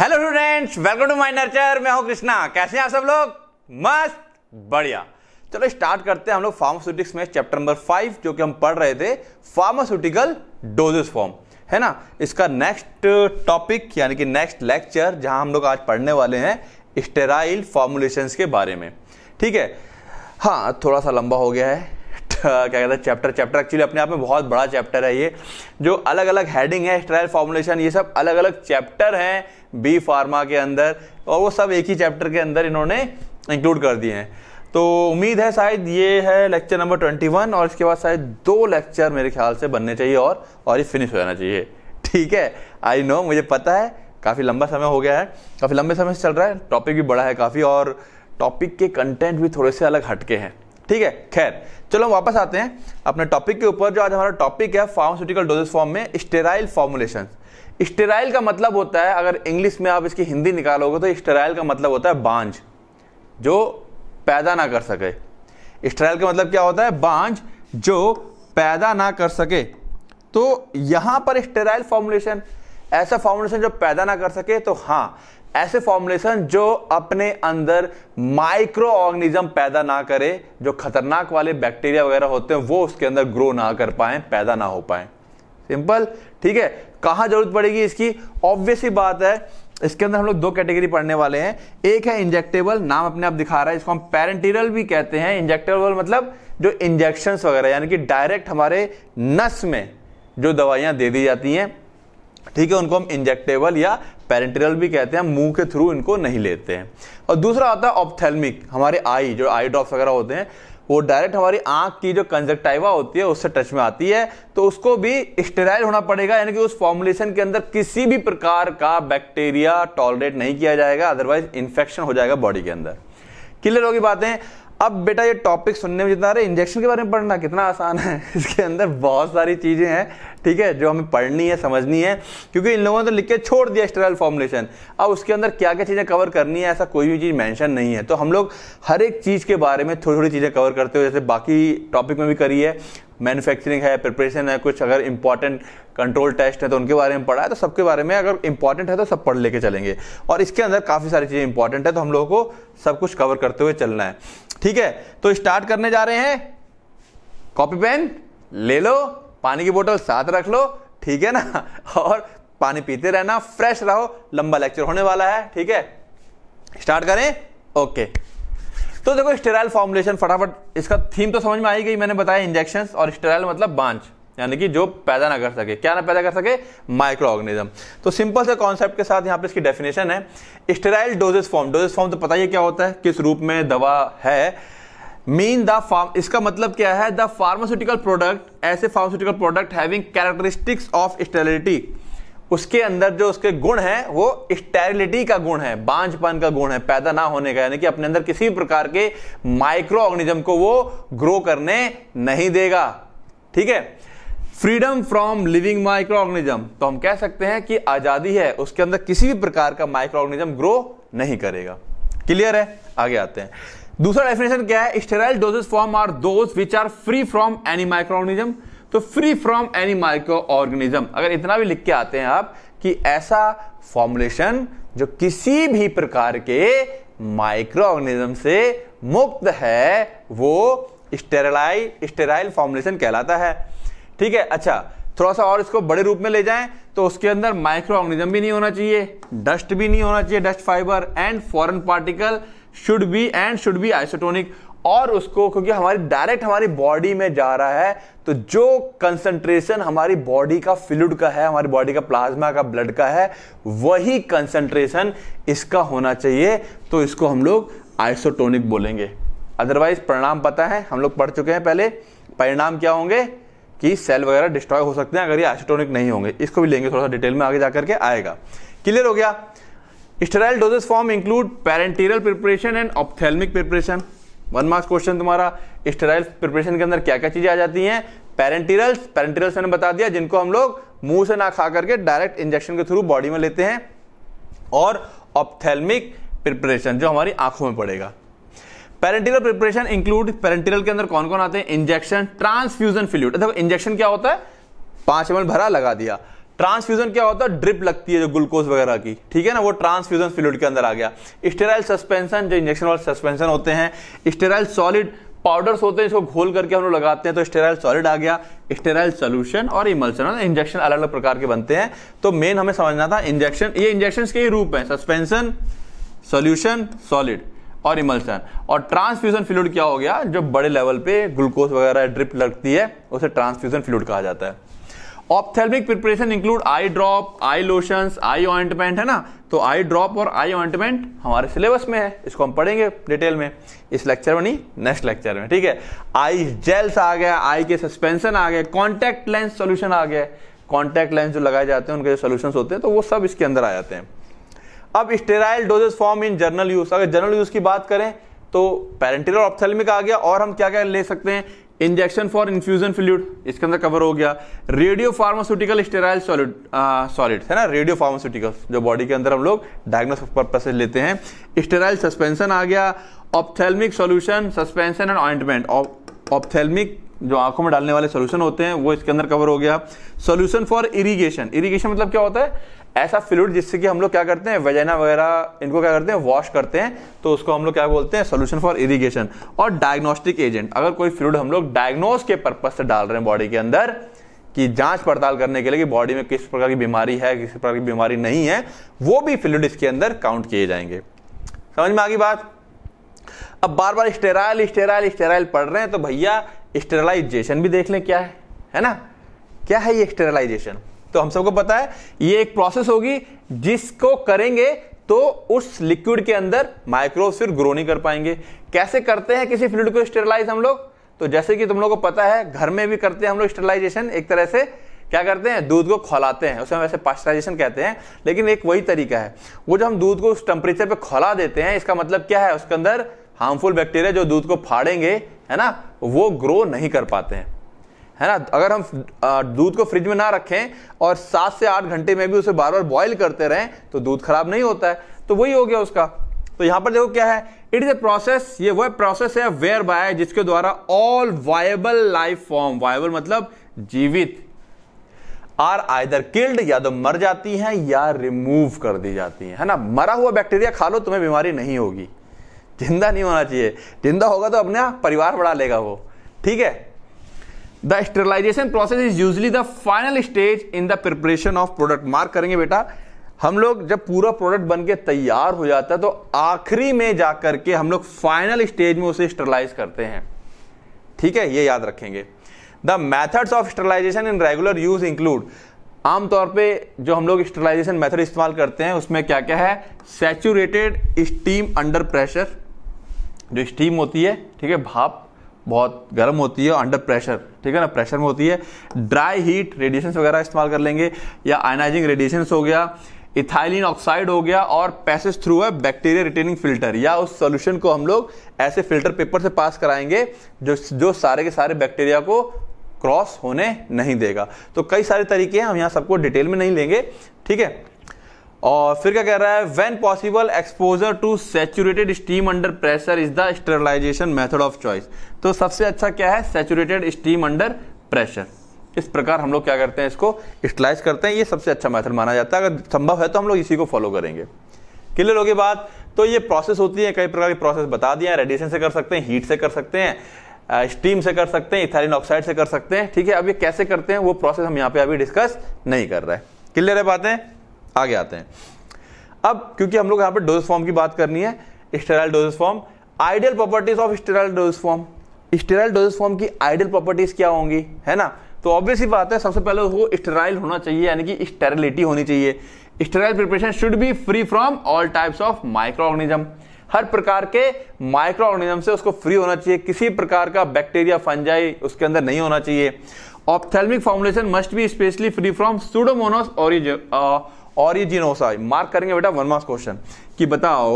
Hello students welcome to My Nurture मैं हूं कृष्णा कैसे हैं आप सब लोग मस्त बढ़िया चलो स्टार्ट करते हैं हम लोग फार्मास्यूटिक्स में चैप्टर नंबर फाइव जो कि हम पढ़ रहे थे फार्मास्यूटिकल डोजेस फॉर्म है ना इसका नेक्स्ट टॉपिक यानी कि नेक्स्ट लेक्चर जहां हम लोग आज पढ़ने वाले हैं स्टेराइल फॉर्मुलेशन के बारे में ठीक है हाँ थोड़ा सा लंबा हो गया है क्या कहते हैं चैप्टर चैप्टर एक्चुअली अपने आप में बहुत बड़ा चैप्टर है ये जो अलग अलग हेडिंग है स्टेराइल फॉर्मुलेशन ये सब अलग अलग चैप्टर हैं बी फार्मा के अंदर और वो सब एक ही चैप्टर के अंदर इन्होंने इंक्लूड कर दिए हैं तो उम्मीद है शायद ये है लेक्चर नंबर ट्वेंटी वन और इसके बाद शायद दो लेक्चर मेरे ख्याल से बनने चाहिए और और ये फिनिश हो जाना चाहिए ठीक है आई नो मुझे पता है काफ़ी लंबा समय हो गया है काफ़ी लंबे समय से चल रहा है टॉपिक भी बड़ा है काफ़ी और टॉपिक के कंटेंट भी थोड़े से अलग हटके हैं ठीक है खैर चलो हम वापस आते हैं अपने टॉपिक के ऊपर जो आज हमारा टॉपिक है फार्मास्यूटिकल डोजेस फॉर्म में स्टेराइल फॉर्मुलेशन स्टेराइल का मतलब होता है अगर इंग्लिश में आप इसकी हिंदी निकालोगे तो स्टेराइल का मतलब होता है बांझ जो पैदा ना कर सके स्टेराइल का मतलब क्या होता है बांझ जो पैदा ना कर सके तो यहां पर स्टेराइल फॉर्मुलेशन ऐसा फॉर्मुलेशन जो पैदा ना कर सके तो हाँ ऐसे फॉर्मुलेशन जो अपने अंदर माइक्रो ऑर्गेनिज्म पैदा ना करे जो खतरनाक वाले बैक्टीरिया वगैरह होते हैं वो उसके अंदर ग्रो ना कर पाए पैदा ना हो पाए सिंपल ठीक है कहां जरूरत पड़ेगी इसकी ऑब्वियसली बात है इसके अंदर हम लोग दो कैटेगरी पढ़ने वाले हैं एक है इंजेक्टेबल नाम अपने आप दिखा रहा है इसको हम पेरेंटिरल भी कहते हैं इंजेक्टेबल मतलब जो इंजेक्शन वगैरह यानी कि डायरेक्ट हमारे नस में जो दवाइयां दे दी जाती हैं ठीक है उनको हम इंजेक्टेबल या पेरेंटेरियल भी कहते हैं मुंह के थ्रू इनको नहीं लेते हैं और दूसरा आता है ऑप्थेलमिक हमारे आई जो आई ड्रॉप्स वगैरह होते हैं वो डायरेक्ट हमारी आंख की जो कंजक्टाइवा होती है उससे टच में आती है तो उसको भी स्टेराइल होना पड़ेगा यानी कि उस फॉर्मुलेशन के अंदर किसी भी प्रकार का बैक्टीरिया टॉलरेट नहीं किया जाएगा अदरवाइज इन्फेक्शन हो जाएगा बॉडी के अंदर क्लियर होगी बातें अब बेटा ये टॉपिक सुनने में जितना रहे इंजेक्शन के बारे में पढ़ना कितना आसान है इसके अंदर बहुत सारी चीज़ें हैं ठीक है जो हमें पढ़नी है समझनी है क्योंकि इन लोगों ने तो लिख के छोड़ दिया स्टेरल फॉर्मुलेशन अब उसके अंदर क्या क्या चीज़ें कवर करनी है ऐसा कोई भी चीज़ मैंशन नहीं है तो हम लोग हर एक चीज़ के बारे में थोड़ी थोड़ी चीज़ें कवर करते हो जैसे बाकी टॉपिक में भी करी है मैन्युफैक्चरिंग है प्रिपरेशन है कुछ अगर इंपॉर्टेंट कंट्रोल टेस्ट है तो उनके बारे में पढ़ा है तो सबके बारे में अगर इंपॉर्टेंट है तो सब पढ़ लेके चलेंगे और इसके अंदर काफ़ी सारी चीज़ें इंपॉर्टेंट है तो हम लोगों को सब कुछ कवर करते हुए चलना है ठीक है तो स्टार्ट करने जा रहे हैं कॉपी पेन ले लो पानी की बोतल साथ रख लो ठीक है ना और पानी पीते रहना फ्रेश रहो लंबा लेक्चर होने वाला है ठीक है स्टार्ट करें ओके तो देखो स्टेराइल फॉर्मुलेशन फटाफट इसका थीम तो समझ में आई गई मैंने बताया इंजेक्शन और स्टेराइल मतलब बांच यानी कि जो पैदा ना कर सके क्या ना पैदा कर सके माइक्रो ऑर्गेनिज्म तो सिंपल से कॉन्सेप्ट के साथ यहाँ पे इसकी डेफिनेशन है sterile doses form doses form तो पता ही क्या होता है किस रूप में दवा है मीन द फार्म इसका मतलब क्या है द फार्मास्यूटिकल प्रोडक्ट ऐसे pharmaceutical product having characteristics of sterility उसके अंदर जो उसके गुण है वो स्टेरिलिटी का गुण है बांझपन का गुण है पैदा ना होने का यानी कि अपने अंदर किसी भी प्रकार के माइक्रो ऑर्गेनिज्म को वो ग्रो करने नहीं देगा ठीक है freedom from living micro organism तो हम कह सकते हैं कि आजादी है उसके अंदर किसी भी प्रकार का माइक्रो ऑर्गेनिज्म ग्रो नहीं करेगा क्लियर है आगे आते हैं दूसरा डेफिनेशन क्या है sterile doses form are those which are free from any micro organism तो free from any micro organism अगर इतना भी लिख के आते हैं आप कि ऐसा फॉर्मुलेशन जो किसी भी प्रकार के माइक्रो ऑर्गेनिज्म से मुक्त है वो स्टेराइल स्टेराइल फॉर्मुलेशन कहलाता है ठीक है अच्छा थोड़ा सा और इसको बड़े रूप में ले जाएं तो उसके अंदर माइक्रो ऑर्गेनिज्म भी नहीं होना चाहिए डस्ट भी नहीं होना चाहिए dust fibre and foreign particle should be and should be isotonic और उसको क्योंकि हमारी डायरेक्ट हमारी बॉडी में जा रहा है तो जो कंसंट्रेशन हमारी बॉडी का फ्लूड का है हमारी बॉडी का प्लाज्मा का ब्लड का है वही कंसंट्रेशन इसका होना चाहिए तो इसको हम लोग आइसोटोनिक बोलेंगे अदरवाइज परिणाम पता है हम लोग पढ़ चुके हैं पहले परिणाम क्या होंगे कि सेल वगैरह डिस्ट्रॉय हो सकते हैं अगर ये आइसोटोनिक नहीं होंगे इसको भी लेंगे थोड़ा सा डिटेल में आगे जाकर के आएगा क्लियर हो गया sterile doses form include parenteral preparation and ophthalmic preparation one marks question तुम्हारा स्टेराइल प्रिपरेशन के अंदर क्या क्या चीजें आ जाती हैं पेरेंटेरल्स पेरेंटेरल्स मैंने बता दिया जिनको हम लोग मुंह से ना खा करके डायरेक्ट इंजेक्शन के थ्रू बॉडी में लेते हैं और ऑप्थेलमिक प्रिपरेशन जो हमारी आंखों में पड़ेगा पेरेंटीरियल प्रिपरेशन इंक्लूड पेरेंटीरियल के अंदर कौन कौन आते हैं इंजेक्शन ट्रांसफ्यूजन फ्लूड देखो इंजेक्शन क्या होता है पांच एम भरा लगा दिया ट्रांसफ्यूजन क्या होता है ड्रिप लगती है जो ग्लूकोज वगैरह की ठीक है ना वो ट्रांसफ्यूजन फ्लूड के अंदर आ गया स्टेराइल सस्पेंशन जो इंजेक्शन वाले सस्पेंशन होते हैं स्टेराइल सॉलिड पाउडर्स होते हैं इसको घोल करके हम लोग लगाते हैं तो स्टेराइल सॉलिड आ गया स्टेराइल सोल्यूशन और इमल्सन मतलब इंजेक्शन अलग अलग प्रकार के बनते हैं तो मेन हमें समझना था इंजेक्शन ये इंजेक्शन के ही रूप है सस्पेंशन सोल्यूशन सॉलिड और इमल्सन और ट्रांसफ्यूजन फ्लूड क्या हो गया जो बड़े लेवल पे ग्लूकोज वगैरह ड्रिप लगती है उसे ट्रांसफ्यूजन फ्लूड कहा जाता है ophthalmic preparation include eye drop eye lotion eye ointment है ना तो आई ड्रॉप और आई ऑइंटमेंट हमारे सिलेबस में है इसको हम पढ़ेंगे डिटेल में इस लेक्चर में नहीं नेक्स्ट लेक्चर में ठीक है आई जेल्स आ गया आई के सस्पेंशन आ गए कॉन्टैक्ट लेंस सोल्यूशन आ गया कॉन्टैक्ट लेंस जो लगाए जाते हैं उनके जो सोल्यूशन होते हैं तो वो सब इसके अंदर आ जाते हैं अब sterile doses form in general use अगर जर्नल यूज की बात करें तो पेरेंटिलर ऑप्थेलमिक आ गया और हम क्या क्या ले सकते हैं इंजेक्शन फॉर इन्फ्यूजन फ्लूड इसके अंदर कवर हो गया radio pharmaceutical sterile solid solid है ना रेडियो फार्मास्यूटिकल जो बॉडी के अंदर हम लोग डायग्नोस पर्पसेज से लेते हैं स्टेराइल सस्पेंशन आ गया ophthalmic solution suspension and ointment ophthalmic जो आंखों में डालने वाले सोल्यूशन होते हैं वो इसके अंदर कवर हो गया सोल्यूशन फॉर इरीगेशन इरीगेशन मतलब क्या होता है ऐसा फ्लूड जिससे कि हम लोग क्या करते हैं वेजाइना वगैरह इनको क्या करते हैं वॉश करते हैं तो उसको हम लोग क्या बोलते हैं सोल्यूशन फॉर इरीगेशन और डायग्नोस्टिक एजेंट अगर कोई फ्लूड हम लोग डायग्नोस के पर्पज से डाल रहे हैं बॉडी के अंदर कि जांच पड़ताल करने के लिए कि बॉडी में किस प्रकार की बीमारी है किस प्रकार की बीमारी नहीं है वो भी फ्लूड इसके अंदर काउंट किए जाएंगे समझ में आ गई बात अब बार बार स्टेराइल स्टेराइल स्टेराइल पढ़ रहे हैं तो भैया स्टेरलाइजेशन भी देख लें क्या है है ना क्या है ये स्टेरलाइजेशन तो हम सबको पता है ये एक प्रोसेस होगी जिसको करेंगे तो उस लिक्विड के अंदर माइक्रोब्स फिर ग्रो नहीं कर पाएंगे कैसे करते हैं किसी फ्लूड को स्टेरलाइज हम लोग तो जैसे कि तुम लोग को पता है घर में भी करते हैं हम लोग स्टेरलाइजेशन एक तरह से क्या करते हैं दूध को खौलाते हैं उसे हम वैसे पास्चराइजेशन कहते हैं लेकिन एक वही तरीका है वो जो हम दूध को उस टेम्परेचर पे खौला देते हैं इसका मतलब क्या है उसके अंदर हार्मफुल बैक्टीरिया जो दूध को फाड़ेंगे है ना वो ग्रो नहीं कर पाते हैं है ना अगर हम दूध को फ्रिज में ना रखें और सात से आठ घंटे में भी उसे बार बार बॉयल करते रहें तो दूध खराब नहीं होता है तो वही हो गया उसका तो यहां पर देखो क्या है इट इज ए प्रोसेस ये वह प्रोसेस है वेयर बाय जिसके द्वारा all viable life form viable मतलब जीवित आर आइदर किल्ड या तो मर जाती हैं या रिमूव कर दी जाती हैं है ना मरा हुआ बैक्टीरिया खा लो तुम्हें बीमारी नहीं होगी जिंदा नहीं होना चाहिए जिंदा होगा तो अपना परिवार बढ़ा लेगा वो ठीक है the sterilization process is usually the final stage in the preparation of product mark करेंगे बेटा हम लोग जब पूरा प्रोडक्ट बन के तैयार हो जाता है तो आखिरी में जाकर के हम लोग फाइनल स्टेज में उसे स्टरलाइज करते हैं ठीक है ये याद रखेंगे the methods of sterilization in regular use include आमतौर पे जो हम लोग स्टेलाइजेशन मेथड इस्तेमाल करते हैं उसमें क्या क्या है सेचूरेटेड स्टीम अंडर प्रेशर जो स्टीम होती है ठीक है भाप बहुत गर्म होती है अंडर प्रेशर ठीक है ना प्रेशर में होती है ड्राई हीट रेडिएशन वगैरह इस्तेमाल कर लेंगे या आयनाइजिंग रेडिएशन हो गया इथाइलिन ऑक्साइड हो गया और पैसेज थ्रू है बैक्टीरिया रिटेनिंग फिल्टर या उस सोल्यूशन को हम लोग ऐसे फिल्टर पेपर से पास कराएंगे जो जो सारे के सारे बैक्टीरिया को क्रॉस होने नहीं देगा तो कई सारे तरीके हैं हम यहाँ सबको डिटेल में नहीं लेंगे ठीक है और फिर क्या कह रहा है when possible exposure to saturated steam under pressure is the sterilization method of choice तो सबसे अच्छा क्या है सेचुरेटेड स्टीम अंडर प्रेशर इस प्रकार हम लोग क्या करते हैं इसको स्टलाइज करते हैं ये सबसे अच्छा मेथड माना जाता है अगर संभव है तो हम लोग इसी को फॉलो करेंगे क्लियर होगी बात तो ये प्रोसेस होती है कई प्रकार की प्रोसेस बता दिया रेडिएशन से कर सकते हैं हीट से कर सकते हैं स्टीम से कर सकते हैं इथेलिन ऑक्साइड से कर सकते हैं ठीक है अब ये कैसे करते हैं वो प्रोसेस हम यहाँ पे अभी डिस्कस नहीं कर रहे क्लियर है बातें आगे आते हैं अब क्योंकि हम लोग यहां पर डोजेस फॉर्म की बात करनी है sterile doses form ideal properties of sterile doses form sterile doses form की आइडियल प्रॉपर्टीज क्या होंगी है ना तो ऑब्वियसली बात है सबसे पहले उसको स्टेराइल होना चाहिए यानी कि स्टेरिलिटी होनी चाहिए sterile preparation should be free from all types of micro organism हर प्रकार के माइक्रो ऑर्गेनिज्म से उसको फ्री होना चाहिए किसी प्रकार का बैक्टीरिया फंजाई उसके अंदर नहीं होना चाहिए ophthalmic formulation must be specially free from pseudomonas और और ये जीनोसा मार्क करेंगे बेटा वन मार्क्स क्वेश्चन कि बताओ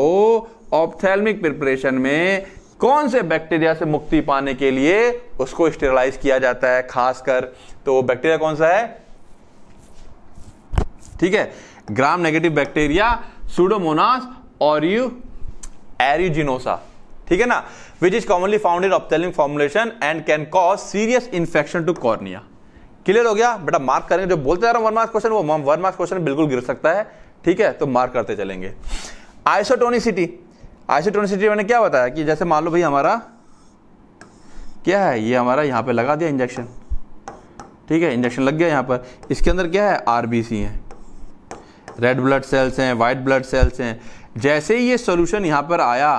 ऑप्थेलमिक प्रिपरेशन में कौन से बैक्टीरिया से मुक्ति पाने के लिए उसको स्टेरलाइज किया जाता है खासकर तो बैक्टीरिया कौन सा है ठीक है ग्राम नेगेटिव बैक्टीरिया सुडोमोनास और यू एरिजिनोसा ठीक है ना which is commonly found in ophthalmic formulation and can cause serious infection to cornea clear हो गया बेटा मार्क करेंगे जो बोलते जा रहा हूँ वन मार्क्स क्वेश्चन वो वन मार्क क्वेश्चन बिल्कुल गिर सकता है ठीक है तो मार्क करते चलेंगे आइसोटोनिसिटी आइसोटोनिसिटी मैंने क्या बताया कि जैसे मान लो भाई हमारा क्या है ये हमारा यहाँ पे लगा दिया इंजेक्शन ठीक है इंजेक्शन लग गया यहाँ पर इसके अंदर क्या है आर है रेड ब्लड सेल्स हैं वाइट ब्लड सेल्स हैं जैसे ही ये सोल्यूशन यहाँ पर आया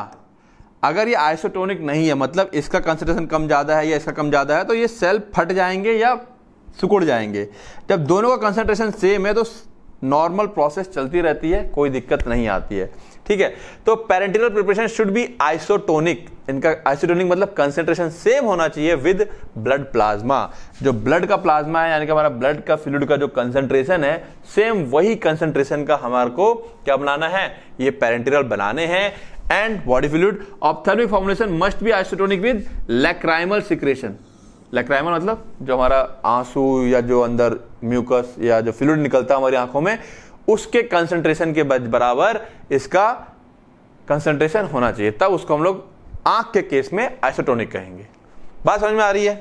अगर ये आइसोटोनिक नहीं है मतलब इसका कंसेंट्रेशन कम ज़्यादा है या इसका कम ज़्यादा है तो ये सेल फट जाएंगे या सिकुड़ जाएंगे जब दोनों का कंसनट्रेशन सेम है तो नॉर्मल प्रोसेस चलती रहती है कोई दिक्कत नहीं आती है ठीक है तो parenteral preparation should be isotonic इनका आइसोटोनिक मतलब कंसेंट्रेशन सेम होना चाहिए विद ब्लड प्लाज्मा जो ब्लड का प्लाज्मा है यानी कि हमारा ब्लड का फ्लूड का जो कंसेंट्रेशन है सेम वही कंसेंट्रेशन का हमारे को क्या बनाना है ये पेरेंटिनल बनाने हैं and body fluid ophthalmic formulation must be isotonic with lacrimal secretion lacrima मतलब जो हमारा आंसू या जो अंदर म्यूकस या जो फ्लूड निकलता है हमारी आंखों में उसके कंसंट्रेशन के बराबर इसका कंसंट्रेशन होना चाहिए तब उसको हम लोग आंख के केस में आइसोटोनिक कहेंगे बात समझ में आ रही है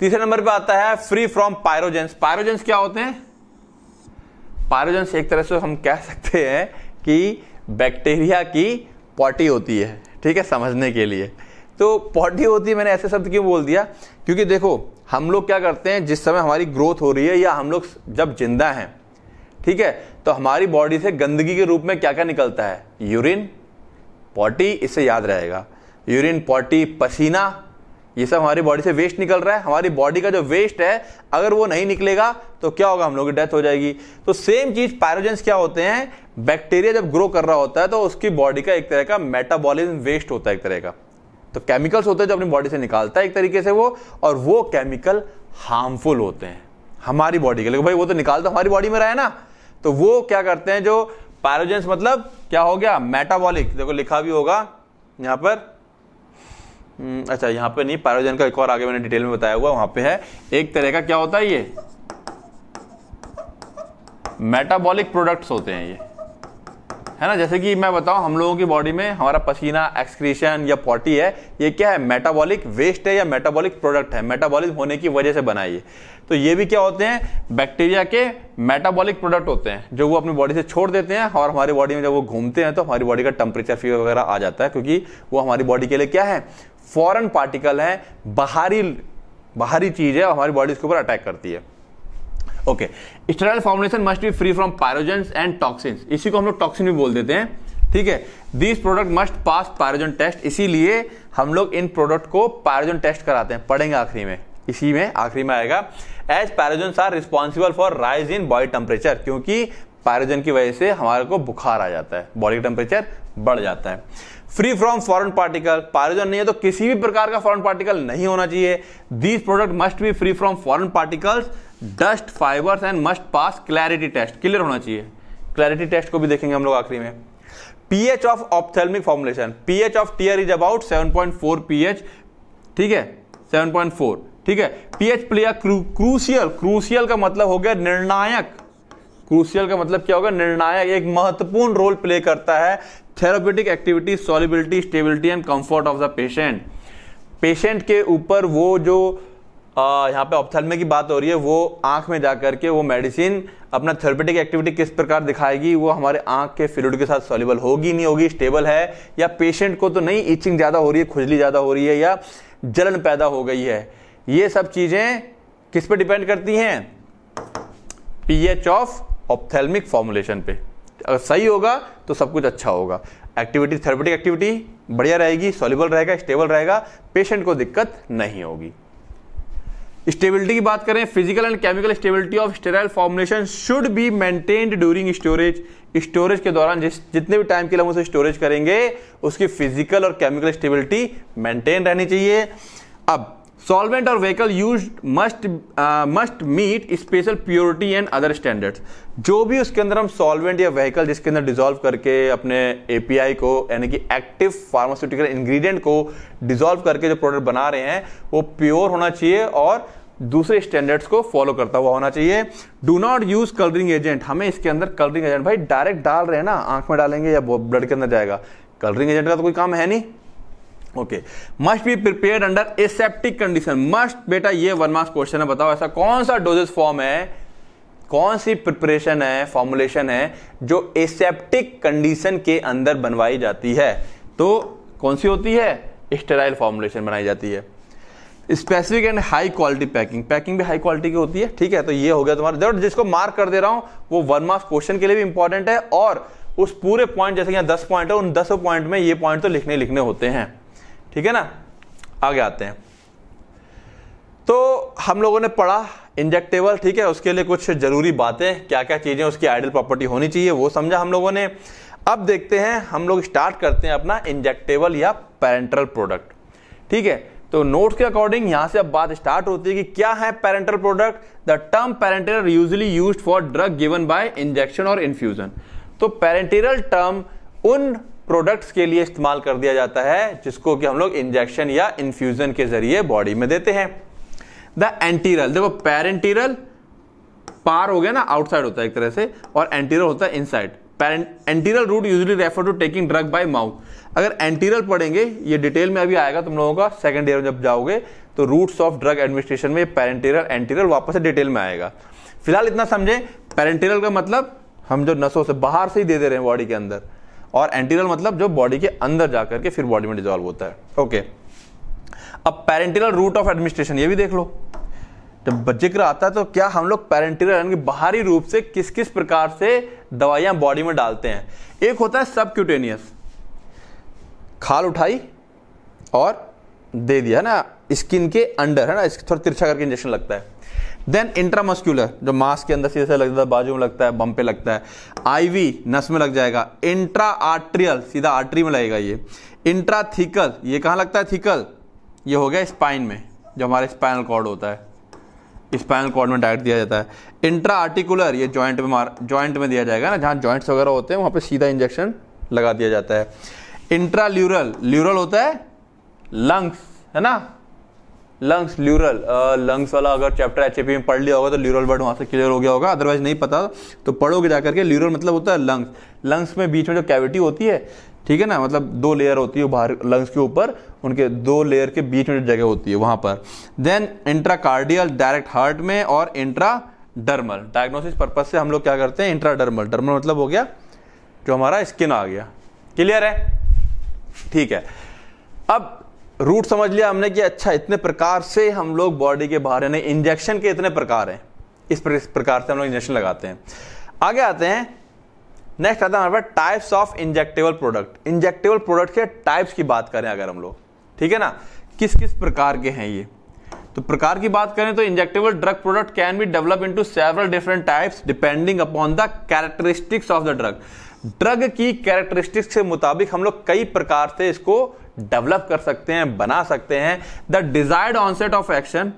तीसरे नंबर पे आता है फ्री फ्रॉम पायरोजेंस पायरोजेंस क्या होते हैं पायरोजेंस एक तरह से हम कह सकते हैं कि बैक्टीरिया की पॉटी होती है ठीक है समझने के लिए तो पॉटी होती है मैंने ऐसे शब्द क्यों बोल दिया क्योंकि देखो हम लोग क्या करते हैं जिस समय हमारी ग्रोथ हो रही है या हम लोग जब जिंदा हैं ठीक है तो हमारी बॉडी से गंदगी के रूप में क्या क्या निकलता है यूरिन पॉटी इससे याद रहेगा यूरिन पॉटी पसीना ये सब हमारी बॉडी से वेस्ट निकल रहा है हमारी बॉडी का जो वेस्ट है अगर वो नहीं निकलेगा तो क्या होगा हम लोग की डेथ हो जाएगी तो सेम चीज पायरोजेंस क्या होते हैं बैक्टीरिया जब ग्रो कर रहा होता है तो उसकी बॉडी का एक तरह का मेटाबॉलिज्म वेस्ट होता है एक तरह का तो केमिकल्स होते हैं जो अपनी बॉडी से निकालता है एक तरीके से वो और वो केमिकल हार्मफुल होते हैं हमारी बॉडी के लिए भाई वो तो निकाल तो हमारी बॉडी में रहा है ना तो वो क्या करते हैं जो पैरोजेंस मतलब क्या हो गया मेटाबॉलिक देखो लिखा भी होगा यहां पर हम्म, अच्छा यहां पे नहीं पैरोजन का एक और आगे मैंने डिटेल में बताया हुआ वहां पे है एक तरह का क्या होता है ये मेटाबॉलिक प्रोडक्ट्स होते हैं ये है ना जैसे कि मैं बताऊं हम लोगों की बॉडी में हमारा पसीना एक्सक्रीशन या पॉटी है ये क्या है मेटाबॉलिक वेस्ट है या मेटाबॉलिक प्रोडक्ट है मेटाबॉलिक होने की वजह से बनाई है तो ये भी क्या होते हैं बैक्टीरिया के मेटाबॉलिक प्रोडक्ट होते हैं जो वो अपनी बॉडी से छोड़ देते हैं और हमारी बॉडी में जब वो घूमते हैं तो हमारी बॉडी का टेम्परेचर फीवर वगैरह आ जाता है क्योंकि वो हमारी बॉडी के लिए क्या है फॉरन पार्टिकल है बाहरी बाहरी चीज़ है हमारी बॉडी उसके ऊपर अटैक करती है okay sterile formulation must be free from pyrogen and toxin इसी को हम लोग टॉक्सिन भी बोल देते हैं ठीक है this product must pass pyrogen test इसीलिए हम लोग इन प्रोडक्ट को पायरोजन टेस्ट कराते हैं पढ़ेंगे आखिरी में इसी में आखिरी में आएगा as pyrogen are responsible for rise in body temperature क्योंकि पैरोजन की वजह से हमारे को बुखार आ जाता है बॉडी टेम्परेचर बढ़ जाता है free from foreign particle pyrogen नहीं है तो किसी भी प्रकार का फॉरन पार्टिकल नहीं होना चाहिए these product must be free from foreign particles dust fibres and must pass clarity test clear होना चाहिए क्लैरिटी टेस्ट को भी देखेंगे हम लोग आखिरी में pH of ophthalmic formulation pH of tear is about 7.4 pH ठीक है 7.4 ठीक है पीएच प्ले क्रूसियल क्रूसियल का मतलब हो गया निर्णायक क्रूसियल का मतलब क्या होगा निर्णायक एक महत्वपूर्ण रोल प्ले करता है therapeutic activity solubility stability and comfort of the patient patient के ऊपर वो जो यहाँ पे ऑप्थेलमे की बात हो रही है वो आँख में जा करके वो मेडिसिन अपना थेरेपेटिक एक्टिविटी किस प्रकार दिखाएगी वो हमारे आँख के फ्लूड के साथ सॉल्यूबल होगी नहीं होगी स्टेबल है या पेशेंट को तो नहीं इचिंग ज़्यादा हो रही है खुजली ज़्यादा हो रही है या जलन पैदा हो गई है ये सब चीज़ें किस पर डिपेंड करती हैं एच ऑफ ऑप्थेलमिक फॉर्मुलेशन पे अगर सही होगा तो सब कुछ अच्छा होगा एक्टिविटी थेरेपेटिक एक्टिविटी बढ़िया रहेगी सॉल्यूबल रहेगा स्टेबल रहेगा पेशेंट को दिक्कत नहीं होगी स्टेबिलिटी की बात करें physical and chemical stability of sterile formulation should be maintained during storage storage के दौरान जिस जितने भी टाइम के लिए हम उसे स्टोरेज करेंगे उसकी फिजिकल और केमिकल स्टेबिलिटी मेंटेन रहनी चाहिए अब सॉल्वेंट और vehicle use must must meet special purity and other standards जो भी उसके अंदर हम सॉल्वेंट या व्हीकल जिसके अंदर डिजोल्व करके अपने एपीआई को यानी कि एक्टिव फार्मास्यूटिकल इंग्रेडिएंट को डिजोल्व करके जो प्रोडक्ट बना रहे हैं वो प्योर होना चाहिए और दूसरे स्टैंडर्ड्स को फॉलो करता हुआ होना चाहिए do not use colouring agent हमें इसके अंदर कलरिंग एजेंट भाई डायरेक्ट डाल रहे हैं ना आंख में डालेंगे या ब्लड के अंदर जाएगा कलरिंग एजेंट का तो कोई काम है नहीं okay must be prepare under aseptic condition must बेटा ये वन मार्क्स क्वेश्चन है बताओ ऐसा कौन सा डोजेस फॉर्म है कौन सी प्रिपरेशन है फॉर्मुलेशन है जो एसेप्टिक कंडीशन के अंदर बनवाई जाती है तो कौन सी होती है स्टेराइल फॉर्मुलेशन बनाई जाती है specific and high quality packing packing भी हाई क्वालिटी की होती है ठीक है तो ये हो गया तुम्हारा जरूर जिसको मार्क कर दे रहा हूं वो वन मार्क्स क्वेश्चन के लिए भी इंपॉर्टेंट है और उस पूरे पॉइंट जैसे यहां दस पॉइंट है उन दस पॉइंट में ये पॉइंट तो लिखने लिखने होते हैं ठीक है ना आगे आते हैं तो हम लोगों ने पढ़ा इंजेक्टेबल ठीक है उसके लिए कुछ ज़रूरी बातें क्या क्या चीज़ें उसकी आइडल प्रॉपर्टी होनी चाहिए वो समझा हम लोगों ने अब देखते हैं हम लोग स्टार्ट करते हैं अपना इंजेक्टेबल या पेरेंटल प्रोडक्ट ठीक है तो नोट्स के अकॉर्डिंग यहां से अब बात स्टार्ट होती है कि क्या है parenteral product the term parenteral usually use for drug given by injection और इन्फ्यूजन तो पेरेंटेरल टर्म उन प्रोडक्ट्स के लिए इस्तेमाल कर दिया जाता है जिसको कि हम लोग इंजेक्शन या इन्फ्यूजन के जरिए बॉडी में देते हैं द एंटीरल देखो पैरेंटीरल पार हो गया ना आउटसाइड होता है एक तरह से और एंटीरल होता है inside enteral route usually refer to taking drug by mouth अगर एंटीरियल पढ़ेंगे ये डिटेल में अभी आएगा तुम लोगों का सेकंड ईयर जब जाओगे तो रूट्स ऑफ ड्रग एडमिनिस्ट्रेशन में पैरेंटेरल एंटीरियल वापस से डिटेल में आएगा फिलहाल इतना समझें पैरेंटेरल का मतलब हम जो नसों से बाहर से ही दे दे रहे हैं बॉडी के अंदर और एंटीरियल मतलब जो बॉडी के अंदर जाकर के फिर बॉडी में डिजॉल्व होता है ओके अब पेरेंटिरल रूट ऑफ एडमिनिस्ट्रेशन ये भी देख लो जब जिक्र आता है तो क्या हम लोग पेरेंटिरल यानी बाहरी रूप से किस किस प्रकार से दवाइयां बॉडी में डालते हैं एक होता है सबक्यूटेनियस खाल उठाई और दे दिया है ना स्किन के अंडर है ना इसके थोड़ा तिरछा करके इंजेक्शन लगता है देन इंट्रामस्क्यूलर जो मांस के अंदर सीधे लगता है बाजू में लगता है बम पे लगता है आईवी नस में लग जाएगा इंट्रा आर्ट्रियल सीधा आर्टरी में लगेगा ये इंट्रा थिकल ये कहाँ लगता है थिकल ये हो गया स्पाइन में जो हमारे स्पाइनल कॉर्ड होता है स्पाइनल कॉर्ड में डायरेक्ट दिया जाता है इंट्रा आर्टिकुलर ये जॉइंट में मार जॉइंट में दिया जाएगा ना जहाँ जॉइंट्स वगैरह होते हैं वहाँ पर सीधा इंजेक्शन लगा दिया जाता है इंट्रा ल्यूरल ल्यूरल होता है लंग्स है ना लंग्स ल्यूरल लंग्स वाला अगर चैप्टर एच में पढ़ लिया होगा तो ल्यूरल वर्ड वहाँ से क्लियर हो गया होगा अदरवाइज नहीं पता तो पढ़ोगे जा करके ल्यूरल मतलब होता है लंग्स लंग्स में बीच में जो कैविटी होती है ठीक है ना मतलब दो लेयर होती है बाहर लंग्स के ऊपर उनके दो लेयर के बीच में जो जगह होती है वहाँ पर देन इंट्राकार्डियल डायरेक्ट हार्ट में और इंट्रा डर्मल डायग्नोसिस पर्पज से हम लोग क्या करते हैं इंट्रा डर्मल डर्मल मतलब हो गया जो हमारा स्किन आ गया क्लियर है ठीक है अब रूट समझ लिया हमने कि अच्छा इतने प्रकार से हम लोग बॉडी के बाहर यानी इंजेक्शन के इतने प्रकार हैं इस प्रकार से हम लोग इंजेक्शन लगाते हैं आगे आते हैं नेक्स्ट आता है हमारे पास types of injectable product injectable product के टाइप्स की बात करें अगर हम लोग ठीक है ना किस किस प्रकार के हैं ये तो प्रकार की बात करें तो injectable drug product can be develop into several different types depending upon the characteristics of the drug drug की कैरेक्टरिस्टिक्स के मुताबिक हम लोग कई प्रकार से इसको डेवलप कर सकते हैं बना सकते हैं the desired onset of action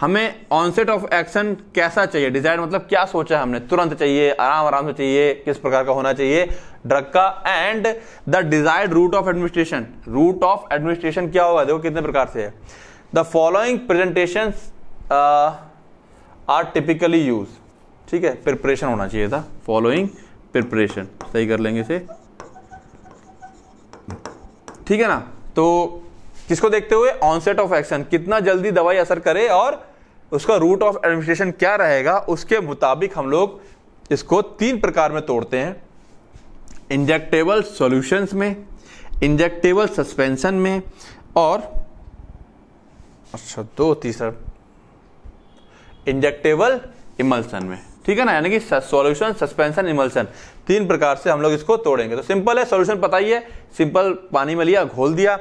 हमें ऑनसेट ऑफ एक्शन कैसा चाहिए डिजायर मतलब क्या सोचा है हमने तुरंत चाहिए आराम आराम से चाहिए किस प्रकार का होना चाहिए ड्रग का and the desired route of administration route of administration क्या होगा देखो कितने प्रकार से है the following presentation are typically use ठीक है प्रिपरेशन होना चाहिए था फॉलोइंग प्रिपरेशन सही कर लेंगे इसे ठीक है ना तो किसको देखते हुए ऑनसेट ऑफ एक्शन कितना जल्दी दवाई असर करे और उसका रूट ऑफ एडमिनिस्ट्रेशन क्या रहेगा उसके मुताबिक हम लोग इसको तीन प्रकार में तोड़ते हैं इंजेक्टेबल सॉल्यूशंस में इंजेक्टेबल सस्पेंशन में और अच्छा दो तीसरा इंजेक्टेबल इमल्सन में ठीक है ना यानी कि सॉल्यूशन सस्पेंशन इमल्सन तीन प्रकार से हम लोग इसको तोड़ेंगे तो सिंपल है सोल्यूशन पता ही है सिंपल पानी में लिया घोल दिया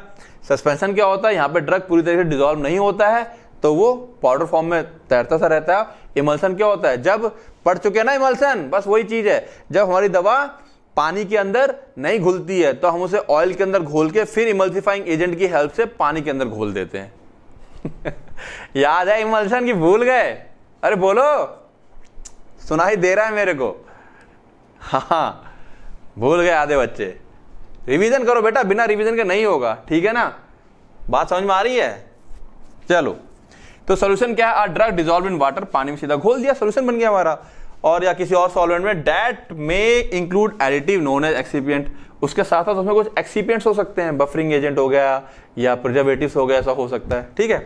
सस्पेंशन क्या होता है यहाँ पे ड्रग पूरी तरीके से डिजोल्व नहीं होता है तो वो पाउडर फॉर्म में तैरता सा रहता है इमल्सन क्या होता है जब पड़ चुके हैं ना इमल्सन बस वही चीज है जब हमारी दवा पानी के अंदर नहीं घुलती है तो हम उसे ऑयल के अंदर घोल के फिर इमल्सिफाइंग एजेंट की हेल्प से पानी के अंदर घोल देते हैं याद है इमल्सन की भूल गए अरे बोलो सुनाई दे रहा है मेरे को हाँ भूल गए आधे बच्चे रिवीजन करो बेटा बिना रिवीजन के नहीं होगा ठीक है ना बात समझ में आ रही है चलो तो सोल्यूशन क्या है ड्रग डिजोल्व इन वाटर पानी में सीधा घोल दिया सोल्यूशन बन गया हमारा और या किसी और सॉल्वेंट में that may include additive known as excipient उसके साथ साथ उसमें कुछ एक्सीपियंट हो सकते हैं बफरिंग एजेंट हो गया या प्रिजर्वेटिव हो गया ऐसा हो सकता है ठीक है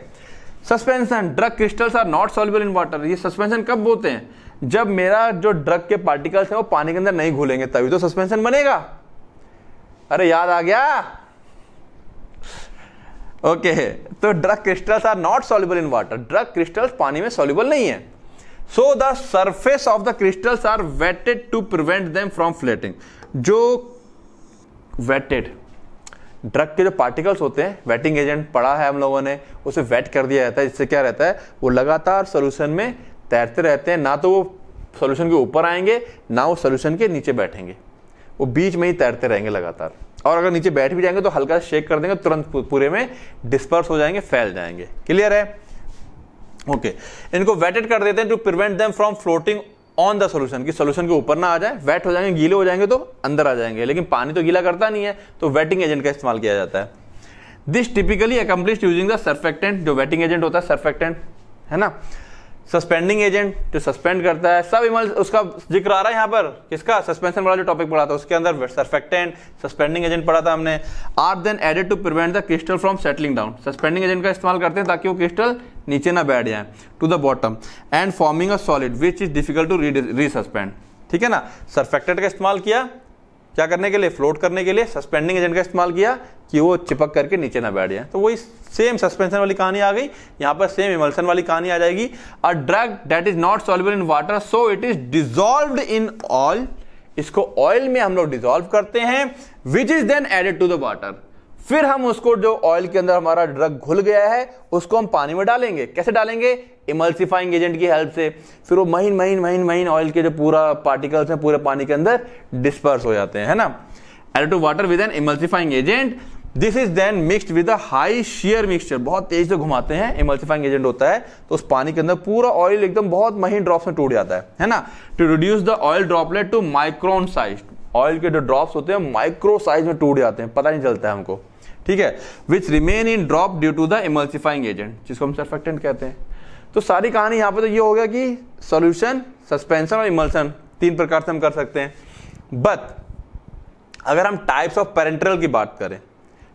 suspension drug crystals are not soluble in water ये सस्पेंशन कब बोलते हैं जब मेरा जो ड्रग के पार्टिकल्स है वो पानी के अंदर नहीं घुलेंगे तभी तो सस्पेंशन बनेगा अरे याद आ गया ओके okay, तो drug crystals are not soluble in water drug crystals पानी में सॉल्युबल नहीं है so the surface of the crystals are wetted to prevent them from floating जो वेटेड ड्रग के जो पार्टिकल्स होते हैं वेटिंग एजेंट पड़ा है हम लोगों ने उसे वेट कर दिया जाता है जिससे क्या रहता है वो लगातार सोल्यूशन में तैरते रहते हैं ना तो वो सोल्यूशन के ऊपर आएंगे ना वो सोल्यूशन के नीचे बैठेंगे वो बीच में ही तैरते रहेंगे लगातार और अगर नीचे बैठ भी जाएंगे तो हल्का शेक कर देंगे तुरंत पूरे में डिस्पर्स हो जाएंगे फैल जाएंगे क्लियर है ओके okay. इनको वेटेड कर देते हैं to prevent them from floating on the solution कि सोल्यूशन के ऊपर ना आ जाए वेट हो जाएंगे गीले हो जाएंगे तो अंदर आ जाएंगे लेकिन पानी तो गीला करता नहीं है तो वेटिंग एजेंट का इस्तेमाल किया जाता है this typically accomplish using the surfactant जो वेटिंग एजेंट होता है सर्फेक्टेंट है ना सस्पेंडिंग एजेंट जो सस्पेंड करता है सब इमल उसका जिक्र आ रहा है यहां पर किसका सस्पेंशन वाला जो टॉपिक पढ़ा था उसके अंदर सरफेक्टेंट सस्पेंडिंग एजेंट पढ़ा था हमने are then added to prevent the crystal from settling down suspending agent का इस्तेमाल करते हैं ताकि वो क्रिस्टल नीचे ना बैठ जाए to the bottom and forming a solid which is difficult to resuspend ठीक है ना सरफेक्टेंट का इस्तेमाल किया क्या करने के लिए फ्लोट करने के लिए सस्पेंडिंग एजेंट का इस्तेमाल किया कि वो चिपक करके नीचे ना बैठ जाए तो वही सेम सस्पेंशन वाली कहानी आ गई यहां पर सेम इमल्सन वाली कहानी आ जाएगी a drug that is not soluble in water so it is dissolve in oil इसको ऑयल में हम लोग डिजोल्व करते हैं which is then added to the water फिर हम उसको जो ऑयल के अंदर हमारा ड्रग घुल गया है उसको हम पानी में डालेंगे कैसे डालेंगे इमल्सिफाइंग एजेंट की हेल्प से फिर वो महीन महीन महीन महीन ऑयल के जो पूरा पार्टिकल्स हैं पूरे पानी के अंदर डिस्पर्स हो जाते हैं है ना add to water with an emulsifying agent this is then mixed with a high shear mixture बहुत तेज से घुमाते हैं इमल्सिफाइंग एजेंट होता है तो उस पानी के अंदर पूरा ऑयल एकदम बहुत महीन ड्रॉप्स में टूट जाता है है ना to reduce the oil droplet to micron size oil के जो ड्रॉप्स होते हैं माइक्रो साइज में टूट जाते हैं पता नहीं चलता है हमको ठीक है which remain in drop due to the emulsifying agent जिसको हम सरफेक्टेंट कहते हैं तो सारी कहानी यहाँ पे तो ये हो गया कि सोल्यूशन सस्पेंशन और इमल्सन तीन प्रकार से हम कर सकते हैं बट अगर हम टाइप्स ऑफ पेरेंट्रल की बात करें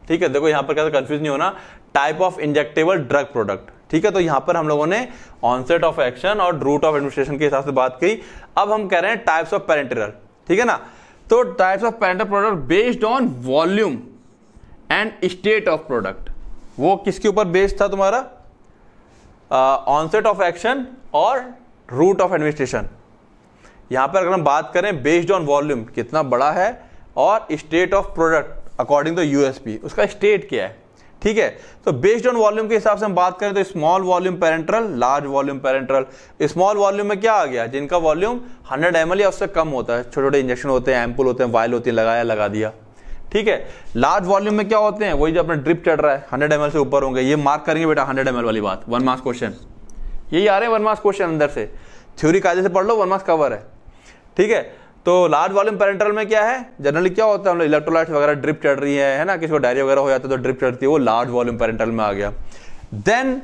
ठीक है देखो यहाँ पर कैसे कंफ्यूज नहीं होना type of injectable drug product ठीक है तो यहाँ पर हम लोगों ने ऑनसेट ऑफ एक्शन और रूट ऑफ एडमिनिस्ट्रेशन के हिसाब से बात की अब हम कह रहे हैं टाइप्स ऑफ पेरेंट्रल ठीक है ना तो types of parenteral product based on volume and state of product वो किसके ऊपर बेस्ड था तुम्हारा ऑनसेट ऑफ एक्शन और रूट ऑफ एडमिनिस्ट्रेशन यहां पर अगर हम बात करें बेस्ड ऑन वॉल्यूम कितना बड़ा है और state of product according to USP उसका स्टेट क्या है ठीक है तो बेस्ड ऑन वॉल्यूम के हिसाब से हम बात करें तो small volume parenteral large volume parenteral small volume में क्या आ गया जिनका वॉल्यूम 100 एम या उससे कम होता है छोटे छोटे इंजेक्शन होते हैं एम्पुल होते हैं वायल होती है लगाया लगा दिया ठीक है लार्ज वॉल्यूम में क्या होते हैं वही जो अपना ड्रिप चढ़ रहा है हंड्रेड एम से ऊपर होंगे ये मार्क करेंगे बेटा हंड्रेड एम वाली बात वन मार्क्स क्वेश्चन यही आ रहे हैं वन मार्क्स क्वेश्चन अंदर से थ्योरी कायदे से पढ़ लो वन मार्क्स कवर है ठीक है तो लार्ज वॉल्यूम पेरेंटल में क्या है जनरली क्या होता है इलेक्ट्रोलाइट वगैरह ड्रिप चढ़ रही है है ना किसी को डायरी वगैरह हो जाता है तो ड्रिप चढ़ती है वो लार्ज वॉल्यूम पेरेंटल में आ गया देन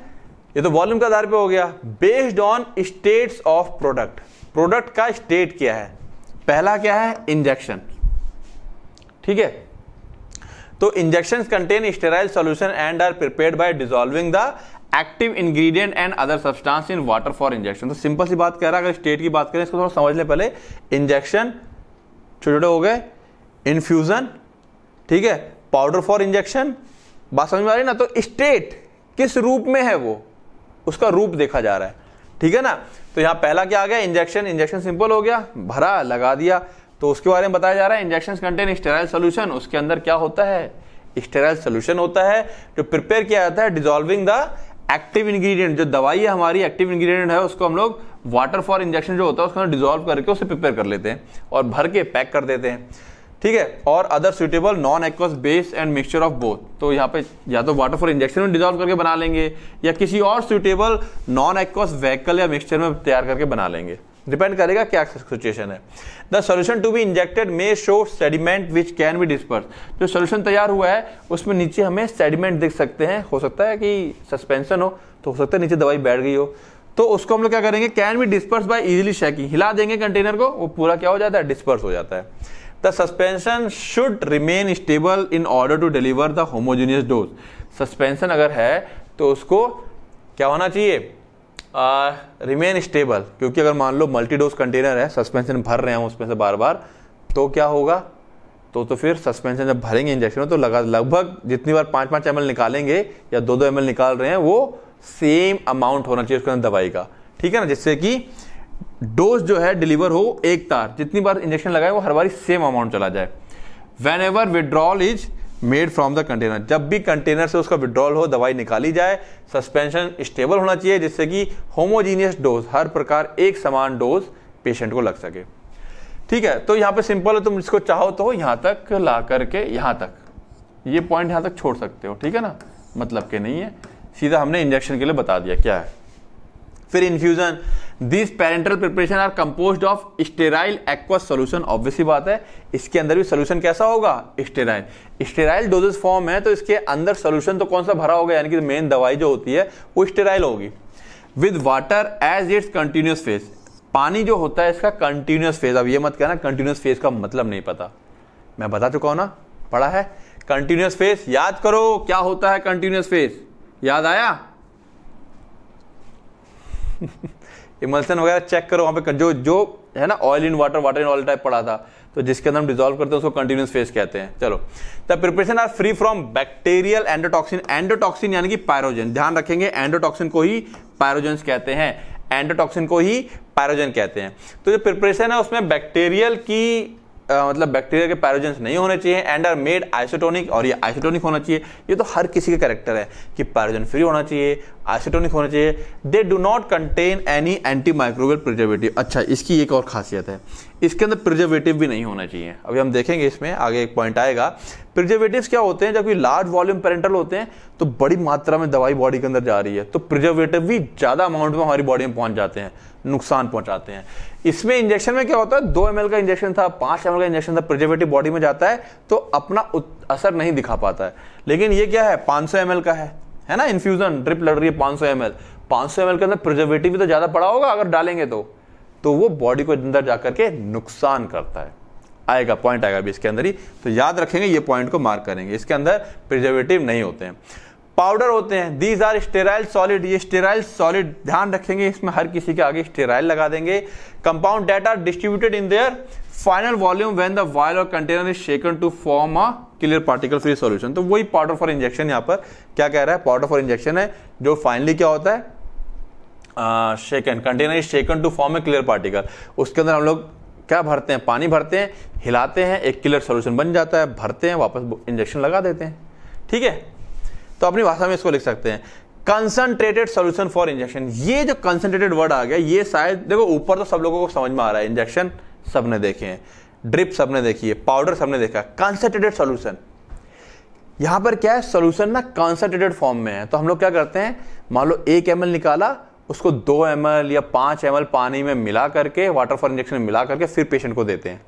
ये तो वॉल्यूम के आधार पे हो गया based on states of product product का स्टेट क्या है पहला क्या है इंजेक्शन ठीक है तो injection contain sterile solution and are prepare by dissolving the active ingredient and other substance in water for injection तो सिंपल सी बात कह रहा है अगर स्टेट की बात करें इसको थोड़ा समझ ले पहले इंजेक्शन छोटे छोटे हो गए इन्फ्यूजन ठीक है पाउडर फॉर इंजेक्शन बात समझ में आ रही ना तो स्टेट किस रूप में है वो उसका रूप देखा जा रहा है ठीक है ना तो यहां पहला क्या आ गया इंजेक्शन इंजेक्शन सिंपल हो गया भरा लगा दिया तो उसके बारे में बताया जा रहा है इंजेक्शन कंटेन स्टेराइल सोल्यूशन उसके अंदर क्या होता है स्टेराइल सोल्यूशन होता है जो प्रिपेयर किया जाता है डिजोल्विंग द एक्टिव इंग्रेडिएंट जो दवाई है हमारी एक्टिव इंग्रेडिएंट है उसको हम लोग वाटर फॉर इंजेक्शन जो होता है उसको हम डिजोल्व करके उसे प्रिपेयर कर लेते हैं और भर के पैक कर देते हैं ठीक है और other suitable non aqueous base and mixture of both तो यहाँ पे या तो वाटर फॉर इंजेक्शन में डिजोल्व करके बना लेंगे या किसी और सुटेबल नॉन एक्वस वैकल या मिक्सचर में तैयार करके बना लेंगे डिपेंड करेगा क्या सिचुएशन है the solution to be injected may show sediment which can be disperse जो सोल्यूशन तैयार हुआ है उसमें नीचे हमें सेडिमेंट देख सकते हैं हो सकता है कि सस्पेंशन हो तो हो सकता है नीचे दवाई बैठ गई हो तो उसको हम लोग क्या करेंगे can be disperse by easily shaking हिला देंगे कंटेनर को वो पूरा क्या हो जाता है डिस्पर्स हो जाता है the suspension should remain stable in order to deliver the homogeneous dose suspension अगर है तो उसको क्या होना चाहिए रिमेन uh, स्टेबल क्योंकि अगर मान लो मल्टी डोज कंटेनर है सस्पेंशन भर रहे हैं उसमें से बार बार तो क्या होगा तो तो फिर सस्पेंशन जब भरेंगे इंजेक्शन तो लगा लगभग जितनी बार पांच पांच एम निकालेंगे या दो दो एम निकाल रहे हैं वो सेम अमाउंट होना चाहिए उसके अंदर दवाई का ठीक है ना जिससे कि डोज जो है डिलीवर हो एक तार जितनी बार इंजेक्शन लगाए वो हर बार सेम अमाउंट चला जाए whenever withdrawal is made from the container जब भी कंटेनर से उसका विड्रॉल हो दवाई निकाली जाए सस्पेंशन स्टेबल होना चाहिए जिससे कि होमोजीनियस डोज हर प्रकार एक समान डोज पेशेंट को लग सके ठीक है तो यहाँ पे सिंपल है तुम इसको चाहो तो यहाँ तक ला करके यहाँ तक ये यह पॉइंट यहाँ तक छोड़ सकते हो ठीक है ना मतलब के नहीं है सीधा हमने इंजेक्शन के लिए बता दिया क्या है फिर infusion this parenteral preparation are compose of sterile aqueous solution obviously बात है इसके अंदर भी सोल्यूशन कैसा होगा स्टेराइल स्टेराइल डोजेस फॉर्म है तो इसके अंदर सोल्यूशन तो कौन सा भरा होगा यानी कि मेन दवाई जो होती है वो स्टेराइल होगी with water as it's continuous phase पानी जो होता है इसका कंटिन्यूस फेज अब ये मत कहना कंटिन्यूस फेज का मतलब नहीं पता मैं बता चुका हूं ना पढ़ा है कंटिन्यूस फेज याद करो क्या होता है कंटिन्यूस फेज याद आया इमल्सन वगैरह चेक करो वहाँ पे जो जो है ना oil in water water in oil type पड़ा था तो जिसके अंदर हम डिजोल्व करते हैं उसको कंटिन्यूस फेस कहते हैं चलो the preparation are free from bacterial endotoxin endotoxin यानी कि पायरोजन ध्यान रखेंगे एंडोटॉक्सिन को ही पायरोजन कहते हैं एंडोटॉक्सिन को ही पायरोजन कहते हैं तो जो प्रिपरेशन है उसमें बैक्टीरियल की आ, मतलब बैक्टीरिया के पैरोजेंस नहीं होने चाहिए एंड आर मेड आइसोटोनिक और ये आइसोटोनिक होना चाहिए ये तो हर किसी का करेक्टर है कि पैरोजन फ्री होना चाहिए आइसोटोनिक होना चाहिए they do not contain any anti microbial preservative अच्छा इसकी एक और खासियत है इसके अंदर प्रिजर्वेटिव भी नहीं होना चाहिए अभी हम देखेंगे इसमें आगे एक पॉइंट आएगा प्रिजर्वेटिव क्या होते हैं जब कोई लार्ज वॉल्यूम पेरेंटल होते हैं तो बड़ी मात्रा में दवाई बॉडी के अंदर जा रही है तो प्रिजर्वेटिव भी ज़्यादा अमाउंट में हमारी बॉडी में पहुंच जाते हैं नुकसान पहुंचाते हैं इसमें इंजेक्शन में क्या होता है दो एम का इंजेक्शन था पांच एम का इंजेक्शन था प्रिजर्वेटिव बॉडी में जाता है तो अपना असर नहीं दिखा पाता है लेकिन यह क्या है पांच सौ का है है ना इन्फ्यूजन ड्रिप लड़ रही है पांच सौ एम एल पांच सौ एम एल के अंदर प्रिजर्वेटिव भी तो ज्यादा पड़ा होगा अगर डालेंगे तो तो वो बॉडी को अंदर जाकर के नुकसान करता है आएगा पॉइंट आएगा अभी इसके अंदर ही तो याद रखेंगे ये पॉइंट को मार्क करेंगे इसके अंदर प्रिजर्वेटिव नहीं होते हैं पाउडर होते हैं दीज आर स्टेराइल सॉलिड ये स्टेराइल सॉलिड ध्यान रखेंगे इसमें हर किसी के आगे स्टेराइल लगा देंगे compound data distributed in their final volume when the vial or container is shaken to form a clear particle free solution तो वही पाउडर फॉर इंजेक्शन यहाँ पर क्या कह रहा है पाउडर फॉर इंजेक्शन है जो फाइनली क्या होता है shaken container is shaken to form a clear particle उसके अंदर हम लोग क्या भरते हैं पानी भरते हैं हिलाते हैं एक क्लियर सोल्यूशन बन जाता है भरते हैं वापस इंजेक्शन लगा देते हैं ठीक है तो अपनी भाषा में इसको लिख सकते हैं कंसनट्रेटेड सोल्यूशन फॉर इंजेक्शन ये जो कंसनट्रेटेड वर्ड आ गया ये शायद देखो ऊपर तो सब लोगों को समझ में आ रहा है इंजेक्शन सबने देखे हैं ड्रिप सबने देखी है पाउडर सबने देखा कंसनट्रेटेड सोल्यूशन यहां पर क्या है सोल्यूशन ना कंसनट्रेटेड फॉर्म में है तो हम लोग क्या करते हैं मान लो एक एम निकाला उसको दो एम या पांच एम पानी में मिला करके वाटर फॉर इंजेक्शन में मिला करके फिर पेशेंट को देते हैं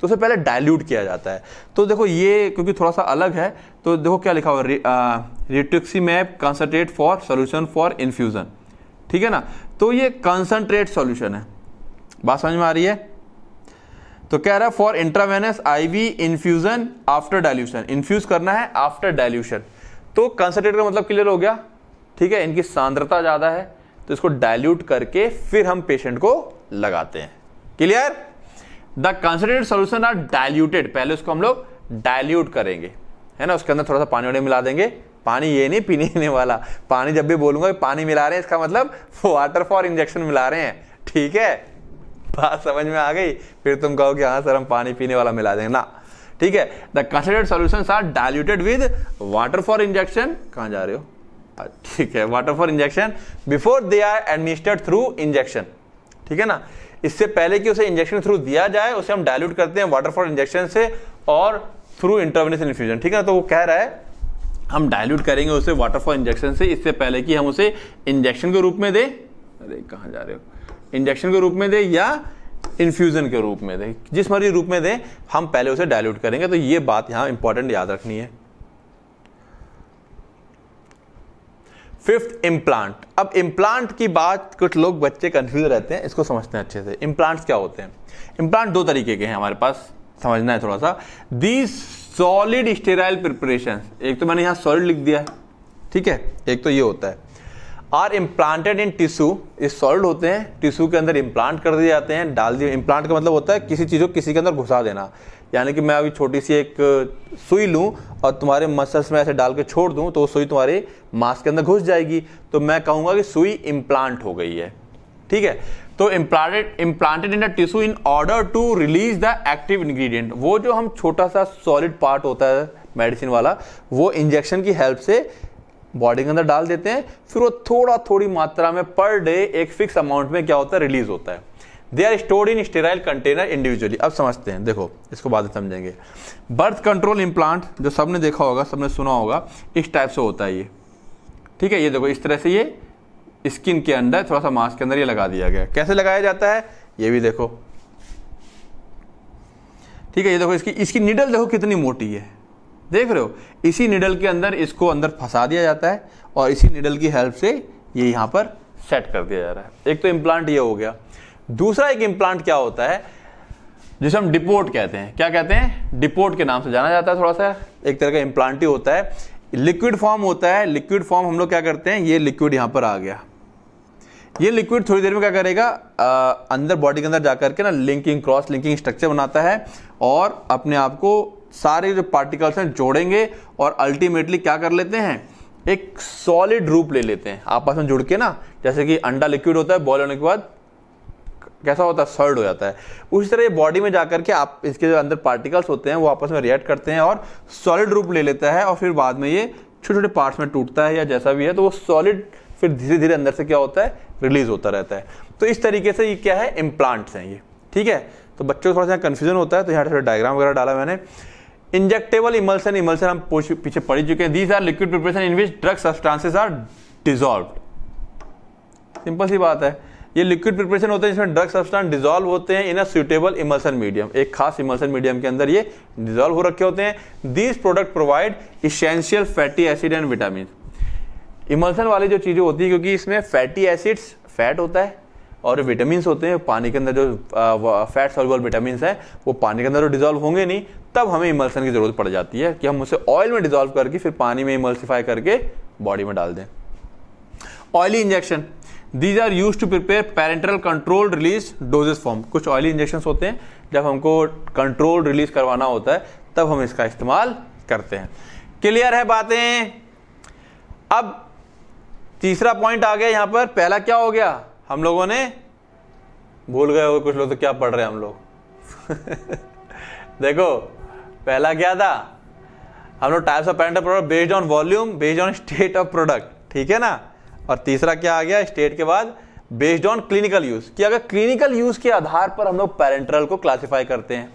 तो उसे पहले डायल्यूट किया जाता है तो देखो ये क्योंकि थोड़ा सा अलग है तो देखो क्या लिखा हुआ map concentrate for solution for infusion ठीक है ना तो ये कंसनट्रेट सोल्यूशन है बात समझ में आ रही है तो कह रहा है for intravenous IV infusion after dilution infuse करना है आफ्टर डायल्यूशन तो कंसनट्रेट का मतलब क्लियर हो गया ठीक है इनकी सांद्रता ज़्यादा है तो इसको डायल्यूट करके फिर हम पेशेंट को लगाते हैं clear the concentrated solution are diluted पहले उसको हम लोग डायल्यूट करेंगे है ना उसके अंदर थोड़ा सा पानी वानी मिला देंगे पानी ये नहीं पीने वाला पानी जब भी बोलूंगा पानी मिला रहे हैं इसका मतलब वाटर फॉर इंजेक्शन मिला रहे हैं ठीक है बात समझ में आ गई फिर तुम कहो कि हाँ सर हम पानी पीने वाला मिला देंगे ना ठीक है the concentrated solution are diluted with water for injection कहाँ जा रहे हो ठीक है water for injection before they are administered through injection ठीक है ना इससे पहले कि उसे इंजेक्शन थ्रू दिया जाए उसे हम डायल्यूट करते हैं वाटरफॉल इंजेक्शन से और थ्रू इंटरवेनिस इन्फ्यूजन ठीक है तो वो कह रहा है हम डायल्यूट करेंगे उसे वाटरफॉल इंजेक्शन से इससे पहले कि हम उसे इंजेक्शन के रूप में दें अरे कहाँ जा रहे हो इंजेक्शन के रूप में दें या इन्फ्यूज़न के रूप में दें जिस मर्जी रूप में दें हम पहले उसे डायल्यूट करेंगे तो ये बात यहाँ इंपॉर्टेंट याद रखनी है फिफ्थ इम्प्लांट अब इम्प्लांट की बात कुछ लोग बच्चे कंफ्यूज रहते हैं इसको समझते हैं अच्छे से इम्प्लांट्स क्या होते हैं इम्प्लांट दो तरीके के हैं हमारे पास समझना है थोड़ा सा दी सॉलिड स्टेराइल प्रिपरेशन एक तो मैंने यहां सॉलिड लिख दिया है ठीक है एक तो ये होता है आर इम्प्लांटेड इन टिश्यू ये सॉलिड होते हैं टिश्यू के अंदर इम्प्लांट कर दिए जाते हैं डाल दिए इम्प्लांट का मतलब होता है किसी चीज़ को किसी के अंदर घुसा देना यानी कि मैं अभी छोटी सी एक सुई लूँ और तुम्हारे मसल्स में ऐसे डाल के छोड़ दूँ तो वो सुई तुम्हारे मांस के अंदर घुस जाएगी तो मैं कहूँगा कि सुई इम्प्लांट हो गई है ठीक है तो implanted implanted in the tissue in order to release the active ingredient वो जो हम छोटा सा सॉलिड पार्ट होता है मेडिसिन वाला वो इंजेक्शन की हेल्प से बॉडी के अंदर डाल देते हैं फिर वो थोड़ा थोड़ी मात्रा में पर डे एक फिक्स अमाउंट में क्या होता है रिलीज होता है they are stored in sterile container individually अब समझते हैं देखो इसको बाद में समझेंगे बर्थ कंट्रोल इम्प्लांट जो सबने देखा होगा सबने सुना होगा इस टाइप से होता है ये ठीक है ये देखो इस तरह से ये स्किन के अंदर थोड़ा सा मांस के अंदर ये लगा दिया गया कैसे लगाया जाता है ये भी देखो ठीक है ये देखो इसकी इसकी निडल देखो कितनी मोटी है देख रहे हो इसी निडल के अंदर इसको अंदर फंसा दिया जाता है और इसी निडल की हेल्प से ये यहाँ पर सेट कर दिया जा रहा है एक तो इम्प्लांट ये हो गया दूसरा एक इम्प्लांट क्या होता है जिसे हम डिपोर्ट कहते हैं क्या कहते हैं डिपोर्ट के नाम से जाना जाता है थोड़ा सा एक तरह का इम्प्लांट ही होता है लिक्विड फॉर्म होता है लिक्विड फॉर्म हम लोग क्या करते हैं ये लिक्विड यहां पर आ गया ये लिक्विड थोड़ी देर में क्या करेगा आ, अंदर बॉडी के अंदर जाकर के ना लिंकिंग क्रॉस लिंकिंग स्ट्रक्चर बनाता है और अपने आप को सारे जो पार्टिकल्स हैं जोड़ेंगे और अल्टीमेटली क्या कर लेते हैं एक सॉलिड रूप ले लेते हैं आपस में जुड़ के ना जैसे कि अंडा लिक्विड होता है बॉयल होने के बाद कैसा होता है सर्ड हो जाता है उसी तरह ये बॉडी में जाकर के आप इसके जो अंदर पार्टिकल्स होते हैं वो आपस में रिएक्ट करते हैं और सॉलिड रूप ले लेता है और फिर बाद में ये छोटे छोटे पार्ट्स में टूटता है या जैसा भी है तो वो सॉलिड फिर धीरे धीरे अंदर से क्या होता है रिलीज होता रहता है तो इस तरीके से ये क्या है इम्प्लांट्स हैं ये ठीक है तो बच्चों को थोड़ा सा कन्फ्यूजन होता है तो यहाँ थोड़ा डायग्राम वगैरह डाला मैंने इंजेक्टेबल इमल्सन इमल्सन हम पीछे पढ़ चुके हैं these are liquid preparation in which drugs substances are dissolve simple सी बात है ये लिक्विड प्रिपरेशन होते हैं जिसमें ड्रग सब्सटेंस डिजोल्व होते हैं in a suitable emulsion medium एक खास इमल्सन मीडियम के अंदर ये डिजोल्व हो रखे होते हैं these product provide essential fatty acid and vitamin emulsion वाली जो चीज़ें होती है क्योंकि इसमें फैटी एसिड्स फैट होता है और विटामिन होते हैं पानी के अंदर जो फैट सॉल्युबल विटामिन है वो पानी के अंदर डिजोल्व तो होंगे नहीं तब हमें इमल्सन की ज़रूरत पड़ जाती है कि हम उसे ऑयल में डिजोल्व करके फिर पानी में इमल्सिफाई करके बॉडी में डाल दें oily injection these are use to prepare parenteral control release doses form कुछ ऑयली इंजेक्शन होते हैं जब हमको कंट्रोल रिलीज करवाना होता है तब हम इसका इस्तेमाल करते हैं क्लियर है बातें अब तीसरा पॉइंट आ गया यहां पर पहला क्या हो गया हम लोगों ने भूल गए कुछ लोग तो क्या पढ़ रहे हैं हम लोग देखो पहला क्या था हम लोग types of parenteral product based on volume based on state of product ठीक है ना और तीसरा क्या आ गया स्टेट के बाद बेस्ड ऑन क्लिनिकल यूज़ कि अगर क्लिनिकल यूज़ के आधार पर हम लोग पेरेंट्रल को क्लासीफाई करते हैं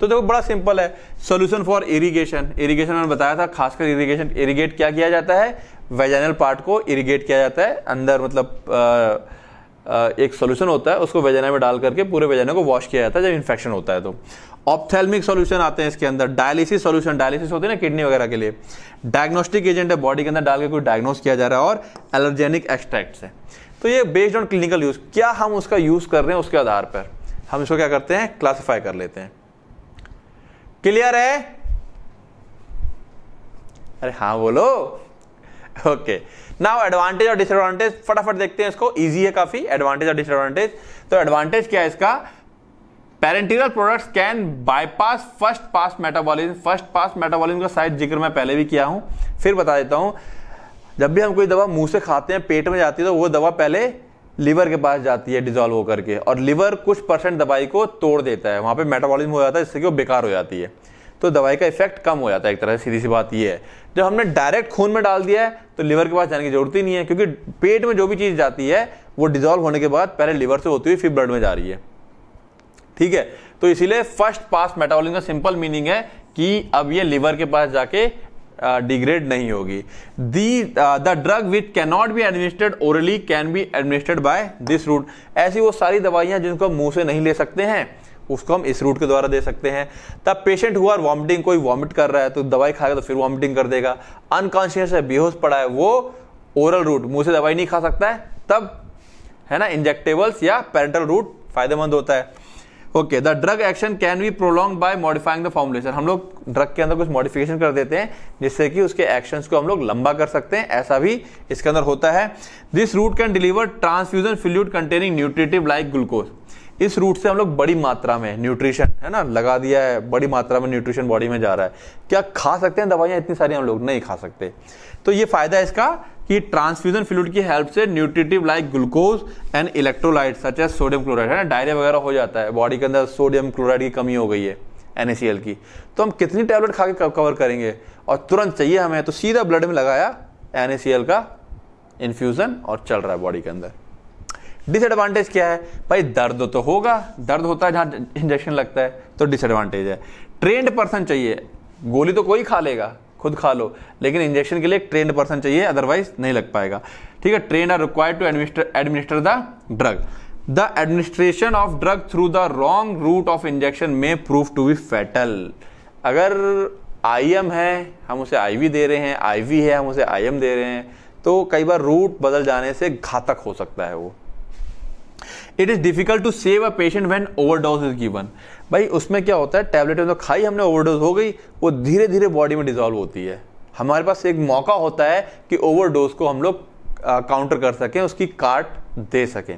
तो देखो बड़ा सिंपल है सोल्यूशन फॉर इरीगेशन इरीगेशन मैंने बताया था खासकर इरीगेशन इरीगेट क्या किया जाता है वेजाइनल पार्ट को इरीगेट किया जाता है अंदर मतलब आ, आ, एक सोल्यूशन होता है उसको वेजाइना में डाल करके पूरे वेजाइना को वॉश किया जाता है जब इन्फेक्शन होता है तो ऑप्थेलमिक सॉल्यूशन आते हैं इसके अंदर डायलिसिस सॉल्यूशन डायलिसिस होती है ना किडनी वगैरह के लिए डायग्नोस्टिक एजेंट है बॉडी के अंदर डाल के कोई डायग्नोस किया जा रहा है और एलर्जेनिक एक्सट्रैक्ट है तो ये बेस्ड ऑन क्लिनिकल यूज क्या हम उसका यूज कर रहे हैं उसके आधार पर हम इसको क्या करते हैं क्लासीफाई कर लेते हैं क्लियर है अरे हाँ बोलो ओके नाउ एडवांटेज और डिसएडवांटेज फटाफट देखते हैं इसको इजी है काफी एडवांटेज और डिसएडवांटेज तो एडवांटेज क्या है इसका parenteral products can bypass first pass metabolism first pass metabolism का शायद जिक्र मैं पहले भी किया हूं फिर बता देता हूं जब भी हम कोई दवा मुंह से खाते हैं पेट में जाती है तो वो दवा पहले लीवर के पास जाती है डिजॉल्व होकर के और लीवर कुछ परसेंट दवाई को तोड़ देता है वहां पे मेटाबॉलिज्म हो जाता है जिससे कि वो बेकार हो जाती है तो दवाई का इफेक्ट कम हो जाता है एक तरह से सीधी सी बात ये है जब हमने डायरेक्ट खून में डाल दिया है तो लीवर के पास जाने की जरूरत ही नहीं है क्योंकि पेट में जो भी चीज़ जाती है वो डिजॉल्व होने के बाद पहले लीवर से होती हुई फिर ब्लड में जा रही है ठीक है तो इसीलिए फर्स्ट पास मेटाबॉलिज्म का सिंपल मीनिंग है कि अब ये लिवर के पास जाके डिग्रेड uh, नहीं होगी the the drug which can not be administered orally can be administered by this route ऐसी वो सारी दवाइयां जिनको हम मुंह से नहीं ले सकते हैं उसको हम इस रूट के द्वारा दे सकते हैं तब पेशेंट हुआ वॉमिटिंग कोई वॉमिट कर रहा है तो दवाई खाएगा तो फिर वॉमिटिंग कर देगा अनकॉन्शियस है बेहोश पड़ा है वो ओरल रूट मुंह से दवाई नहीं खा सकता है तब है ना इंजेक्टेबल्स या पेरेंटल रूट फायदेमंद होता है okay the drug action can be prolong by modifying the formulation हम लोग ड्रग के अंदर कुछ मॉडिफिकेशन कर देते हैं जिससे कि उसके एक्शन को हम लोग लंबा कर सकते हैं ऐसा भी इसके अंदर होता है this route can deliver transfusion fluid containing nutritive like glucose इस रूट से हम लोग बड़ी मात्रा में न्यूट्रिशन है ना लगा दिया है बड़ी मात्रा में न्यूट्रिशन बॉडी में जा रहा है क्या खा सकते हैं दवाइयाँ इतनी सारी हम लोग नहीं खा सकते तो ये फायदा इसका कि ट्रांसफ्यूजन फ्लूड की हेल्प से nutritive like glucose and electrolyte such as sodium chloride है ना डायरिया वगैरह हो जाता है बॉडी के अंदर सोडियम क्लोराइड की कमी हो गई है एन की तो हम कितनी टैबलेट खा के कवर करेंगे और तुरंत चाहिए हमें तो सीधा ब्लड में लगाया एन का इन्फ्यूज़न और चल रहा है बॉडी के अंदर डिसएडवांटेज क्या है भाई दर्द तो होगा दर्द होता है जहाँ इंजेक्शन लगता है तो डिसएडवांटेज है ट्रेंड पर्सन चाहिए गोली तो कोई खा लेगा खुद खा लो लेकिन इंजेक्शन के लिए एक ट्रेंड पर्सन चाहिए अदरवाइज नहीं लग पाएगा ठीक है trained are required to administer administer the drug the administration of drug through the wrong route of injection may prove to be fatal अगर आई एम है हम उसे आई वी दे रहे हैं आई वी है हम उसे आई एम दे रहे हैं तो कई बार रूट बदल जाने से घातक हो सकता है वो it is difficult to save a patient over overdose is given भाई उसमें क्या होता है टैबलेट तो खाई हमने ओवरडोज हो गई वो धीरे धीरे बॉडी में डिजॉल्व होती है हमारे पास एक मौका होता है कि ओवरडोज को हम लोग काउंटर कर सकें उसकी काट दे सकें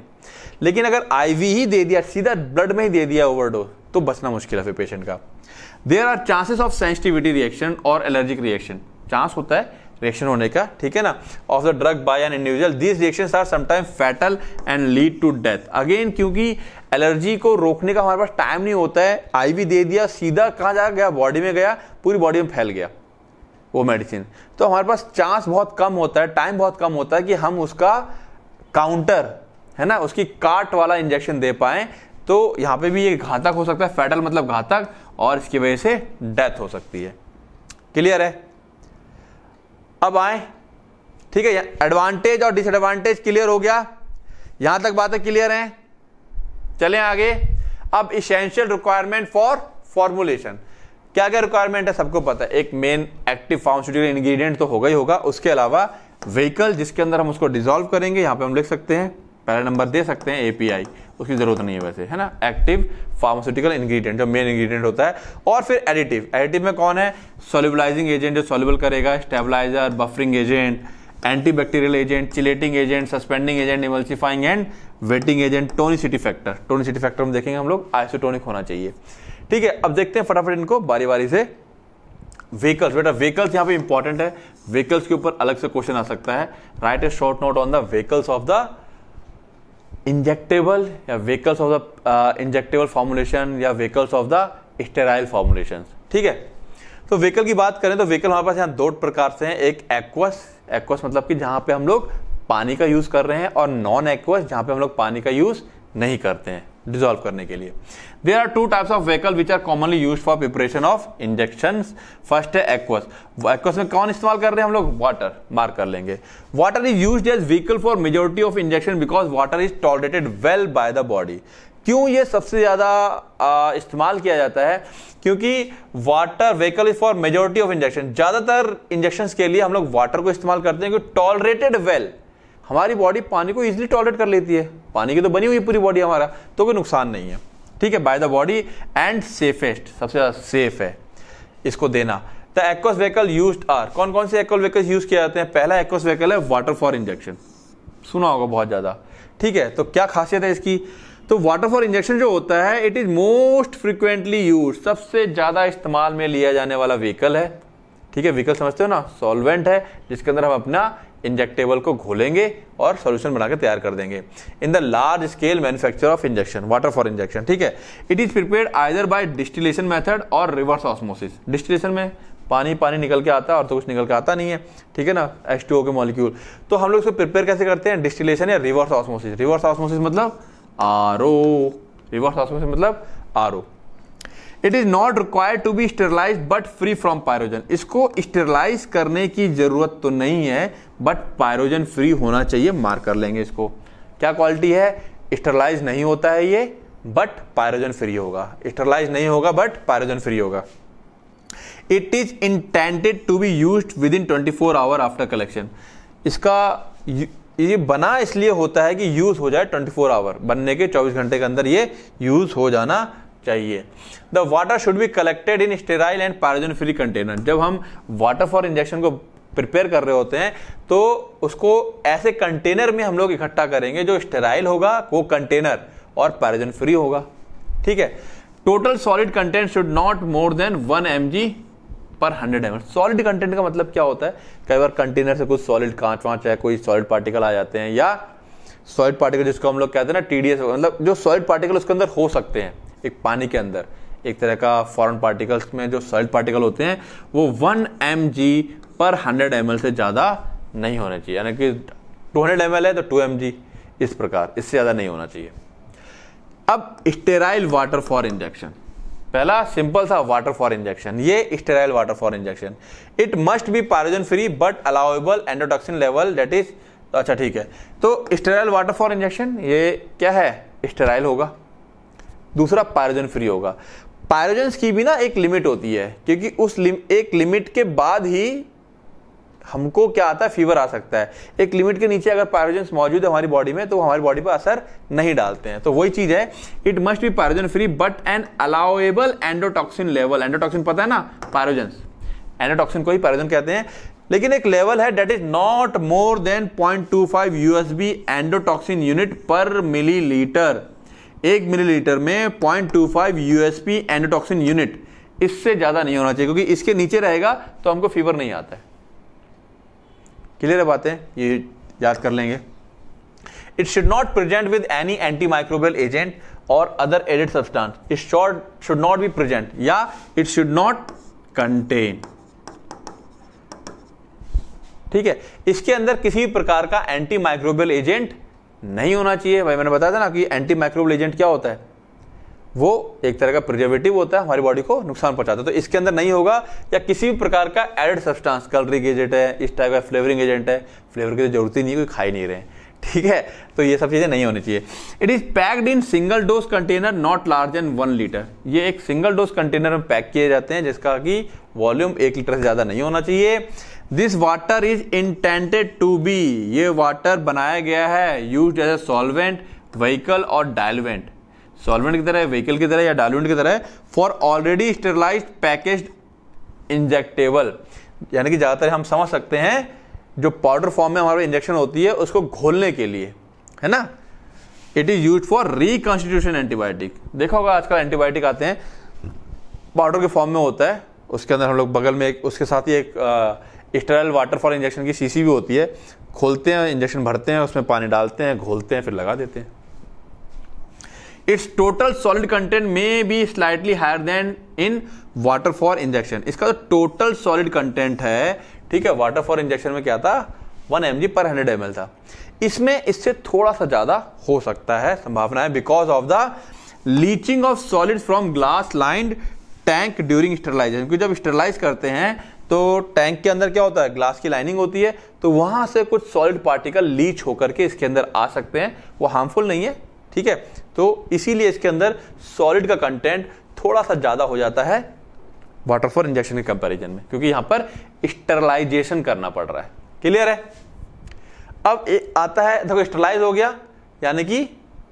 लेकिन अगर आईवी ही दे दिया सीधा ब्लड में ही दे दिया ओवरडोज तो बचना मुश्किल है फिर पेशेंट का there are chances of sensitivity reaction और एलर्जिक रिएक्शन चांस होता है रिएक्शन होने का ठीक है ना of the drug by an individual this reaction are sometime fatal and lead to death again क्योंकि एलर्जी को रोकने का हमारे पास टाइम नहीं होता है आईवी दे दिया सीधा कहाँ जा गया बॉडी में गया पूरी बॉडी में फैल गया वो मेडिसिन तो हमारे पास चांस बहुत कम होता है टाइम बहुत कम होता है कि हम उसका काउंटर है ना उसकी काट वाला इंजेक्शन दे पाए तो यहाँ पे भी ये घातक हो सकता है फैटल मतलब घातक और इसकी वजह से डेथ हो सकती है क्लियर है अब आए ठीक है एडवांटेज और डिसएडवांटेज क्लियर हो गया यहां तक बातें क्लियर हैं चले आगे अब इसेंशियल रिक्वायरमेंट फॉर फॉर्मुलेशन क्या क्या रिक्वायरमेंट है सबको पता है एक मेन एक्टिव फार्मास्यूटिकल इंग्रेडिएंट तो होगा ही होगा उसके अलावा व्हीकल जिसके अंदर हम उसको डिजोल्व करेंगे यहां पे हम लिख सकते हैं पहला नंबर दे सकते हैं एपीआई उसकी ज़रूरत नहीं है वैसे है ना एक्टिव फार्मास्यूटिकल इंग्रेडिएंट जो मेन इंग्रेडिएंट होता है और फिर एडिटिव एडिटिव में कौन है सोलिबलाइजिंग एजेंट जो सोलिबल करेगा stabiliser buffering agent antibacterial agent chelating agent suspending agent emulsifying and wetting agent tonicity factor tonicity factor हम देखेंगे हम लोग आइसोटोनिक होना चाहिए ठीक है अब देखते हैं फटाफट इनको बारी बारी से व्हीकल्स बेटा व्हीकल्स यहाँ पे इंपॉर्टेंट है व्हीकल्स के ऊपर अलग से क्वेश्चन आ सकता है write a short note on the vehicles of the injectable या vehicles of the injectable formulation या vehicles of the sterile formulation ठीक है तो व्हीकल की बात करें तो व्हीकल हमारे पास यहाँ दो प्रकार से हैं एक एक्वस एक्वस मतलब कि जहाँ पे हम लोग पानी का यूज़ कर रहे हैं और नॉन एक्वस जहाँ पे हम लोग पानी का यूज़ नहीं करते हैं डिजोल्व करने के लिए there are two types of vehicle which are commonly use for preparation of injection first है एक्वस एक्वस में कौन इस्तेमाल कर रहे हैं हम लोग वाटर मार्क कर लेंगे water is use as vehicle for majority of injection because water is tolerated well by the body क्यों ये सबसे ज़्यादा इस्तेमाल किया जाता है क्योंकि water vehicle is for majority of injection ज़्यादातर इंजेक्शन के लिए हम लोग वाटर को इस्तेमाल करते हैं क्योंकि टॉलरेटेड वेल हमारी बॉडी पानी को ईजिली टॉयलेट कर लेती है पानी की तो बनी हुई पूरी बॉडी हमारा तो कोई नुकसान नहीं है ठीक है by the body and safest सबसे ज़्यादा सेफ है इसको देना the aqueous vehicle use are कौन कौन से एक्वल व्हीकल यूज किए जाते हैं पहला एक्वस व्हीकल है वाटर फॉर इंजेक्शन सुना होगा बहुत ज़्यादा ठीक है तो क्या खासियत है इसकी तो वाटर फॉर इंजेक्शन जो होता है it is most frequently use सबसे ज़्यादा इस्तेमाल में लिया जाने वाला व्हीकल है ठीक है व्हीकल समझते हो ना सॉल्वेंट है जिसके अंदर हम अपना इंजेक्टेबल को घोलेंगे और सोल्यूशन बनाकर तैयार कर देंगे in the large scale manufacture of injection water for injection ठीक है it is prepare either by distillation method or reverse osmosis distillation में पानी पानी निकल के आता है और तो कुछ निकल के आता नहीं है ठीक है ना एच टू ओ के मॉलिक्यूल तो हम लोग इसको प्रिपेयर कैसे करते हैं डिस्टिलेशन या रिवर्स ऑस्मोसिस रिवर्स ऑस्मोसिस मतलब आर ओ रिवर्स ऑस्मोसिस मतलब R O it is not required to be sterilise but free from pyrogen इसको स्टेरलाइज करने की जरूरत तो नहीं है बट पायरोजन फ्री होना चाहिए मार्क कर लेंगे इसको क्या क्वालिटी है स्टरलाइज नहीं होता है ये बट पायरोजन फ्री होगा स्टरलाइज नहीं होगा बट पायरोजन फ्री होगा it is intended to be use within twenty four hour after collection इसका ये बना इसलिए होता है कि यूज़ हो जाए 24 आवर बनने के 24 घंटे के अंदर ये यूज़ हो जाना चाहिए the water should be collected in sterile and pyrogen free container जब हम वाटर फॉर इंजेक्शन को प्रिपेयर कर रहे होते हैं तो उसको ऐसे कंटेनर में हम लोग इकट्ठा करेंगे जो स्टेराइल होगा वो कंटेनर और पैराजन फ्री होगा ठीक है total solid content should not more than one M per hundred M solid content का मतलब क्या होता है कई बार कंटेनर से कुछ सॉलिड कांच वाँच है कोई सॉलिड पार्टिकल आ जाते हैं या सॉलिड पार्टिकल जिसको हम लोग कहते हैं ना टी डी मतलब जो सॉलिड पार्टिकल उसके अंदर हो सकते हैं एक पानी के अंदर एक तरह का फॉरन पार्टिकल्स में जो सॉलिड पार्टिकल होते हैं वो वन एम जी पर 100 एम से ज़्यादा नहीं होना चाहिए यानी कि 200 एम है तो 2 एम इस प्रकार इससे ज़्यादा नहीं होना चाहिए अब स्टेराइल वाटर फॉर इंजेक्शन पहला सिंपल सा वाटर फॉर इंजेक्शन ये sterile water for injection it must be pyrogen free but allowable endotoxin level that is अच्छा ठीक है तो स्टेराइल वाटर फॉर इंजेक्शन ये क्या है स्टेराइल होगा दूसरा पायरोजन फ्री होगा पायरोजन्स की भी ना एक लिमिट होती है क्योंकि उस लिम, एक लिमिट के बाद ही हमको क्या आता है फीवर आ सकता है एक लिमिट के नीचे अगर पायरोजेंस मौजूद है हमारी बॉडी में तो हमारी बॉडी पर असर नहीं डालते हैं तो वही चीज है it must be pyrogen free but an allowable endotoxin level endotoxin पता है ना पायरोजेंस एंडोटॉक्सिन को ही पायरोजन कहते हैं लेकिन एक लेवल है that is not more than 0.25 USP endotoxin unit per millilitre एक मिलीलीटर में 0.25 यूएसपी एंडोटॉक्सिन यूनिट इससे ज़्यादा नहीं होना चाहिए क्योंकि इसके नीचे रहेगा तो हमको फीवर नहीं आता है क्लियर है बातें ये याद कर लेंगे it should not present with any anti microbial agent or other added substance it short should not be present या इट शुड नॉट कंटेन ठीक है इसके अंदर किसी प्रकार का एंटी माइक्रोबियल एजेंट नहीं होना चाहिए भाई मैंने बताया था ना कि एंटी माइक्रोबियल एजेंट क्या होता है वो एक तरह का प्रिजर्वेटिव होता है हमारी बॉडी को नुकसान पहुंचाता है तो इसके अंदर नहीं होगा या किसी भी प्रकार का एडेड सब्सटेंस कलरिंग एजेंट है इस टाइप का फ्लेवरिंग एजेंट है फ्लेवर की तो जरूरत ही नहीं है कोई खा ही नहीं रहे हैं ठीक है तो ये सब चीज़ें नहीं होनी चाहिए it is packed in single dose container not large than one litre ये एक सिंगल डोज कंटेनर में पैक किए जाते हैं जिसका कि वॉल्यूम एक लीटर से ज़्यादा नहीं होना चाहिए this water is intended to be ये वाटर बनाया गया है use as a solvent vehicle or diluent solvent की तरह व्हीकल की तरह या डालूंट की तरह for already sterilise package injectable यानी कि ज़्यादातर हम समझ सकते हैं जो पाउडर फॉर्म में हमारे इंजेक्शन होती है उसको घोलने के लिए है ना it is use for reconstitution antibiotic देखा होगा आजकल एंटीबायोटिक आते हैं पाउडर के फॉर्म में होता है उसके अंदर हम लोग बगल में एक उसके साथ ही एक स्टेराइल वाटर फॉर इंजेक्शन की शीशी भी होती है खोलते हैं इंजेक्शन भरते हैं उसमें पानी डालते हैं घोलते हैं फिर लगा देते हैं its total solid content may be slightly higher than in water for injection इसका जो टोटल सॉलिड कंटेंट है ठीक है वाटर फॉर इंजेक्शन में क्या था one M per hundred M था इसमें इससे थोड़ा सा ज़्यादा हो सकता है संभावना है because of the leaching of solid from glass lined tank during sterilization क्योंकि जब स्टरलाइज करते हैं तो टैंक के अंदर क्या होता है ग्लास की लाइनिंग होती है तो वहां से कुछ सॉलिड पार्टिकल लीच होकर के इसके अंदर आ सकते हैं वो हार्मफुल नहीं है ठीक है तो इसीलिए इसके अंदर सॉलिड का कंटेंट थोड़ा सा ज़्यादा हो जाता है वाटर फॉर इंजेक्शन के कंपैरिजन में क्योंकि यहां पर स्टरलाइजेशन करना पड़ रहा है क्लियर है अब ए, आता है देखो स्टरलाइज हो गया यानी कि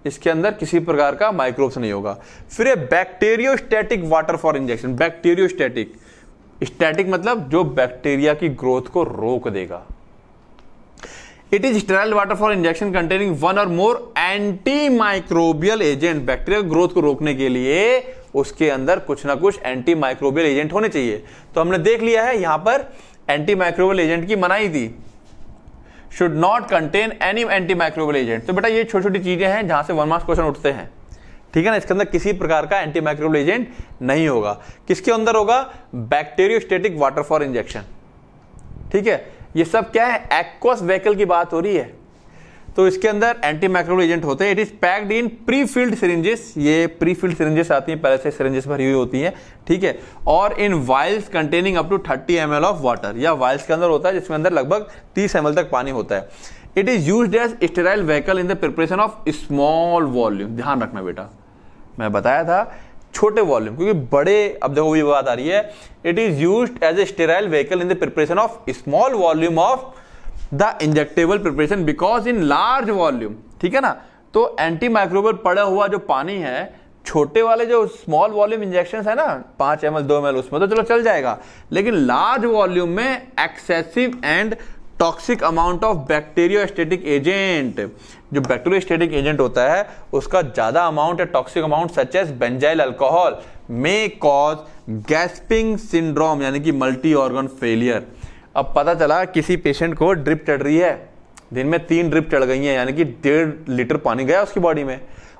इसके अंदर किसी प्रकार का माइक्रोब्स नहीं होगा फिर ये static water for injection static static मतलब जो बैक्टीरिया की ग्रोथ को रोक देगा it is sterile water for injection containing one or more anti microbial agent bacterial growth को रोकने के लिए उसके अंदर कुछ ना कुछ एंटी माइक्रोबियल एजेंट होने चाहिए तो हमने देख लिया है यहां पर एंटी माइक्रोबियल एजेंट की मनाही थी should not contain any anti microbial agent तो बेटा ये छोटी छोटी चीजें हैं जहां से वन मार्क्स क्वेश्चन उठते हैं ठीक है ना इसके अंदर किसी प्रकार का एंटी माइक्रोबियल एजेंट नहीं होगा किसके अंदर होगा बैक्टेरियोस्टेटिक वाटर फॉर इंजेक्शन ठीक है ये सब क्या है एक्वस वेहकल की बात हो रही है तो इसके अंदर एंटी माइक्रोबल एजेंट होते हैं it is packed in pre filled syringes ये प्री फिल्ड सिरिंजेस आती हैं पहले से सिरिंजेस भरी हुई होती हैं ठीक है और in vials containing up to 30 M of water या वाइल्स के अंदर होता है जिसमें अंदर लगभग 30 एम तक पानी होता है it is use as sterile vehicle in the preparation of small volume ध्यान रखना बेटा मैं बताया था छोटे वॉल्यूम क्योंकि बड़े अब देखो ये बात आ रही है it is use as a sterile vehicle in the preparation of small volume of the injectable preparation because in large volume ठीक है ना तो एंटी माइक्रोबल पड़ा हुआ जो पानी है छोटे वाले जो स्मॉल वॉल्यूम इंजेक्शन है ना पांच एम एल दो एम एल उसमें तो चलो चल जाएगा लेकिन लार्ज वॉल्यूम में excessive and toxic amount of bacteriostatic agent जो बैक्टेरियोस्टेटिक एजेंट होता है उसका ज्यादा अमाउंट या toxic amount such as benzyl alcohol may cause gasping syndrome यानी कि मल्टी ऑर्गन फेलियर अब पता चला किसी पेशेंट को ड्रिप चढ़ रही है दिन में तीन ड्रिप चढ़ गई है यानी कि डेढ़ लीटर पानी गया उसकी बॉडी में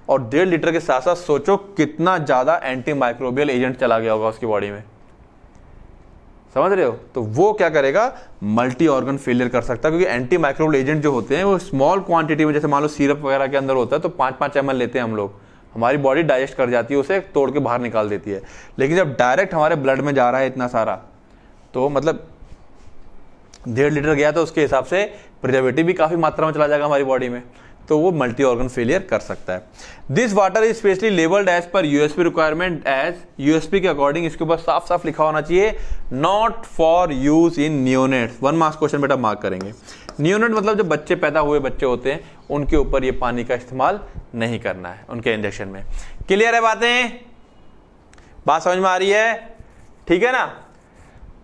और डेढ़ लीटर के साथ साथ सोचो कितना ज़्यादा एंटी माइक्रोबियल एजेंट चला गया होगा उसकी बॉडी में समझ रहे हो तो वो क्या करेगा मल्टी ऑर्गन फेलियर कर सकता है क्योंकि एंटी माइक्रोबल एजेंट जो होते हैं वो स्मॉल क्वांटिटी में जैसे मान लो सीरप वगैरह के अंदर होता है तो पांच पांच एम लेते हैं हम लोग हमारी बॉडी डाइजेस्ट कर जाती है उसे तोड़ के बाहर निकाल देती है लेकिन जब डायरेक्ट हमारे ब्लड में जा रहा है इतना सारा तो मतलब डेढ़ लीटर गया तो उसके हिसाब से प्रिजर्वेटिव भी काफ़ी मात्रा में चला जाएगा हमारी बॉडी में तो वो मल्टी ऑर्गन फेलियर कर सकता है this water is specially labelled as per USP requirement as USP के अकॉर्डिंग इसके ऊपर साफ साफ लिखा होना चाहिए not for use in neonate one marks question बेटा मार्क करेंगे न्यूनेट मतलब जब बच्चे पैदा हुए बच्चे होते हैं उनके ऊपर ये पानी का इस्तेमाल नहीं करना है उनके इंजेक्शन में क्लियर है बातें बात समझ में आ रही है ठीक है ना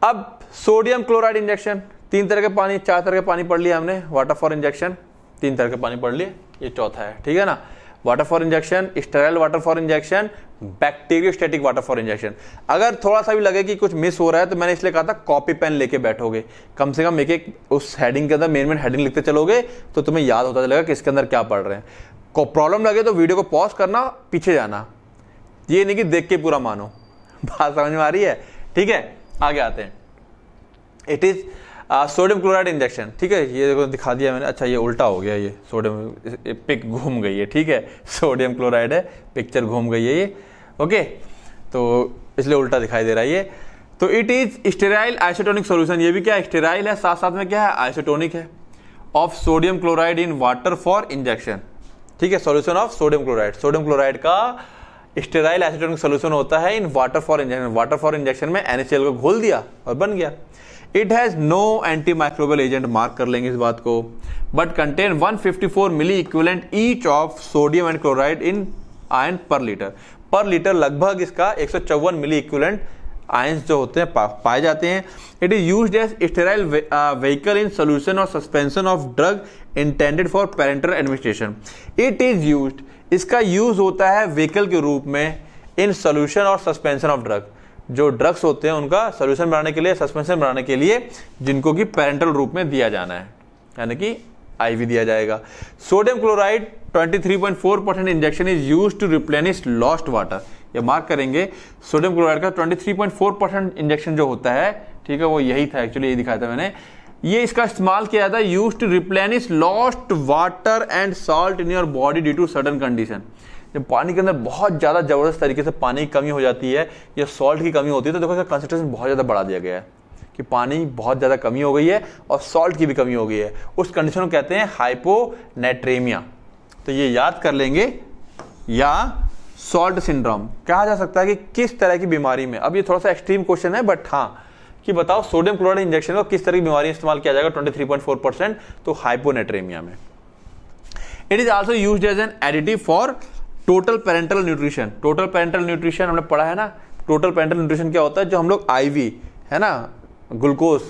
अब सोडियम क्लोराइड इंजेक्शन तीन तरह के पानी चार तरह के पानी पढ़ लिया हमने वाटर फॉर इंजेक्शन तीन तरह के पानी पढ़ लिए ये चौथा है ठीक है ना water for injection sterile water for injection bacteriostatic water for injection अगर थोड़ा सा भी लगे कि कुछ मिस हो रहा है तो मैंने इसलिए कहा था कॉपी पेन लेके बैठोगे कम से कम एक एक उस हेडिंग के अंदर मेन मेन हेडिंग लिखते चलोगे तो तुम्हें याद होता चलेगा कि इसके अंदर क्या पढ़ रहे हैं प्रॉब्लम लगे तो वीडियो को पॉज करना पीछे जाना ये नहीं कि देख के पूरा मानो बात समझ में आ रही है ठीक है आगे आते हैं it is sodium chloride injection ठीक है ये देखो दिखा दिया मैंने अच्छा ये उल्टा हो गया ये सोडियम पिक घूम गई है ठीक है सोडियम क्लोराइड है पिक्चर घूम गई है ये ओके तो इसलिए उल्टा दिखाई दे रहा है ये तो it is sterile isotonic solution ये भी क्या स्टेराइल है साथ साथ में क्या है आइसोटोनिक है of sodium chloride in water for injection ठीक है solution of sodium chloride sodium chloride का स्टेराइल एसिटोनिक सोल्यूशन होता है in water for injection water for injection में एनएसएल को घोल दिया और बन गया it has no antimicrobial agent mark कर लेंगे इस बात को but contain 154 milliequivalent each of sodium and chloride in ion per litre per litre लगभग इसका एक मिली इक्विवेलेंट आयंस जो होते हैं पा, पाए जाते हैं it is use as sterile vehicle in solution और suspension of drug intended for parenteral administration it is use इसका यूज होता है व्हीकल के रूप में इन सोल्यूशन और सस्पेंशन ऑफ ड्रग जो ड्रग्स होते हैं उनका सोल्यूशन बनाने के लिए सस्पेंशन बनाने के लिए जिनको कि पेरेंटल रूप में दिया जाना है यानी कि आईवी दिया जाएगा sodium chloride 23.4 percent injection is use to replenish lost water ये मार्क करेंगे सोडियम क्लोराइड का 23.4 परसेंट इंजेक्शन जो होता है ठीक है वो यही था एक्चुअली यही दिखाया था मैंने ये इसका इस्तेमाल किया था use to replenish lost water and salt in your body due to sudden condition जब पानी के अंदर बहुत ज़्यादा ज़बरदस्त तरीके से पानी की कमी हो जाती है या सॉल्ट की कमी होती है तो देखो इसका कंसेंट्रेशन बहुत ज़्यादा बढ़ा दिया गया है कि पानी बहुत ज़्यादा कमी हो गई है और सॉल्ट की भी कमी हो गई है उस कंडीशन को कहते हैं हाइपोनेट्रेमिया तो ये याद कर लेंगे या सॉल्ट सिंड्रोम कहा जा सकता है कि किस तरह की बीमारी में अब ये थोड़ा सा एक्सट्रीम क्वेश्चन है बट हाँ कि बताओ सोडियम क्लोराइड इंजेक्शन को किस तरह की बीमारी इस्तेमाल किया जाएगा 23.4 परसेंट तो हाइपोनेट्रेमिया में it is also use as an additive for total parenteral nutrition total parenteral nutrition हमने पढ़ा है ना टोटल पेरेंटल न्यूट्रिशन क्या होता है जो हम लोग आई है ना ग्लूकोज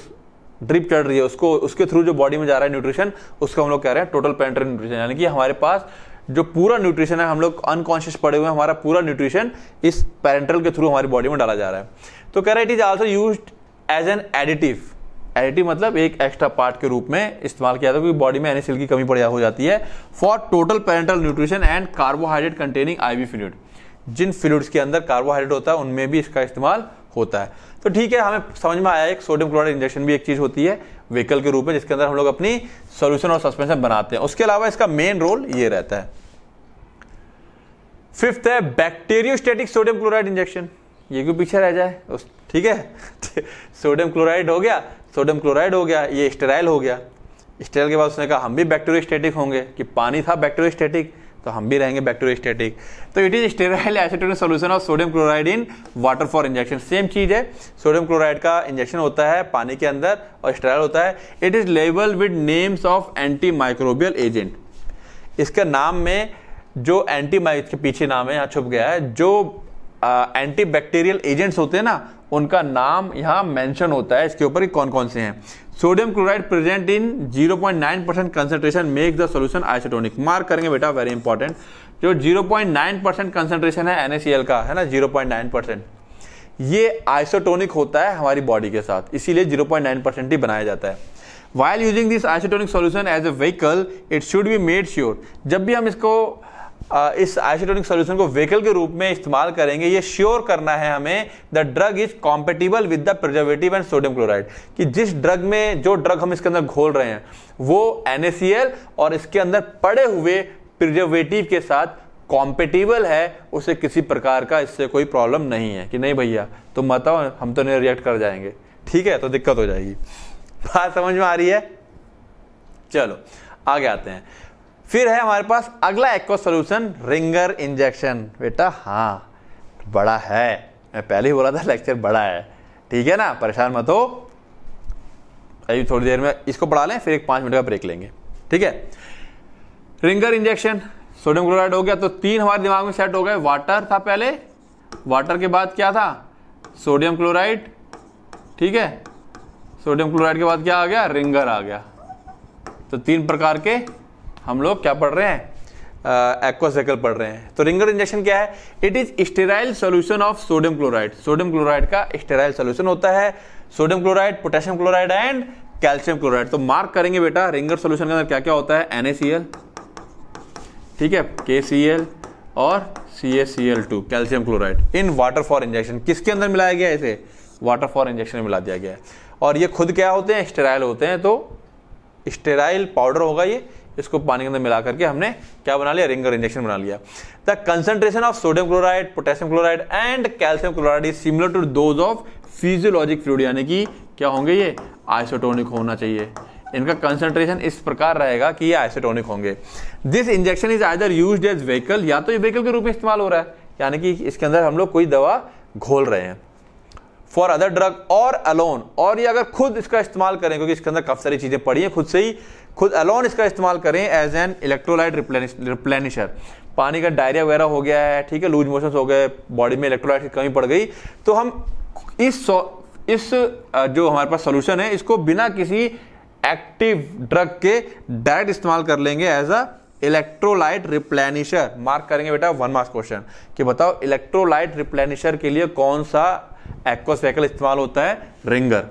ड्रिप चढ़ रही है उसको उसके थ्रू जो बॉडी में जा रहा है न्यूट्रिशन उसको हम लोग कह रहे हैं टोटल पेरेंटल न्यूट्रिशन यानी कि हमारे पास जो पूरा न्यूट्रिशन है हम लोग अनकॉन्शियस पड़े हुए हैं हमारा पूरा न्यूट्रिशन इस पेरेंटल के थ्रू हमारी बॉडी में डाला जा रहा है तो कह रहा है it is also use as an additive additive मतलब एक एक्स्ट्रा पार्ट के रूप में इस्तेमाल किया जाता है क्योंकि बॉडी में एनिसिल की कमी बढ़िया हो जाती है for total parenteral nutrition and carbohydrate containing IV fluid जिन फ्लूड्स के अंदर कार्बोहाइड्रेट होता है उनमें भी इसका इस्तेमाल होता है तो ठीक है हमें समझ में आया एक सोडियम क्लोराइड इंजेक्शन भी एक चीज होती है व्हीकल के रूप में जिसके अंदर हम लोग अपनी सोल्यूशन और सस्पेंशन बनाते हैं उसके अलावा इसका मेन रोल ये रहता है फिफ्थ है बैक्टेरियोस्टेटिक सोडियम क्लोराइड इंजेक्शन ये क्यों पीछे रह जाए ठीक है सोडियम क्लोराइड हो गया सोडियम क्लोराइड हो गया ये स्टेराइल हो गया स्टेराइल के बाद उसने कहा हम भी बैक्टीरियोस्टेटिक होंगे कि पानी था बैक्टीरियोस्टेटिक तो हम भी रहेंगे बैक्टीरियोस्टेटिक तो it is sterile isotonic solution of sodium chloride in water for injection same चीज है सोडियम क्लोराइड का इंजेक्शन होता है पानी के अंदर और स्टेराइल होता है it is label with names of anti microbial agent इसके नाम में जो एंटी माइक के पीछे नाम है यहाँ छुप गया है जो एंटीबैक्टीरियल एजेंट्स होते हैं ना उनका नाम यहाँ मेंशन होता है इसके ऊपर कौन कौन से हैं sodium chloride present in 0.9 percent concentration make the solution isotonic mark करेंगे बेटा वेरी इंपॉर्टेंट जो 0.9 परसेंट कंसेंट्रेशन है एनएसीएल का है ना 0.9 परसेंट ये आइसोटोनिक होता है हमारी बॉडी के साथ इसीलिए 0.9 परसेंट ही बनाया जाता है while using this isotonic solution as a vehicle it should be made sure जब भी हम इसको इस आइसोटोनिक सॉल्यूशन को व्हीकल के रूप में इस्तेमाल करेंगे ये श्योर करना है हमें the drug is compatible with the preservative and sodium chloride कि जिस ड्रग में जो ड्रग हम इसके अंदर घोल रहे हैं वो एन और इसके अंदर पड़े हुए प्रिजर्वेटिव के साथ कॉम्पेटिबल है उसे किसी प्रकार का इससे कोई प्रॉब्लम नहीं है कि नहीं भैया तुम बताओ हम तो नहीं रिएक्ट कर जाएंगे ठीक है तो दिक्कत हो जाएगी बात समझ में आ रही है चलो आगे आते हैं फिर है हमारे पास अगला एक्व सोल्यूशन रिंगर इंजेक्शन बेटा हाँ बड़ा है मैं पहले ही बोला था लेक्चर बड़ा है ठीक है ना परेशान मत हो अभी थोड़ी देर में इसको बढ़ा लें फिर एक पाँच मिनट का ब्रेक लेंगे ठीक है रिंगर इंजेक्शन सोडियम क्लोराइड हो गया तो तीन हमारे दिमाग में सेट हो गए वाटर था पहले वाटर के बाद क्या था सोडियम क्लोराइड ठीक है सोडियम क्लोराइड के बाद क्या आ गया रिंगर आ गया तो तीन प्रकार के हम लोग क्या पढ़ रहे हैं एक्वासाइकल पढ़ रहे हैं तो रिंगर इंजेक्शन क्या है it is sterile solution of sodium chloride sodium chloride का स्टेराइल सोल्यूशन होता है sodium chloride potassium chloride and calcium chloride तो मार्क करेंगे बेटा रिंगर सोल्यूशन के अंदर क्या क्या होता है एनएसीएल ठीक है के सी एल और C S C L two calcium chloride in water for injection किसके अंदर मिलाया गया है इसे वाटर फॉर इंजेक्शन में मिला दिया गया है और ये खुद क्या होते हैं स्टेराइल होते हैं तो स्टेराइल पाउडर होगा ये इसको पानी के अंदर मिला करके हमने क्या बना लिया रिंगर इंजेक्शन बना लिया the concentration of sodium chloride potassium chloride and calcium chloride is similar to those of physiologic fluid यानी कि क्या होंगे ये आइसोटोनिक होना चाहिए इनका कंसेंट्रेशन इस प्रकार रहेगा कि ये आइसोटोनिक होंगे this injection is either use as vehicle या तो ये व्हीकल के रूप में इस्तेमाल हो रहा है यानी कि इसके अंदर हम लोग कोई दवा घोल रहे हैं for other drug or alone और ये अगर खुद इसका इस्तेमाल करें क्योंकि इसके अंदर काफ़ी सारी चीज़ें पड़ी हैं खुद से ही खुद अलोन इसका इस्तेमाल करें एज एन इलेक्ट्रोलाइट रिप्लेनिशर पानी का डायरिया वगैरह हो गया है ठीक है लूज मोशन हो गए बॉडी में इलेक्ट्रोलाइट की कमी पड़ गई तो हम इस इस जो हमारे पास सोल्यूशन है इसको बिना किसी एक्टिव ड्रग के डायरेक्ट इस्तेमाल कर लेंगे as a electrolyte replenisher mark करेंगे बेटा वन मार्क्स क्वेश्चन कि बताओ इलेक्ट्रोलाइट रिप्लेनिशर के लिए कौन सा एक्वासाइकिल इस्तेमाल होता है Ringer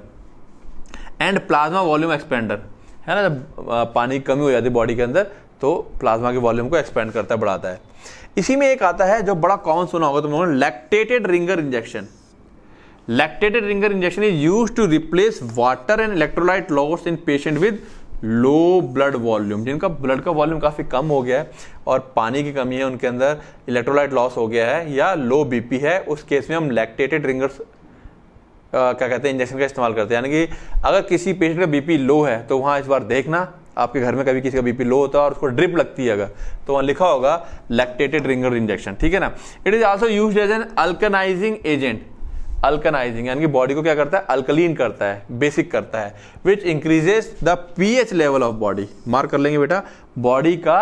and plasma volume expander है ना जब पानी की कमी हो जाती है बॉडी के अंदर तो प्लाज्मा के वॉल्यूम को एक्सपेंड करता है बढ़ाता है इसी में एक आता है जो बड़ा कॉमन सुना होगा तुम लोगों ने lactated Ringer injection lactated Ringer injection is use to replace water and electrolyte loss in patient with low blood volume जिनका ब्लड का वॉल्यूम काफ़ी कम हो गया है और पानी की कमी है उनके अंदर इलेक्ट्रोलाइट लॉस हो गया है या लो बीपी है उस केस में हम लैक्टेटेड रिंगर्स क्या कहते हैं इंजेक्शन का इस्तेमाल करते हैं यानी कि अगर किसी पेशेंट का बीपी लो है तो वहाँ इस बार देखना आपके घर में कभी किसी का बीपी लो होता है और उसको ड्रिप लगती है अगर तो वहाँ लिखा होगा लैक्टेटेड रिंगर इंजेक्शन ठीक है ना it is also use as an alkalinizing agent alkalinizing यानी कि बॉडी को क्या करता है अल्कलीन करता है बेसिक करता है which increases the pH level of body mark कर लेंगे बेटा बॉडी का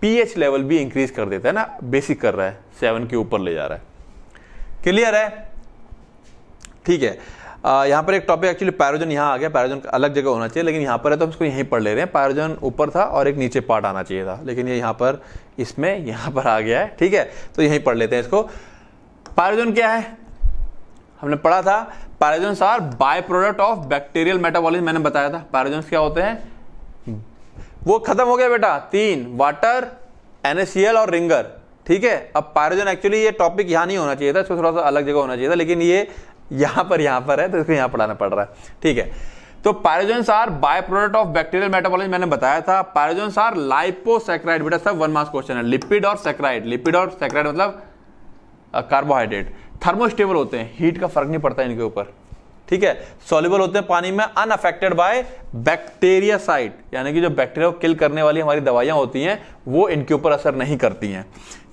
पीएच लेवल भी इंक्रीज कर देता है ना बेसिक कर रहा है सेवन के ऊपर ले जा रहा है क्लियर है ठीक है यहाँ पर एक टॉपिक एक्चुअली पैरोजन यहाँ आ गया पैरोजन अलग जगह होना चाहिए लेकिन यहाँ पर है तो हम इसको यहीं पढ़ ले रहे हैं पैरोजन ऊपर था और एक नीचे पार्ट आना चाहिए था लेकिन ये यहाँ पर इसमें यहाँ पर आ गया है ठीक है तो यहीं पढ़ लेते हैं इसको पैरोजन क्या है हमने पढ़ा था pyrogen are by product of bacterial metabolism मैंने बताया था पैरोजन क्या होते हैं वो खत्म हो गया बेटा तीन वाटर एनएसीएल और रिंगर ठीक है अब पैरोजन एक्चुअली ये टॉपिक यहाँ नहीं होना चाहिए था इसको थोड़ा सा अलग जगह होना चाहिए था लेकिन ये यहां पर यहां पर है तो इसको यहां पढ़ाना पड़ रहा है ठीक है तो pyrogens are by product of bacterial metabolism मैंने बताया था पायरोजेंस आर लाइपोसेक्राइड बेटा सब वन मार्क्स क्वेश्चन है लिपिड और सेक्राइड लिपिड और सेक्राइड मतलब कार्बोहाइड्रेट थर्मोस्टेबल होते हैं हीट का फर्क नहीं पड़ता इनके ऊपर ठीक है सोल्यूबल होते हैं पानी में अनअफेक्टेड बाय बैक्टीरिया साइट यानी कि जो बैक्टीरिया को किल करने वाली हमारी दवाइयां होती हैं वो इनके ऊपर असर नहीं करती हैं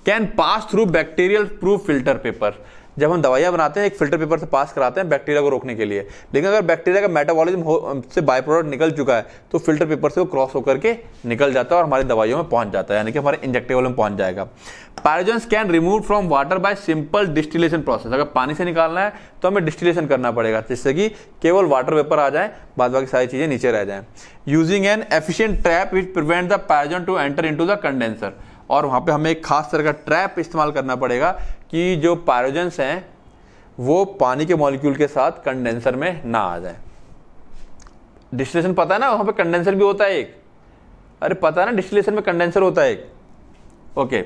can pass through bacterial proof filter paper जब हम दवाइयाँ बनाते हैं एक फिल्टर पेपर से पास कराते हैं बैक्टीरिया को रोकने के लिए लेकिन अगर बैक्टीरिया का मेटाबॉलिज्म से बाय प्रोडक्ट निकल चुका है तो फिल्टर पेपर से वो क्रॉस होकर के निकल जाता है और हमारी दवाइयों में पहुंच जाता है यानी कि हमारे इंजेक्टेबल में पहुंच जाएगा pyrogen can remove from water by simple distillation process अगर पानी से निकालना है तो हमें डिस्टिलेशन करना पड़ेगा जिससे कि केवल वाटर पेपर आ जाए बाद बाकी सारी चीज़ें नीचे रह जाए using an efficient trap which prevent the pyrogen to enter into the condenser और वहाँ पे हमें एक खास तरह का ट्रैप इस्तेमाल करना पड़ेगा कि जो पायरोजेंस हैं वो पानी के मॉलिक्यूल के साथ कंडेंसर में ना आ जाए डिस्टिलेशन पता है ना वहां पे कंडेंसर भी होता है एक अरे पता है ना डिस्टिलेशन में कंडेंसर होता है एक okay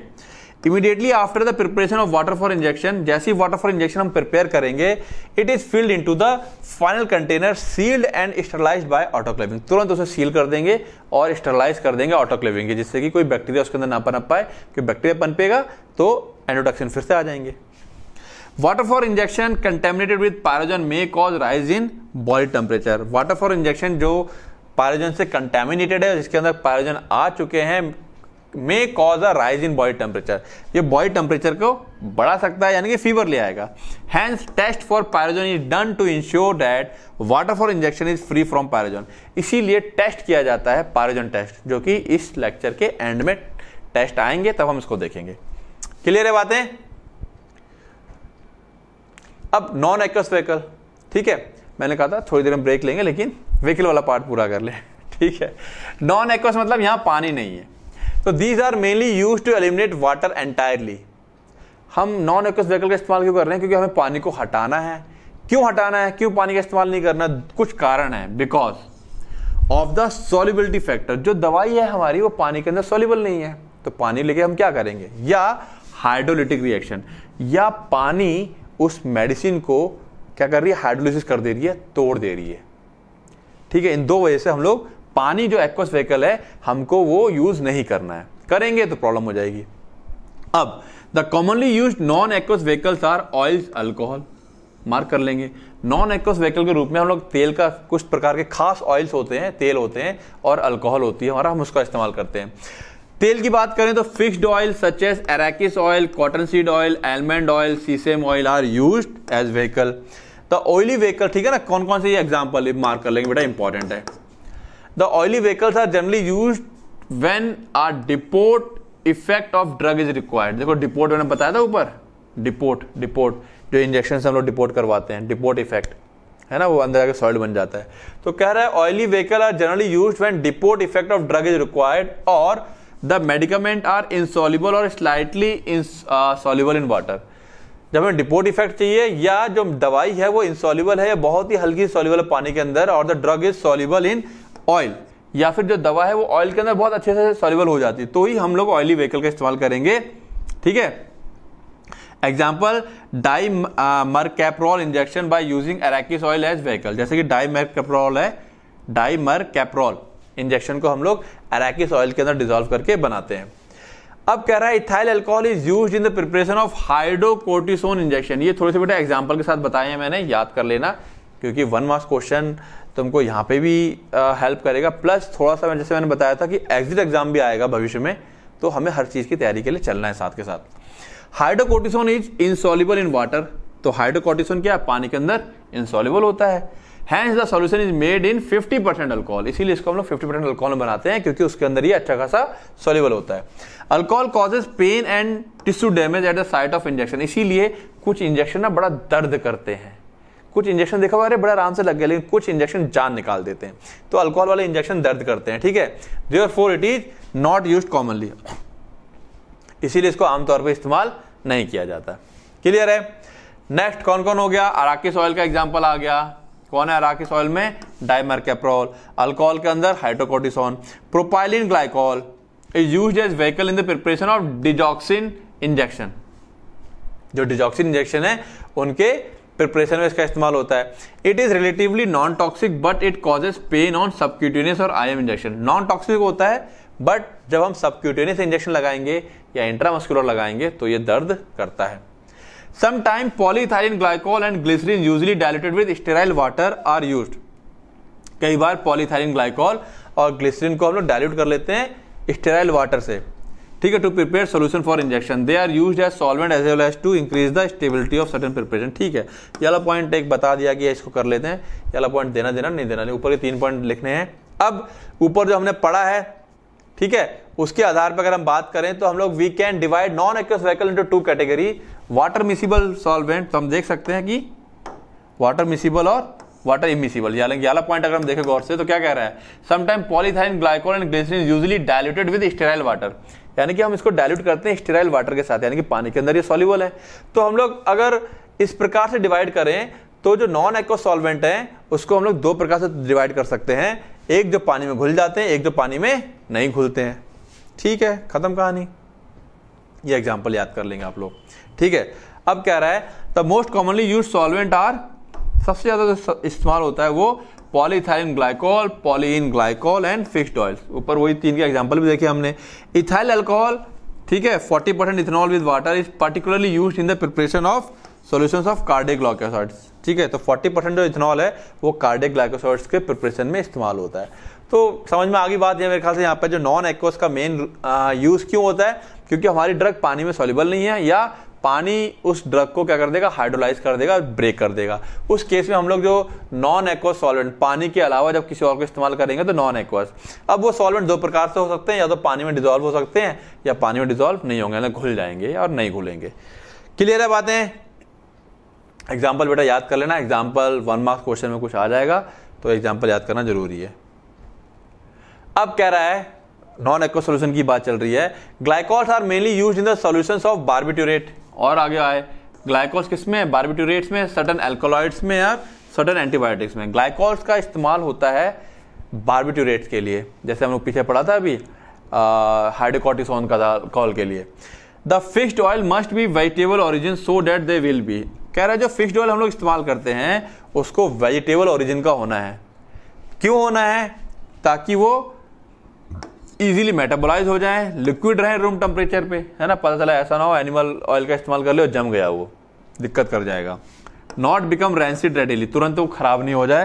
immediately after the preparation of water for injection जैसी वाटर फॉर इंजेक्शन हम प्रिपेयर करेंगे it is filled into the final container sealed and sterilize by autoclaving तुरंत उसे सील कर देंगे और स्टरलाइज कर देंगे ऑटोक्लेविंग जिससे कि कोई बैक्टीरिया उसके अंदर ना पनप पाए क्योंकि बैक्टीरिया पनपेगा तो एंडोटॉक्सिन फिर से आ जाएंगे water for injection contaminated with pyrogen may cause rise in body temperature water for injection जो पायरोजन से कंटेमिनेटेड है जिसके अंदर पायरोजन आ चुके हैं may cause a rise in body temperature ये बॉडी टेम्परेचर को बढ़ा सकता है यानी कि फीवर ले आएगा hence test for pyrogen is done to ensure that water for injection is free from pyrogen इसीलिए टेस्ट किया जाता है पायरोजन टेस्ट जो कि इस लेक्चर के एंड में टेस्ट आएंगे तब हम इसको देखेंगे क्लियर है बातें अब नॉन एक्स व्हीकल ठीक है मैंने कहा था थोड़ी देर में ब्रेक लेंगे लेकिन व्हीकल वाला पार्ट पूरा कर ले ठीक है नॉन एक्स मतलब यहां पानी नहीं है तो these are mainly use to eliminate water entirely हम नॉन एक्स व्हीकल का इस्तेमाल क्यों कर रहे हैं क्योंकि हमें पानी को हटाना है क्यों हटाना है क्यों पानी का इस्तेमाल नहीं करना कुछ कारण है because of the solubility factor जो दवाई है हमारी वो पानी के अंदर सोलिबल नहीं है तो पानी लेके हम क्या करेंगे या हाइड्रोलिटिक रिएक्शन या पानी उस मेडिसिन को क्या कर रही है हाइड्रोलिसिस कर दे रही है तोड़ दे रही है ठीक है इन दो वजह से हम लोग पानी जो एक्वस व्हीकल है हमको वो यूज नहीं करना है करेंगे तो प्रॉब्लम हो जाएगी अब the commonly use non aqueous vehicles are oil alcohol mark कर लेंगे नॉन एक्वस व्हीकल के रूप में हम लोग तेल का कुछ प्रकार के खास ऑयल्स होते हैं तेल होते हैं और अल्कोहल होती है हमारा हम उसका इस्तेमाल करते हैं तेल की बात करें तो fixed oil such as arachis oil cottonseed oil almond oil sesame oil are use as vehicle the oily vehicle ठीक है ना कौन कौन से ये एग्जाम्पल मार्क कर लेंगे बेटा इंपॉर्टेंट है the oily vehicles are generally use when are depot effect of drug is required देखो डिपोर्ट मैंने बताया था ऊपर डिपोर्ट डिपोर्ट जो इंजेक्शन हम लोग डिपोर्ट करवाते हैं डिपोर्ट इफेक्ट है ना वो अंदर आके सॉइल बन जाता है तो कह रहा है oily vehicle are generally use when depot effect of drug is required और the medicament are insoluble or slightly soluble in water जब हमें डिपोट इफेक्ट चाहिए या जो दवाई है वो इंसॉलिबल है या बहुत ही हल्की सॉलिबल है पानी के अंदर और the drug is soluble in oil या फिर जो दवा है वो ऑयल के अंदर बहुत अच्छे से सॉलिबल हो जाती है तो ही हम लोग ऑयली व्हीकल का इस्तेमाल करेंगे ठीक है example dimercaprol injection by using arachis oil as vehicle जैसे कि डाई कैप्रोल है डाई कैप्रोल इंजेक्शन को हम लोग अराकिस ऑयल के अंदर डिजोल्व करके बनाते हैं अब कह रहा है ethyl alcohol is use in the preparation of hydrocortisone injection ये थोड़े से बेटा एग्जाम्पल के साथ बताए हैं मैंने याद कर लेना क्योंकि वन मार्क्स क्वेश्चन तुमको यहाँ पे भी हेल्प करेगा प्लस थोड़ा सा जैसे मैंने बताया था कि एग्जिट एग्जाम भी आएगा भविष्य में तो हमें हर चीज़ की तैयारी के लिए चलना है साथ के साथ hydrocortisone is insoluble in water तो हाइड्रोकोर्टिसोन क्या पानी के अंदर इंसॉल्यूबल होता है hence the solution is made in 50 percent alcohol इसीलिए इसको हम लोग 50 परसेंट अल्कोहल बनाते हैं क्योंकि उसके अंदर ही अच्छा खासा सोल्यूबल होता है alcohol causes pain and tissue damage at the site of injection इसीलिए कुछ इंजेक्शन ना बड़ा दर्द करते हैं कुछ इंजेक्शन देखा हुआ अरे बड़ा आराम से लग गया लेकिन कुछ इंजेक्शन जान निकाल देते हैं तो अल्कोहल वाले इंजेक्शन दर्द करते हैं ठीक है therefore it is not use commonly इसीलिए इसको आमतौर पर इस्तेमाल नहीं किया जाता क्लियर है नेक्स्ट कौन कौन हो गया अराकिस ऑयल का एग्जाम्पल आ गया कौन है अराकिस ऑयल में डाइमरकेप्रॉल अल्कोहल के अंदर hydrocortisone propylene glycol is use as vehicle in the preparation of digoxin injection जो डिजॉक्सिन इंजेक्शन है उनके प्रिपरेशन में इसका इस्तेमाल होता है it is relatively non toxic but it causes pain on subcutaneous और I M injection non toxic होता है बट जब हम सबक्यूटेनियस इंजेक्शन लगाएंगे या इंट्रामस्कुलर लगाएंगे तो ये दर्द करता है sometime polyethylene glycol and glycerine usually diluted with sterile water are use कई बार पॉलीथाइलिन ग्लाइकोल और ग्लिसरीन को हम लोग डायल्यूट कर लेते हैं स्टेराइल वाटर से ठीक है to prepare solution for injection they are use as solvent as well as to increase the stability of certain preparation ठीक है ये वाला पॉइंट एक बता दिया कि इसको कर लेते हैं ये वाला पॉइंट देना देना नहीं देना नहीं ऊपर के तीन पॉइंट लिखने हैं अब ऊपर जो हमने पढ़ा है ठीक है उसके आधार पर अगर हम बात करें तो हम लोग we can divide non x vehicle into two category water miscible solvent तो हम देख सकते हैं कि वाटर मिसिबल और वाटर इमिसिबल यानी अगला पॉइंट अगर हम देखें गौर से तो क्या कह रहा है sometime polyethylene glycol and glycerine usually diluted with sterile water यानी कि हम इसको डायल्यूट करते हैं स्टेराइल वाटर के साथ यानी कि पानी के अंदर ये सॉल्यूबल है तो हम लोग अगर इस प्रकार से डिवाइड करें तो जो नॉन एक्व सॉल्वेंट है उसको हम लोग दो प्रकार से डिवाइड कर सकते हैं एक जो पानी में घुल जाते हैं एक जो पानी में नहीं घुलते हैं ठीक है खत्म कहानी ये एग्जाम्पल याद कर लेंगे आप लोग ठीक है अब कह रहा है the most commonly use solvent are सबसे ज़्यादा जो इस्तेमाल होता है वो polyethylene glycol polyene glycol and fixed oils ऊपर वही तीन के एग्जाम्पल भी देखे हमने इथाइल अल्कोहल ठीक है 40 percent ethanol with water is particularly use in the preparation of solution of cardiac glycosides ठीक है तो 40 परसेंट जो इथेनॉल है वो कार्डिक ग्लाइकोसाइड्स के प्रिपरेशन में इस्तेमाल होता है तो समझ में आगे बात यह मेरे ख्याल से यहाँ पर जो नॉन एक्वस का मेन यूज़ क्यों होता है क्योंकि हमारी ड्रग पानी में सॉल्यूबल नहीं है या पानी उस ड्रग को क्या कर देगा हाइड्रोलाइज कर देगा ब्रेक कर देगा उस केस में हम लोग जो नॉन एक्व सॉल्वेंट पानी के अलावा जब किसी और को इस्तेमाल करेंगे तो नॉन एक्वस अब वो सॉल्वेंट दो प्रकार से हो सकते हैं या तो पानी में डिजोल्व हो सकते हैं या पानी में डिजोल्व नहीं होंगे ना घुल जाएंगे और नहीं घुलेंगे क्लियर है बातें एग्जाम्पल बेटा याद कर लेना एग्जाम्पल वन मार्क्स क्वेश्चन में कुछ आ जाएगा तो एग्जाम्पल याद करना जरूरी है अब कह रहा है नॉन एक्व सोल्यूशन की बात चल रही है glycols are mainly use in the solution of barbiturate और आगे आए ग्लाइकोज किस में बारबिट्यूरेट्स में सर्टन एल्कोलॉइड्स में या सर्टन एंटीबायोटिक्स में ग्लाइकोज का इस्तेमाल होता है बारबिट्यूरेट्स के लिए जैसे हम लोग पीछे पढ़ा था अभी हाइड्रोकॉटिसोन का कॉल के लिए the fixed oil must be vegetable origin so that they will be कह रहा है जो फिश्ड ऑयल हम लोग इस्तेमाल करते हैं उसको वेजिटेबल ऑरिजिन का होना है क्यों होना है ताकि वो इजीली मेटाबोलाइज हो जाए लिक्विड रहे रूम टेम्परेचर पे है ना पता चला ऐसा ना हो एनिमल ऑयल का इस्तेमाल कर लियो जम गया वो दिक्कत कर जाएगा नॉट बिकम रेंसिड रेडिली तुरंत वो खराब नहीं हो जाए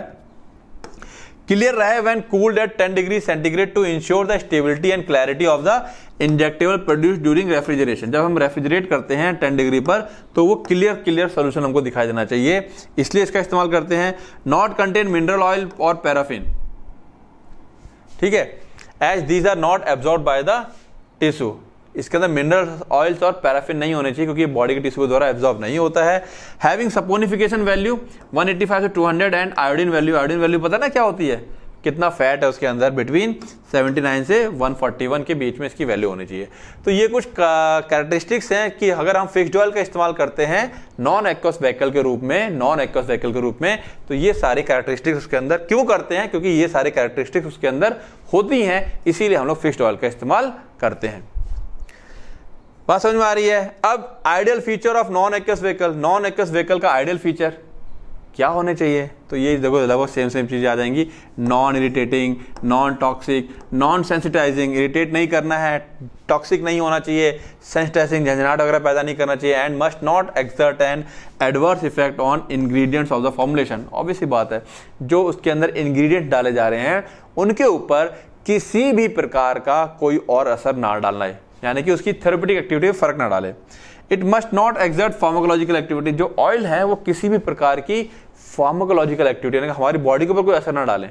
क्लियर रहे when cooled at 10 degree centigrade to ensure the stability and clarity of the injectable produce during refrigeration जब हम रेफ्रिजरेट करते हैं टेन डिग्री पर तो वो क्लियर क्लियर सोल्यूशन हमको दिखाई देना चाहिए इसलिए इसका इस्तेमाल करते हैं नॉट कंटेन मिनरल ऑयल और पैराफिन ठीक है as these are not absorb by the tissue इसके अंदर मिनरल ऑयल्स और पैराफिन नहीं होने चाहिए क्योंकि बॉडी के टिश्यू द्वारा एब्जॉर्ब नहीं होता है हैविंग सपोनिफिकेशन वैल्यू 185 से 200 and iodine value iodine value पता ना क्या होती है कितना फैट है उसके अंदर बिटवीन 79 से 141 के बीच में इसकी वैल्यू होनी चाहिए तो ये कुछ कैरेक्टरिस्टिक्स हैं कि अगर हम फिक्स ऑयल का इस्तेमाल करते हैं नॉन एक्वस वहीकल के रूप में नॉन एक्वस वहीकल के रूप में तो ये सारे कैरेक्टरिस्टिक्स उसके अंदर क्यों करते हैं क्योंकि ये सारे कैरेक्टरिस्टिक्स उसके अंदर होती हैं इसीलिए हम लोग फिक्स ऑयल का इस्तेमाल करते हैं बात समझ में आ रही है अब ideal feature of non aqueous vehicle non aqueous vehicle का आइडियल फीचर क्या होने चाहिए तो ये देखो लगभग सेम सेम चीज़ें आ जाएंगी non irritating non toxic non sensitizing irritate नहीं करना है टॉक्सिक नहीं होना चाहिए सेंसिटाइजिंग झंझनाट वगैरह पैदा नहीं करना चाहिए and must not exert an adverse effect on ingredients of the formulation ही बात है जो उसके अंदर इंग्रेडिएंट डाले जा रहे हैं उनके ऊपर किसी भी प्रकार का कोई और असर ना डालना है यानी कि उसकी थेरेपेटिक एक्टिविटी पर फर्क ना डाले it must not exert pharmacological activity जो ऑयल है वो किसी भी प्रकार की फार्माकोलॉजिकल एक्टिविटी यानी हमारी बॉडी के ऊपर कोई असर ना डालें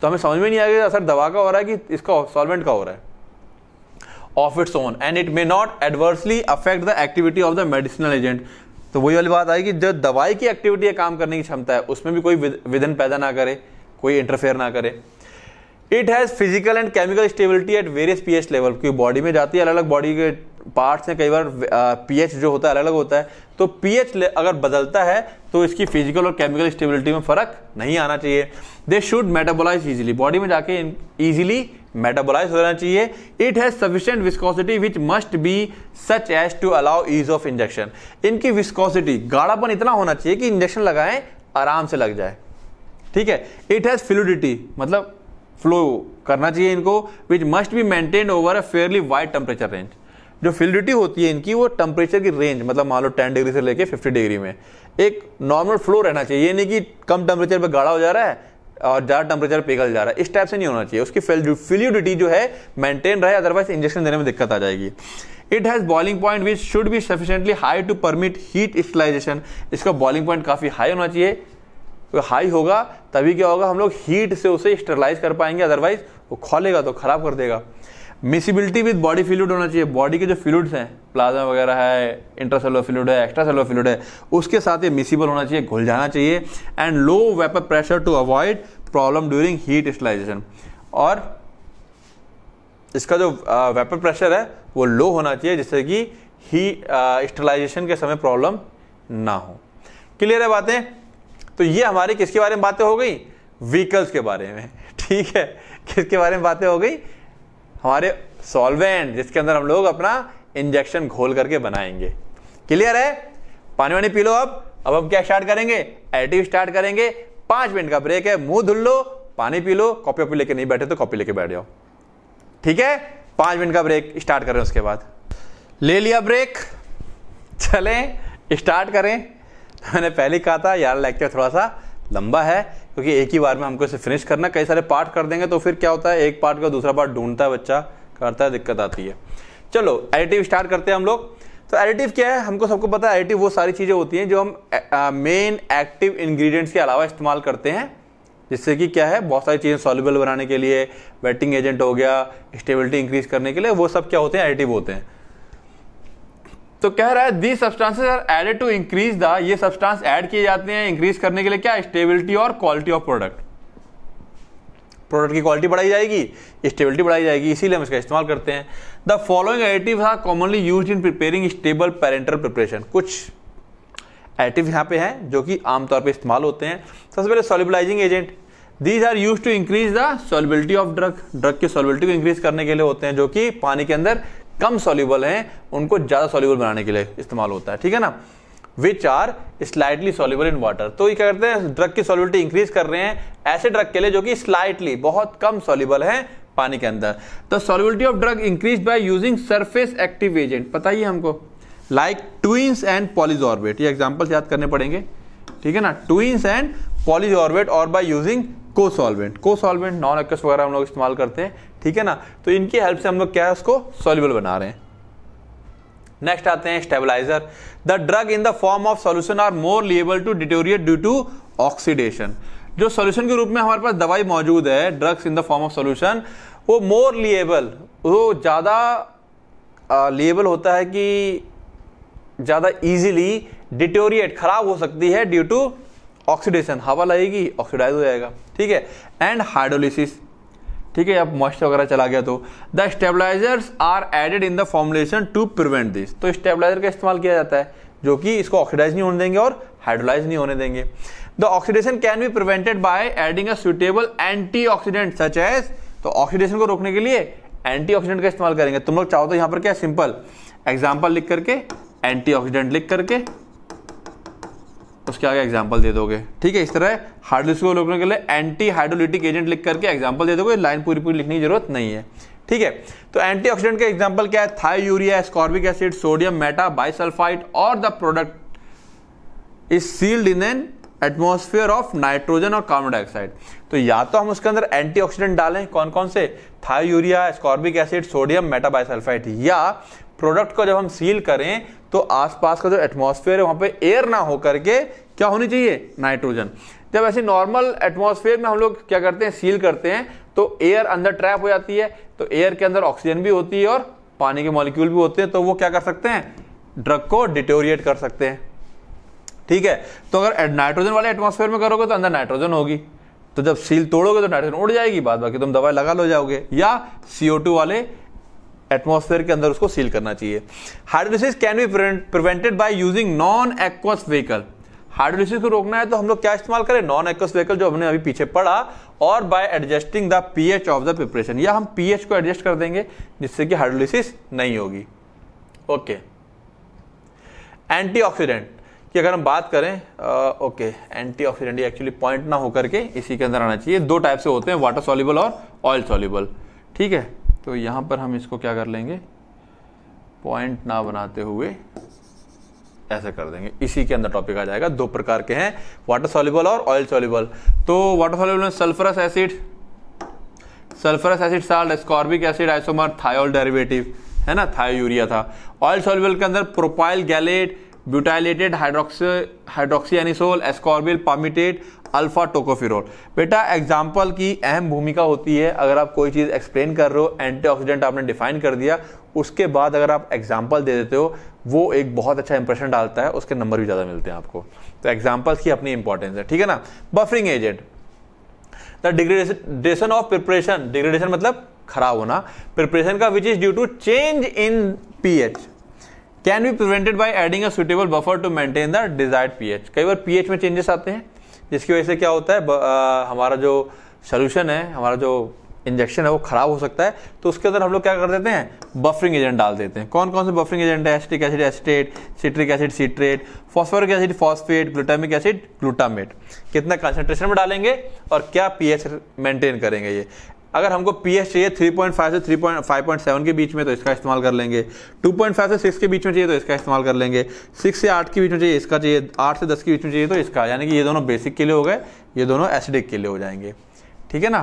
तो हमें समझ में नहीं आएगा असर दवा का हो रहा है कि इसका सॉल्वेंट का हो रहा है of its own and it may not adversely affect the activity of the medicinal agent तो वही वाली बात आई कि जो दवाई की एक्टिविटी है काम करने की क्षमता है उसमें भी कोई विधन पैदा ना करे कोई इंटरफेयर ना करे it has physical and chemical stability at various pH level क्योंकि बॉडी में जाती है अलग अलग बॉडी के पार्ट्स हैं कई बार पीएच जो होता है अलग अलग होता है तो पीएच अगर बदलता है तो इसकी फिजिकल और केमिकल स्टेबिलिटी में फर्क नहीं आना चाहिए they should metabolize easily body में जाके ईजिली मेटाबोलाइज होना चाहिए it has sufficient viscosity which must be such as to allow ease of injection इनकी विस्कोसिटी गाढ़ापन इतना होना चाहिए कि इंजेक्शन लगाएं आराम से लग जाए ठीक है इट हैज़ फ्लूडिटी मतलब फ्लो करना चाहिए इनको which must be maintain over a fairly wide temperature range जो फिलिडिटी होती है इनकी वो टेम्परेचर की रेंज मतलब मान लो टेन डिग्री से लेके फिफ्टी डिग्री में एक नॉर्मल फ्लो रहना चाहिए ये नहीं कि कम टेम्परेचर पर गाढ़ा हो जा रहा है और ज़्यादा टेम्परेचर पिघल जा रहा है इस टाइप से नहीं होना चाहिए उसकी फिलिडिटी जो है मेंटेन रहे अदरवाइज इंजेक्शन देने में दिक्कत आ जाएगी it has boiling point which should be sufficiently high to permit heat sterilization इसका बॉलिंग पॉइंट काफ़ी हाई होना चाहिए तो हाई होगा तभी क्या होगा हम लोग हीट से उसे स्टरलाइज कर पाएंगे अदरवाइज वो खोलेगा तो खराब कर देगा मिसिबिलिटी विद बॉडी फ्लूड होना चाहिए बॉडी के जो फ्लूड्स हैं प्लाज्मा वगैरह है इंट्रासेलर फ्लूड है एक्स्ट्रा सेलो फ्लूड है उसके साथ ये मिसिबल होना चाहिए घुल जाना चाहिए and low vapour pressure to avoid problem during heat sterilization और इसका जो वेपर प्रेशर है वो लो होना चाहिए जिससे कि ही स्टलाइजेशन के समय प्रॉब्लम ना हो क्लियर है बातें तो ये हमारी किसके बारे में बातें हो गई व्हीकल्स के बारे में ठीक है किसके बारे में बातें हो गई हमारे सॉल्वेंट जिसके अंदर हम लोग अपना इंजेक्शन घोल करके बनाएंगे क्लियर है पानी वानी पी लो अब अब हम क्या स्टार्ट करेंगे एडिटिव स्टार्ट करेंगे पांच मिनट का ब्रेक है मुंह धुल लो पानी पी लो कॉपी ऑपी लेके नहीं बैठे तो कॉपी लेके बैठ जाओ ठीक है पांच मिनट का ब्रेक स्टार्ट करें उसके बाद ले लिया ब्रेक चलें स्टार्ट करें मैंने पहले कहा था यार लेक्चर थोड़ा सा लंबा है क्योंकि एक ही बार में हमको इसे फिनिश करना कई सारे पार्ट कर देंगे तो फिर क्या होता है एक पार्ट का दूसरा पार्ट ढूंढता है बच्चा करता है दिक्कत आती है चलो एडिटिव स्टार्ट करते हैं हम लोग तो एडिटिव क्या है हमको सबको पता है एडिटिव वो सारी चीज़ें होती हैं जो हम मेन एक्टिव इंग्रेडिएंट्स के अलावा इस्तेमाल करते हैं जिससे कि क्या है बहुत सारी चीज़ें सॉल्युबल बनाने के लिए वेटिंग एजेंट हो गया स्टेबिलिटी इंक्रीज करने के लिए वो सब क्या होते हैं एडिटिव होते हैं तो कह रहा है the substances are added to increase the ये सब्सटेंस ऐड किए जाते हैं इंक्रीज करने के लिए क्या स्टेबिलिटी और क्वालिटी ऑफ प्रोडक्ट प्रोडक्ट की क्वालिटी बढ़ाई जाएगी स्टेबिलिटी बढ़ाई जाएगी इसीलिए हम इसका इस्तेमाल करते हैं the following additive are commonly use in preparing stable parental preparation कुछ एडिटिव यहाँ पे हैं जो कि आमतौर पर इस्तेमाल होते हैं सबसे पहले solubilizing agent these are use to increase the solubility of drug drug की सॉलिबिलिटी को इंक्रीज करने के लिए होते हैं जो कि पानी के अंदर कम सॉल्यूबल हैं उनको ज़्यादा सॉल्यूबल बनाने के लिए इस्तेमाल होता है ठीक है ना which are slightly soluble in water तो ये क्या करते हैं ड्रग की सॉल्यूबिलिटी इंक्रीज कर रहे हैं ऐसे ड्रग के लिए जो कि स्लाइटली बहुत कम सॉल्यूबल है पानी के अंदर the solubility of drug increase by using surface active agent पता ही हमको लाइक ट्विंस एंड पॉलिजॉर्बेट ये एग्जाम्पल याद करने पड़ेंगे ठीक है ना ट्विंस एंड पॉलिजॉर्बेट और by using co solvent co solvent non ex वगैरह हम लोग इस्तेमाल करते हैं ठीक है ना तो इनकी हेल्प से हम लोग क्या है उसको सोल्यूबल बना रहे हैं नेक्स्ट आते हैं stabilizer the drug in the form of solution are more liable to deteriorate due to oxidation जो सोल्यूशन के रूप में हमारे पास दवाई मौजूद है drugs in the form of solution वो मोर लिएबल वो ज़्यादा लिएबल होता है कि ज़्यादा इजीली डिटोरिएट खराब हो सकती है ड्यू टू ऑक्सीडेशन हवा लगेगी ऑक्सीडाइज हो जाएगा ठीक है एंड हाइड्रोलिसिस ठीक है अब मॉइस्चर वगैरह चला गया तो the stabilizers are added in the formulation to prevent this तो स्टेबलाइजर का इस्तेमाल किया जाता है जो कि इसको ऑक्सीडाइज नहीं होने देंगे और हाइड्रोलाइज नहीं होने देंगे the oxidation can be prevented by adding a suitable oxidant such as तो ऑक्सीडेशन को रोकने के लिए ऑक्सीडेंट का इस्तेमाल करेंगे तुम लोग चाहो तो यहाँ पर क्या सिंपल एग्जाम्पल लिख करके ऑक्सीडेंट लिख करके तो उसके आगे एग्जाम्पल दे दोगे ठीक है इस तरह हाइड्रोलिस को रोकने के लिए एंटी हाइड्रोलिटिक एजेंट लिख करके एग्जाम्पल दे दोगे लाइन पूरी पूरी लिखने की जरूरत नहीं है ठीक है तो एंटीऑक्सीडेंट का एग्जाम्पल क्या है thiourea ascorbic acid sodium metabisulphite और the product is sealed in an atmosphere of nitrogen और कार्बन डाइऑक्साइड तो या तो हम उसके अंदर एंटीऑक्सीडेंट डालें कौन कौन से thiourea ascorbic acid sodium metabisulphite या प्रोडक्ट को जब हम सील करें तो आसपास का जो एटमॉस्फेयर है वहाँ पे एयर ना हो करके क्या होनी चाहिए नाइट्रोजन जब ऐसे नॉर्मल एटमॉस्फेयर में हम लोग क्या करते हैं सील करते हैं तो एयर अंदर ट्रैप हो जाती है तो एयर के अंदर ऑक्सीजन भी होती है और पानी के मॉलिक्यूल भी होते हैं तो वो क्या कर सकते हैं ड्रग को डिटोरिएट कर सकते हैं ठीक है तो अगर नाइट्रोजन वाले एटमॉस्फेयर में करोगे तो अंदर नाइट्रोजन होगी तो जब सील तोड़ोगे तो नाइट्रोजन उड़ जाएगी बाद बाकी तुम दवाई लगा लो जाओगे या सीओ वाले एटमोसफेयर के अंदर उसको सील करना चाहिए hydrolysis can be prevented by using non aqueous vehicle hydrolysis को रोकना है तो हम लोग क्या इस्तेमाल करें नॉन एक्वस व्हीकल जो हमने अभी पीछे पढ़ा और by adjusting the pH of the preparation या हम पीएच को एडजस्ट कर देंगे जिससे कि हाइड्रोलिसिस नहीं होगी ओके एंटीऑक्सीडेंट कि अगर हम बात करें okay okay antioxidant actually point ना होकर के इसी के अंदर आना चाहिए दो टाइप से होते हैं वाटर सॉल्यूबल और ऑयल सॉल्यूबल ठीक है तो यहां पर हम इसको क्या कर लेंगे पॉइंट ना बनाते हुए ऐसे कर देंगे इसी के अंदर टॉपिक आ जाएगा दो प्रकार के हैं वाटर सॉल्यूबल और ऑयल सॉल्यूबल तो वाटर सॉल्यूबल में sulphurous acid sulphurous acid salt ascorbic acid isomer thiol derivative है ना यूरिया था ऑयल सॉल्यूबल के अंदर propyl gallate butylated hydroxy hydroxy anisole ascorbyl palmitate alpha tocopherol beta example की अहम भूमिका होती है अगर आप कोई चीज़ एक्सप्लेन कर रहे हो एंटीऑक्सीडेंट आपने डिफाइन कर दिया उसके बाद अगर आप एग्जाम्पल दे देते हो वो एक बहुत अच्छा इंप्रेशन डालता है उसके नंबर भी ज़्यादा मिलते हैं आपको तो एग्जाम्पल्स की अपनी इंपॉर्टेंस है ठीक है ना buffering agent the degradation of preparation degradation मतलब खराब होना प्रिपरेशन का which is due to change in pH can be prevented by adding a suitable buffer to maintain the desired pH कई बार पीएच में चेंजेस आते हैं जिसकी वजह से क्या होता है आ, हमारा जो सोल्यूशन है हमारा जो इंजेक्शन है वो खराब हो सकता है तो उसके अंदर हम लोग क्या कर देते हैं बफरिंग एजेंट डाल देते हैं कौन कौन से बफरिंग एजेंट है acetic acid acetate citric acid citrate phosphoric acid phosphate glutamic acid glutamate कितना कंसेंट्रेशन में डालेंगे और क्या पीएच मेंटेन करेंगे ये अगर हमको पी एच चाहिए 3.5 से 3.5.7 के बीच में तो इसका इस्तेमाल कर लेंगे 2.5 से 6 के बीच में चाहिए तो इसका इस्तेमाल कर लेंगे 6 से 8 के बीच में चाहिए इसका चाहिए 8 से 10 के बीच में चाहिए तो इसका यानी कि ये दोनों बेसिक के लिए हो गए ये दोनों एसिडिक के लिए हो जाएंगे ठीक है ना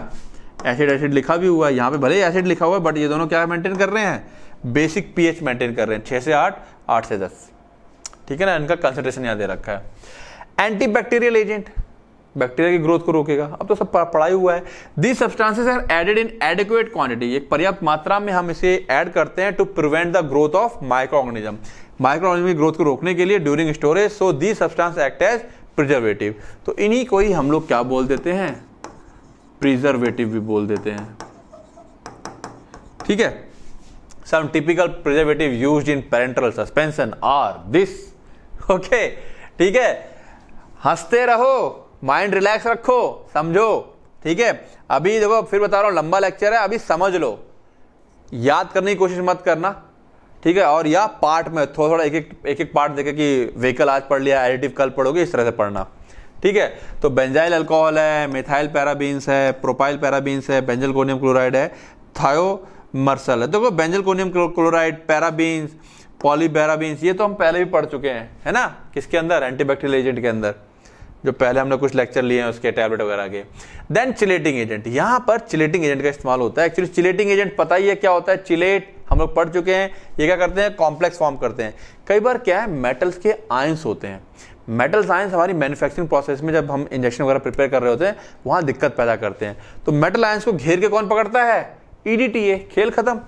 एसिड एसिड लिखा भी हुआ है यहाँ पे भले ही एसिड लिखा हुआ है बट ये दोनों क्या मेंटेन कर रहे हैं बेसिक पीएच मेंटेन कर रहे हैं छः से आठ आठ से दस ठीक है ना इनका कंसेंट्रेशन यहाँ दे रखा है एंटी बैक्टीरियल एजेंट बैक्टीरिया की ग्रोथ को रोकेगा अब तो सब पढ़ाई हुआ है the substances are added in adequate quantity एक पर्याप्त मात्रा में हम इसे ऐड करते हैं to prevent the growth of micro organism micro organism की ग्रोथ को रोकने के लिए during storage so the substance act as preservative तो इन्हीं को ही हम लोग क्या बोल देते हैं प्रिजर्वेटिव भी बोल देते हैं ठीक है some typical preservative use in parental suspension are this okay ठीक है हंसते रहो माइंड रिलैक्स रखो समझो ठीक है अभी देखो फिर बता रहा हूं लंबा लेक्चर है अभी समझ लो याद करने की कोशिश मत करना ठीक है और या पार्ट में थोड़ा थोड़ा एक एक एक एक पार्ट देखे कि व्हीकल आज पढ़ लिया एडिटिव कल पढ़ोगे इस तरह से पढ़ना ठीक है तो बेंजाइल अल्कोहल है मिथाइल पैराबीन्स है प्रोपाइल पैराबीन्स है बेंजल कोनियम क्लोराइड है थायोमर्सल है देखो तो benzalkonium chloride parabens polyparabens ये तो हम पहले भी पढ़ चुके हैं है ना किसके अंदर एंटीबैक्टीरियल एजेंट के अंदर जो पहले हमने कुछ लेक्चर लिए हैं उसके टैबलेट वगैरह के देन चिलेटिंग एजेंट यहाँ पर चिलेटिंग एजेंट का इस्तेमाल होता है एक्चुअली चिलेटिंग एजेंट पता ही है क्या होता है चिलेट हम लोग पढ़ चुके हैं ये क्या करते हैं कॉम्प्लेक्स फॉर्म करते हैं कई बार क्या है मेटल्स के आयंस होते हैं मेटल आयंस हमारी मैन्युफैक्चरिंग प्रोसेस में जब हम इंजेक्शन वगैरह प्रिपेयर कर रहे होते हैं वहाँ दिक्कत पैदा करते हैं तो मेटल आयंस को घेर के कौन पकड़ता है ईडीटीए e खेल खत्म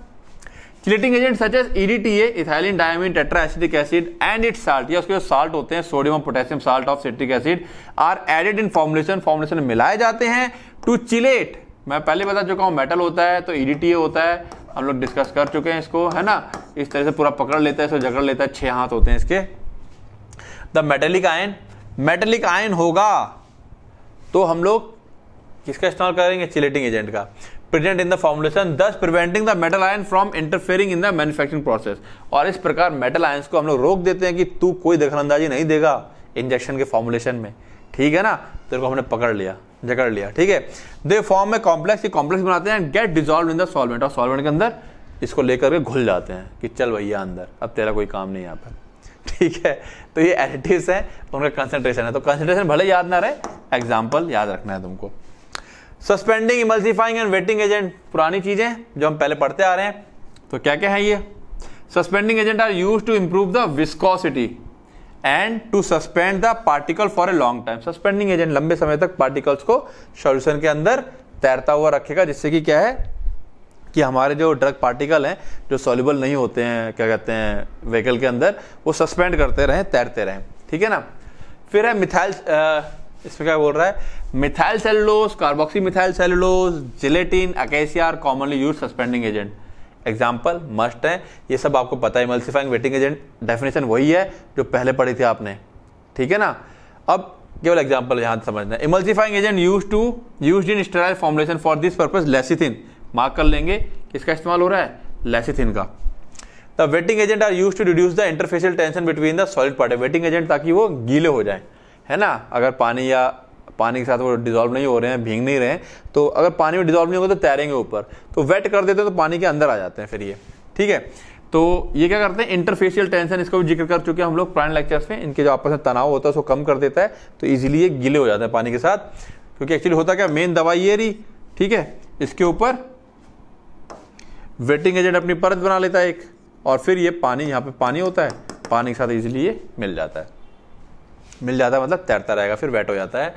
chelating agent such as EDTA ethylene diamine tetraacetic acid and its salt या उसके जो साल्ट होते हैं सोडियम और potassium salt of citric acid are added in formulation formulation में मिलाए जाते हैं टू चिलेट मैं पहले बता चुका हूँ मेटल होता है तो ईडीटीए e होता है हम लोग डिस्कस कर चुके हैं इसको है ना इस तरह से पूरा पकड़ लेता है इसको जकड़ लेता है छः हाथ होते हैं इसके the metallic ion metallic ion होगा तो हम लोग किसका इस्तेमाल करेंगे चिलेटिंग एजेंट का present in the formulation thus preventing the metal ion from interfering in the manufacturing process और इस प्रकार मेटल आयन को हम लोग रोक देते हैं कि तू कोई दखलंदाजी नहीं देगा इंजेक्शन के फॉर्मुलेशन में ठीक है ना तेरे को हमने पकड़ लिया जकड़ लिया ठीक है दे तो फॉर्म में कॉम्प्लेक्स ये कॉम्प्लेक्स बनाते हैं get dissolve in the solvent और सॉल्वेंट के अंदर इसको लेकर के घुल जाते हैं कि चल भैया अंदर अब तेरा कोई काम नहीं यहाँ पर ठीक है तो ये एडिटिव्स हैं उनका कंसनट्रेशन है तो कंसनट्रेशन भले याद ना रहे एग्जाम्पल याद रखना है तुमको suspending emulsifying and wetting agent पुरानी चीज़ें जो हम पहले पढ़ते आ रहे हैं तो क्या क्या है ये suspending agent are use to improve the viscosity and to suspend the particle for a long time suspending agent लंबे समय तक पार्टिकल्स को सोल्यूशन के अंदर तैरता हुआ रखेगा जिससे कि क्या है कि हमारे जो ड्रग पार्टिकल हैं जो सॉल्यूबल नहीं होते हैं क्या कहते हैं व्हीकल के अंदर वो सस्पेंड करते रहें तैरते रहें ठीक है ना फिर है मिथाइल इसमें क्या बोल रहा है methyl cellulose carboxy methyl cellulose gelatin acacia are commonly use suspending agent example must है ये सब आपको पता है मल्सीफाइंग वेटिंग एजेंट डेफिनेशन वही है जो पहले पढ़ी थी आपने ठीक है ना अब केवल एग्जाम्पल यहाँ समझना है emulsifying agent use to use in sterile formulation for this purpose lecithin mark कर लेंगे किसका इस्तेमाल हो रहा है लेसिथिन का the wetting agent are use to reduce the interfacial tension between the solid part wetting agent ताकि वो गीले हो जाए है ना अगर पानी या पानी के साथ वो डिजॉल्व नहीं हो रहे हैं भींग नहीं रहे हैं तो अगर पानी में डिजॉल्व नहीं होगा तो तैरेंगे ऊपर तो वेट कर देते हैं तो पानी के अंदर आ जाते हैं फिर ये ठीक है तो ये क्या करते हैं इंटरफेशियल टेंशन इसका भी जिक्र कर चुके हैं हम लोग प्राइन लेक्चर्स में इनके जो आपस में तनाव होता है उसको कम कर देता है तो इजीली ये गीले हो जाते हैं पानी के साथ क्योंकि एक्चुअली होता क्या मेन दवाई ये रही ठीक है इसके ऊपर वेटिंग एजेंट अपनी परत बना लेता है एक और फिर ये पानी यहाँ पे पानी होता है पानी के साथ इजिली ये मिल जाता है मिल जाता है मतलब तैरता रहेगा फिर वेट हो जाता है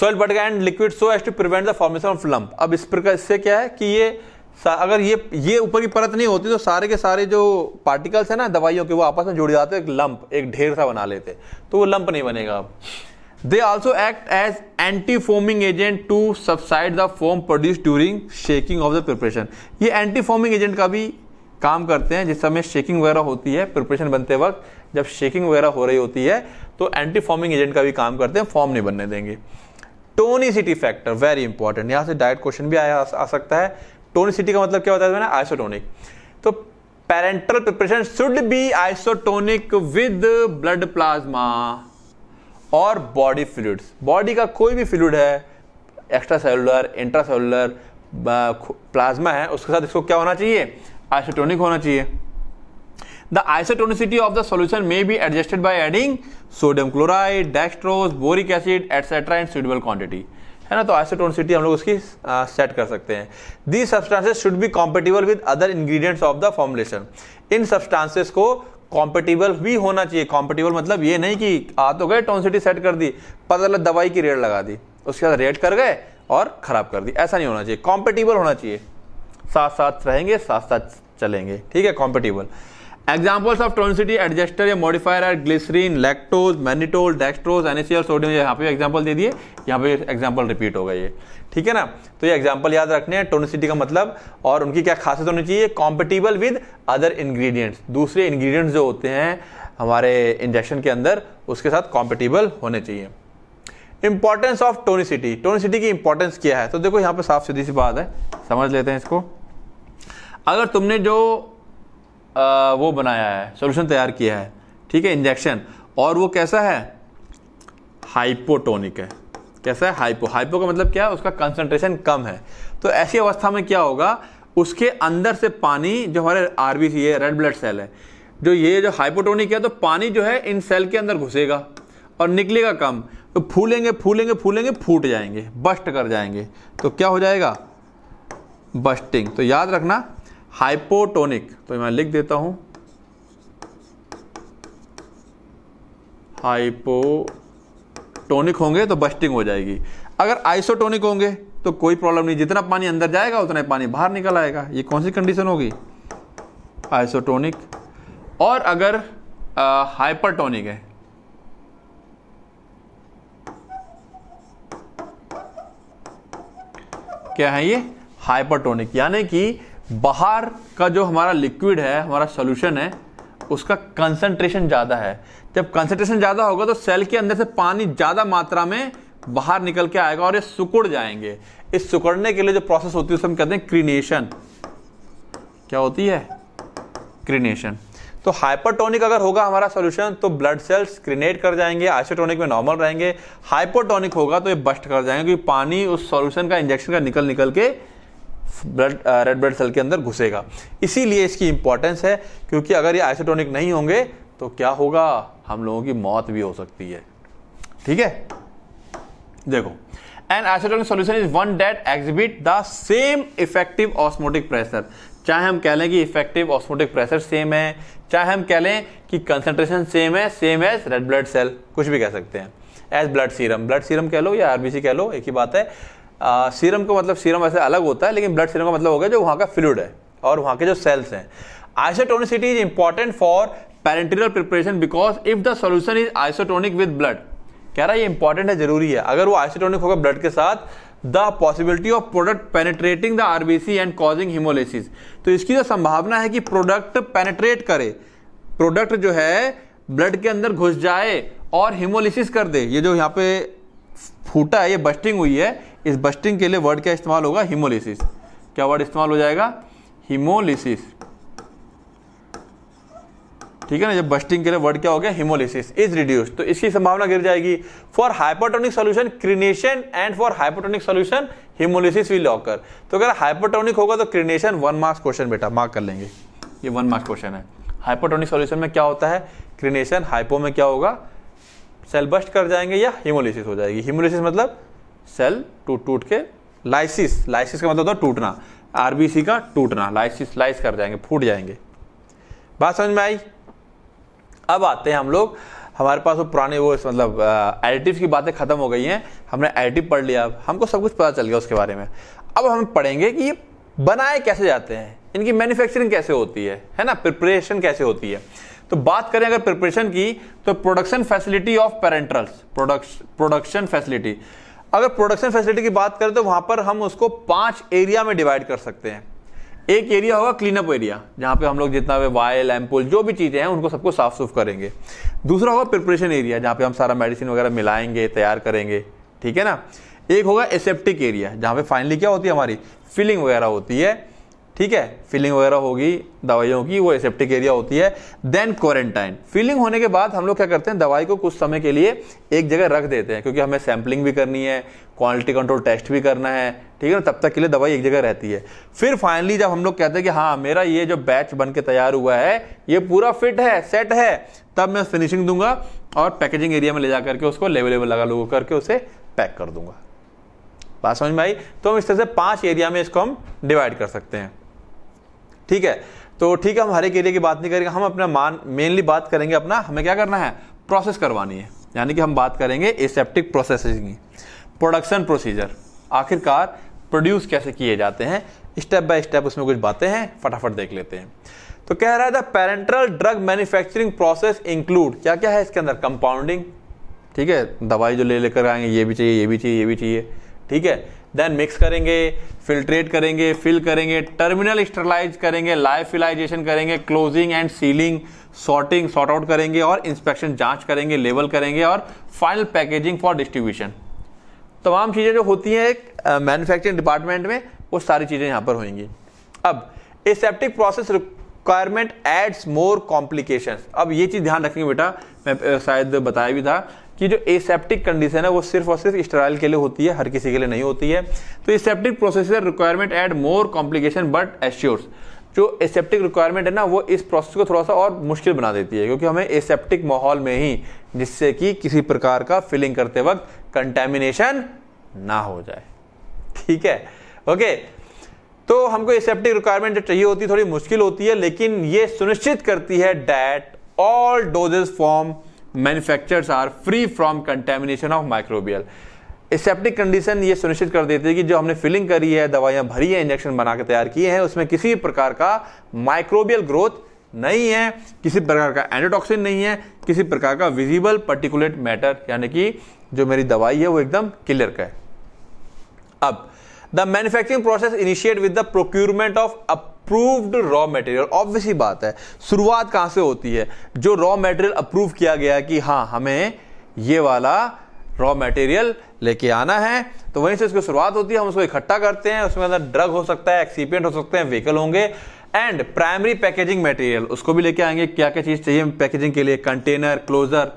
soil but and liquid so as to prevent the formation of lump अब इस प्रकार इससे क्या है कि ये अगर ये ये ऊपर की परत नहीं होती तो सारे के सारे जो पार्टिकल्स है ना दवाइयों के वो आपस में जुड़ जाते एक लंप एक ढेर सा बना लेते तो वो लंप नहीं बनेगा अब they also act as anti foaming agent to subside the foam produce during shaking of the preparation ये एंटी फोमिंग एजेंट का भी काम करते हैं जिस समय शेकिंग वगैरह होती है प्रिपरेशन बनते वक्त जब शेकिंग वगैरह हो रही होती है तो एंटी फॉर्मिंग एजेंट का भी काम करते हैं फॉर्म नहीं बनने देंगे टोनिसिटी फैक्टर वेरी इंपॉर्टेंट यहाँ से डायरेक्ट क्वेश्चन भी आया आ सकता है टोनिसिटी का मतलब क्या होता है मैंने आइसोटोनिक तो parenteral preparation should be isotonic with blood plasma और बॉडी फ्लूड्स बॉडी का कोई भी फ्लूड है extra cellular intra cellular plasma है उसके साथ इसको क्या होना चाहिए आइसोटोनिक होना चाहिए The isotonicity of the solution may be adjusted by adding sodium chloride, dextrose, boric acid, etc. in suitable quantity. है ना तो आइसोटोनिसिटी हम लोग उसकी सेट कर सकते हैं the substances should be compatible with other ingredients of the formulation इन सब्सटेंसेस को कॉम्पेटिबल भी होना चाहिए कॉम्पेटिबल मतलब ये नहीं कि आ तो गए टोनसिटी सेट कर दी पता चला दवाई की रेट लगा दी उसके बाद रेट कर गए और ख़राब कर दी ऐसा नहीं होना चाहिए कॉम्पेटिबल होना चाहिए साथ साथ रहेंगे साथ साथ चलेंगे ठीक है compatible examples of tonicity adjuster या modifier are glycerin lactose mannitol dextrose एनिसियल सोडियम यहाँ पे एग्जाम्पल दे दिए यहाँ पे एग्जाम्पल रिपीट होगा ये ठीक है ना तो ये एग्जाम्पल याद रखने हैं टोनिसिटी का मतलब और उनकी क्या खासियत होनी चाहिए कॉम्पिटिबल विद अदर इन्ग्रीडियंट्स दूसरे इन्ग्रीडियंट्स जो होते हैं हमारे इंजेक्शन के अंदर उसके साथ कॉम्पिटिबल होने चाहिए इंपॉर्टेंस ऑफ टोनिसिटी टोनिसिटी की इंपॉर्टेंस क्या है तो देखो यहाँ पे साफ सीधी सी बात है समझ लेते हैं इसको अगर तुमने जो वो बनाया है सोल्यूशन तैयार किया है ठीक है इंजेक्शन और वो कैसा है हाइपोटोनिक है कैसा है हाइपो हाइपो का मतलब क्या है उसका कंसंट्रेशन कम है तो ऐसी अवस्था में क्या होगा उसके अंदर से पानी जो हमारे आर है रेड ब्लड सेल है जो ये जो हाइपोटोनिक है तो पानी जो है इन सेल के अंदर घुसेगा और निकलेगा कम तो फूलेंगे फूलेंगे फूलेंगे फूट जाएंगे बस्ट कर जाएंगे तो क्या हो जाएगा बस्टिंग तो याद रखना हाइपोटोनिक तो मैं लिख देता हूं हाइपोटोनिक होंगे तो बस्टिंग हो जाएगी अगर आइसोटोनिक होंगे तो कोई प्रॉब्लम नहीं जितना पानी अंदर जाएगा उतना पानी बाहर निकल आएगा ये कौन सी कंडीशन होगी आइसोटोनिक और अगर हाइपरटोनिक है क्या है ये हाइपरटोनिक यानी कि बाहर का जो हमारा लिक्विड है हमारा सोल्यूशन है उसका कंसंट्रेशन ज़्यादा है जब कंसंट्रेशन ज़्यादा होगा तो सेल के अंदर से पानी ज़्यादा मात्रा में बाहर निकल के आएगा और ये सुकुड़ जाएंगे इस सुकड़ने के लिए जो प्रोसेस होती है उसे हम कहते हैं क्रीनेशन क्या होती है क्रीनेशन तो हाइपरटोनिक अगर होगा हमारा सोल्यूशन तो ब्लड सेल्स क्रिनेट कर जाएंगे आइसोटोनिक में नॉर्मल रहेंगे हाइपोटोनिक होगा तो ये बस्ट कर जाएंगे क्योंकि पानी उस सोल्यूशन का इंजेक्शन का निकल निकल के ब्लड रेड ब्लड सेल के अंदर घुसेगा इसीलिए इसकी इंपॉर्टेंस है क्योंकि अगर ये आइसोटोनिक नहीं होंगे तो क्या होगा हम लोगों की मौत भी हो सकती है ठीक है देखो an isotonic solution is one that exhibit the same effective osmotic pressure चाहे हम कह लें कि इफेक्टिव ऑस्मोटिक प्रेशर सेम है चाहे हम कह लें कि कंसेंट्रेशन सेम है same as red blood cell कुछ भी कह सकते हैं as blood serum blood serum कह लो या आरबीसी कह लो एक ही बात है सीरम का मतलब सीरम ऐसे अलग होता है लेकिन ब्लड सीरम का मतलब हो गया जो वहाँ का फ्लूड है और वहाँ के जो सेल्स हैं isotonicity is important for parenteral preparation because if the solution is isotonic with blood कह रहा है ये इंपॉर्टेंट है जरूरी है अगर वो आइसोटोनिक होगा ब्लड के साथ the possibility of product penetrating the RBC and causing haemolysis तो इसकी जो संभावना है कि प्रोडक्ट पेनेट्रेट करे प्रोडक्ट जो है ब्लड के अंदर घुस जाए और हिमोलिसिस कर दे ये जो यहाँ पे फूटा है ये बस्टिंग हुई है इस बस्टिंग के लिए वर्ड क्या इस्तेमाल होगा हिमोलिसिस क्या वर्ड इस्तेमाल हो जाएगा हिमोलिसिस ठीक है ना जब बस्टिंग के लिए वर्ड क्या हो गया हिमोलिसिस इज रिड्यूस तो इसकी संभावना गिर जाएगी for hypotonic solution crenation and for hypotonic solution haemolysis will occur तो अगर हाइपोटोनिक होगा तो क्रिनेशन वन मार्क्स क्वेश्चन बेटा मार्क कर लेंगे ये वन मार्क्स क्वेश्चन है हाइपोटोनिक सोल्यूशन में क्या होता है क्रिनेशन हाइपो में क्या होगा सेल बस्ट कर जाएंगे या हिमोलिसिस हो जाएगी हिमोलिसिस मतलब सेल टूट टूट के लाइसिस लाइसिस का मतलब टूटना आरबीसी का टूटना लाइसिस लाइस कर जाएंगे फूट जाएंगे बात समझ में आई अब आते हैं हम लोग हमारे पास वो पुराने वो मतलब एडिटिव की बातें खत्म हो गई हैं हमने एडिटिव पढ़ लिया अब हमको सब कुछ पता चल गया उसके बारे में अब हम पढ़ेंगे कि ये बनाए कैसे जाते हैं इनकी मैन्युफैक्चरिंग कैसे होती है है ना प्रिपरेशन कैसे होती है तो बात करें अगर प्रिपरेशन की तो production facility of parenterals production production facility अगर प्रोडक्शन फैसिलिटी की बात करें तो वहां पर हम उसको पांच एरिया में डिवाइड कर सकते हैं एक एरिया होगा क्लीनअप एरिया जहां पे हम लोग जितना भी वायल एम्पुल जो भी चीज़ें हैं उनको सबको साफ सुफ करेंगे दूसरा होगा प्रिपरेशन एरिया जहां पे हम सारा मेडिसिन वगैरह मिलाएंगे तैयार करेंगे ठीक है ना एक होगा एसेप्टिक एरिया जहां पे फाइनली क्या होती है हमारी फिलिंग वगैरह होती है ठीक है फिलिंग वगैरह होगी दवाइयों की वो एसेप्टिक एरिया होती है देन क्वारंटाइन फिलिंग होने के बाद हम लोग क्या करते हैं दवाई को कुछ समय के लिए एक जगह रख देते हैं क्योंकि हमें सैम्पलिंग भी करनी है क्वालिटी कंट्रोल टेस्ट भी करना है ठीक है ना तब तक के लिए दवाई एक जगह रहती है फिर फाइनली जब हम लोग कहते हैं कि हाँ मेरा ये जो बैच बन के तैयार हुआ है ये पूरा फिट है सेट है तब मैं फिनिशिंग दूंगा और पैकेजिंग एरिया में ले जा करके उसको लेवल लगा लगा करके उसे पैक कर दूंगा बात समझ में आई तो हम इस तरह से पांच एरिया में इसको हम डिवाइड कर सकते हैं ठीक है तो ठीक है हम हर एक एरिया की बात नहीं करेंगे हम अपना मान मेनली बात करेंगे अपना हमें क्या करना है प्रोसेस करवानी है यानी कि हम बात करेंगे एसेप्टिक प्रोसेसिंग की प्रोडक्शन प्रोसीजर आखिरकार प्रोड्यूस कैसे किए जाते हैं स्टेप बाय स्टेप उसमें कुछ बातें हैं फटाफट देख लेते हैं तो कह रहा है the parenteral drug manufacturing process include क्या क्या है इसके अंदर कंपाउंडिंग ठीक है दवाई जो ले लेकर आएंगे ये भी चाहिए ये भी चाहिए ये भी चाहिए ठीक है देन मिक्स करेंगे फिल्ट्रेट करेंगे फिल करेंगे टर्मिनल स्टरलाइज करेंगे लाइफिलाइजेशन करेंगे closing and sealing sorting sort out करेंगे और इंस्पेक्शन जांच करेंगे लेवल करेंगे और फाइनल पैकेजिंग फॉर डिस्ट्रीब्यूशन तमाम चीज़ें जो होती हैं एक मैन्युफैक्चरिंग डिपार्टमेंट में वो सारी चीज़ें यहाँ पर होंगी अब aseptic process requirement adds more complication अब ये चीज़ ध्यान रखेंगे बेटा मैं शायद बताया भी था कि जो एसेप्टिक कंडीशन है वो सिर्फ और सिर्फ स्टराइल के लिए होती है हर किसी के लिए नहीं होती है तो aseptic processor requirement add more complication but assures जो एसेप्टिक रिक्वायरमेंट है ना वो इस प्रोसेस को थोड़ा सा और मुश्किल बना देती है क्योंकि हमें एसेप्टिक माहौल में ही जिससे कि किसी प्रकार का फिलिंग करते वक्त कंटेमिनेशन ना हो जाए ठीक है ओके तो हमको एसेप्टिक रिक्वायरमेंट जो चाहिए होती है थोड़ी मुश्किल होती है लेकिन ये सुनिश्चित करती है that all dosages form manufacturers are free from contamination of microbial septic condition ये सुनिश्चित कर देती है कि जो हमने फिलिंग करी है दवाइयां भरी है इंजेक्शन बनाकर तैयार किए हैं उसमें किसी प्रकार का माइक्रोबियल ग्रोथ नहीं है किसी प्रकार का एंडोटॉक्सिन नहीं है किसी प्रकार का विजिबल पर्टिकुलेट मैटर यानी कि जो मेरी दवाई है वो एकदम क्लियर का है अब the manufacturing process initiate with the procurement of approved raw material obviously बात है शुरुआत कहां से होती है जो रॉ मटेरियल अप्रूव किया गया कि हां हमें ये वाला रॉ मटेरियल लेके आना है तो वहीं से उसकी शुरुआत होती है हम उसको इकट्ठा करते हैं उसमें अंदर ड्रग हो सकता है एक्सीपियंट हो सकते हैं व्हीकल होंगे एंड प्राइमरी पैकेजिंग मटेरियल उसको भी लेके आएंगे क्या क्या चीज़ चाहिए पैकेजिंग के लिए कंटेनर क्लोजर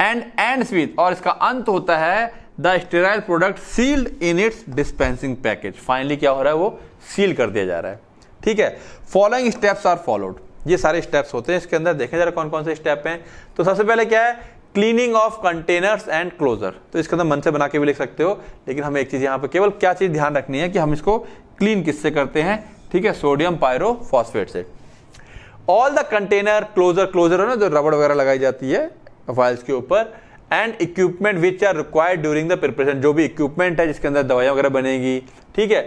एंड एंड स्वीथ और इसका अंत होता है the sterile product sealed in its dispensing package finally क्या हो रहा है वो सील कर दिया जा रहा है ठीक है फॉलोइंग स्टेप्स आर फॉलोड ये सारे स्टेप्स होते हैं इसके अंदर देखें जरा कौन कौन से स्टेप हैं तो सबसे पहले क्या है cleaning of containers and closure तो इसके अंदर मन से बना के भी लिख सकते हो लेकिन हमें एक चीज़ यहाँ पर केवल क्या चीज़ ध्यान रखनी है कि हम इसको क्लीन किससे करते हैं ठीक है सोडियम पायरो फॉस्फेट से all the container closure closure है ना जो रबड़ वगैरह लगाई जाती है फाइल्स के ऊपर and equipment which are required during the preparation जो भी इक्विपमेंट है जिसके अंदर दवाइयां वगैरह बनेगी ठीक है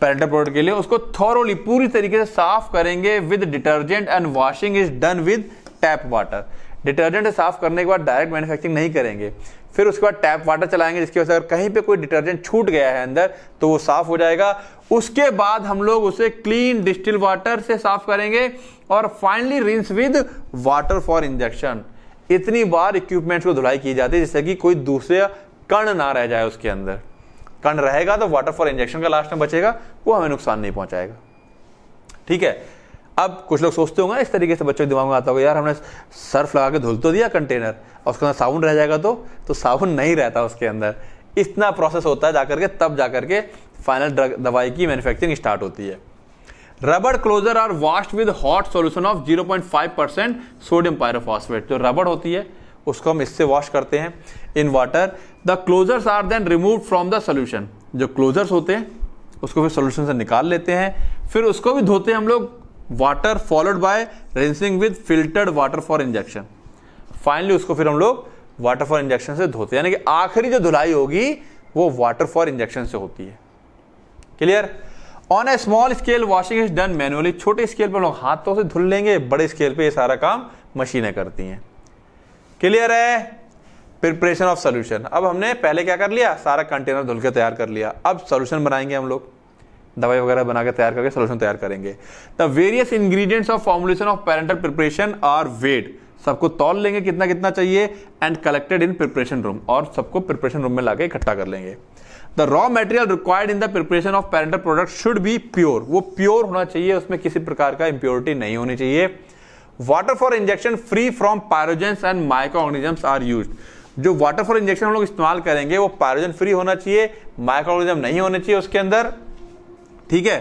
पैरेंटल प्रोडक्ट के लिए उसको थॉरोली पूरी तरीके से साफ करेंगे with detergent and washing is done with tap water detergent साफ करने के बाद डायरेक्ट मैन्युफैक्चरिंग नहीं करेंगे फिर उसके बाद टैप वाटर चलाएंगे जिसकी वजह से अगर कहीं पे कोई डिटर्जेंट छूट गया है अंदर तो वो साफ हो जाएगा उसके बाद हम लोग उसे क्लीन डिस्टिल वाटर से साफ करेंगे और finally rinse with water for injection इतनी बार इक्विपमेंट्स को धुलाई की जाती है जिससे कि कोई दूसरे कण ना रह जाए उसके अंदर कण रहेगा तो वाटर फॉर इंजेक्शन का लास्ट में बचेगा वो हमें नुकसान नहीं पहुंचाएगा ठीक है अब कुछ लोग सोचते होंगे इस तरीके से बच्चों के दिमाग में आता होगा यार हमने सर्फ लगा के धुल तो दिया कंटेनर और उसके अंदर साबुन रह जाएगा तो तो साबुन नहीं रहता उसके अंदर इतना प्रोसेस होता है जाकर के तब जाकर के फाइनल ड्रग दवाई की मैन्युफैक्चरिंग स्टार्ट होती है रबड़ closure are washed with hot solution of 0.5 percent sodium pyrophosphate जो रबड़ होती है उसको हम इससे वॉश करते हैं in water the closures are then remove from the solution जो क्लोजर्स होते हैं उसको फिर सोल्यूशन से निकाल लेते हैं फिर उसको भी धोते हैं हम लोग water followed by rinsing with filtered water for injection finally उसको फिर हम लोग वाटर फॉर इंजेक्शन से धोते हैं यानी कि आखिरी जो धुलाई होगी वो वाटर फॉर इंजेक्शन से होती है clear on a small scale washing is done manually छोटे स्केल पर लोग हाथों से धुल लेंगे बड़े स्केल पे ये सारा काम मशीनें करती हैं क्लियर है प्रिपरेशन ऑफ सोल्यूशन अब हमने पहले क्या कर लिया सारा कंटेनर धुल के तैयार कर लिया अब सोल्यूशन बनाएंगे हम लोग दवाई वगैरह बना के तैयार करके सोल्यूशन तैयार करेंगे the various ingredients of formulation of parenteral preparation are weight सबको तौल लेंगे कितना कितना चाहिए and collected in preparation room और सबको प्रिपरेशन रूम में लाके इकट्ठा कर लेंगे the raw material required in the preparation of parenteral product should be pure वो प्योर होना चाहिए उसमें किसी प्रकार का इंप्योरिटी नहीं होनी चाहिए water for injection free from pyrogens and micro organisms are use जो वाटर फॉर इंजेक्शन हम लोग इस्तेमाल करेंगे वो पायरोजन फ्री होना चाहिए माइक्रो ऑर्गेनिज्म नहीं होने चाहिए उसके अंदर ठीक है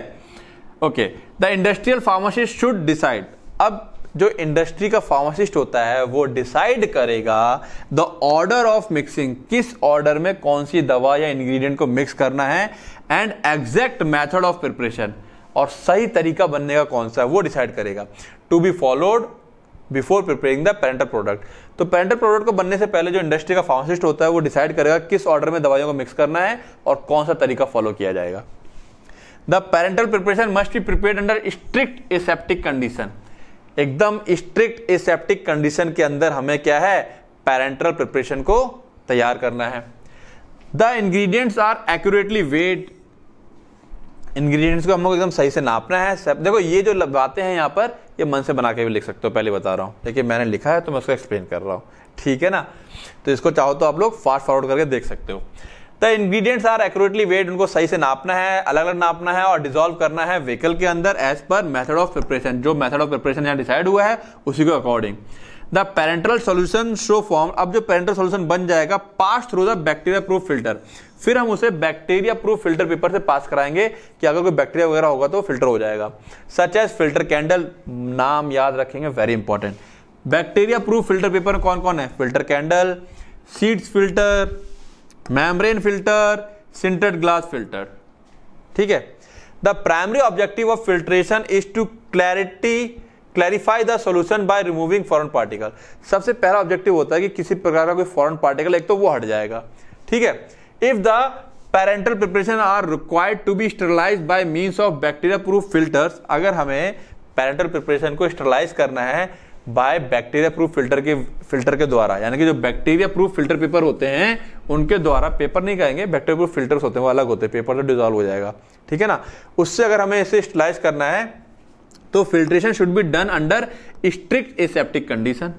okay the industrial pharmacist should decide अब जो इंडस्ट्री का फार्मासिस्ट होता है वो डिसाइड करेगा द ऑर्डर ऑफ मिक्सिंग किस ऑर्डर में कौन सी दवा या इंग्रेडिएंट को मिक्स करना है and exact method of preparation और सही तरीका बनने का कौन सा है वो डिसाइड करेगा to be followed before preparing the parenteral product तो पेरेंटल प्रोडक्ट को बनने से पहले जो इंडस्ट्री का फार्मासिस्ट होता है वो डिसाइड करेगा किस ऑर्डर में दवाइयों को मिक्स करना है और कौन सा तरीका फॉलो किया जाएगा the parenteral preparation must be prepare under strict aseptic condition एकदम स्ट्रिक्ट एसेप्टिक कंडीशन के अंदर हमें क्या है पेरेंटल प्रिपरेशन को तैयार करना है the ingredients are accurately weight ingredients को हम लोग एकदम सही से नापना है सब देखो ये जो बातें हैं यहाँ पर ये मन से बना के भी लिख सकते हो पहले बता रहा हूँ देखिए मैंने लिखा है तो मैं उसको एक्सप्लेन कर रहा हूँ ठीक है ना तो इसको चाहो तो आप लोग फास्ट फॉरवर्ड करके देख सकते हो the ingredients are accurately weight उनको सही से नापना है अलग अलग नापना है और डिजोल्व करना है व्हीकल के अंदर as per method of preparation जो मेथड ऑफ प्रिपरेशन यहाँ डिसाइड हुआ है उसी के according the parenteral solution show form अब जो पेरेंटल सोल्यूशन बन जाएगा pass through the bacteria proof filter फिर हम उसे बैक्टीरिया प्रूफ फिल्टर पेपर से पास कराएंगे कि अगर कोई बैक्टीरिया वगैरह होगा तो फिल्टर हो जाएगा सच एज फिल्टर कैंडल नाम याद रखेंगे very important bacteria proof filter paper कौन कौन है filter candle Seitz filter membrane filter sintered glass filter ठीक है the primary objective of filtration is to clarity clarify the solution by removing foreign particle सबसे पहला ऑब्जेक्टिव होता है कि किसी प्रकार का कोई फॉरन पार्टिकल एक तो वो हट जाएगा ठीक है if the parenteral preparation are required to be sterilize by means of bacteria proof filter अगर हमें पेरेंटल प्रिपरेशन को स्टरलाइज करना है बाय बैक्टीरिया प्रूफ फिल्टर के फिल्टर के द्वारा यानी कि जो बैक्टीरिया प्रूफ फिल्टर पेपर होते हैं उनके द्वारा पेपर नहीं कहेंगे बैक्टीरिया प्रूफ फिल्टर्स होते हैं वो अलग होते हैं पेपर तो डिजॉल्व हो जाएगा ठीक है ना उससे अगर हमें इसे स्टलाइज करना है तो filtration should be done under strict aseptic condition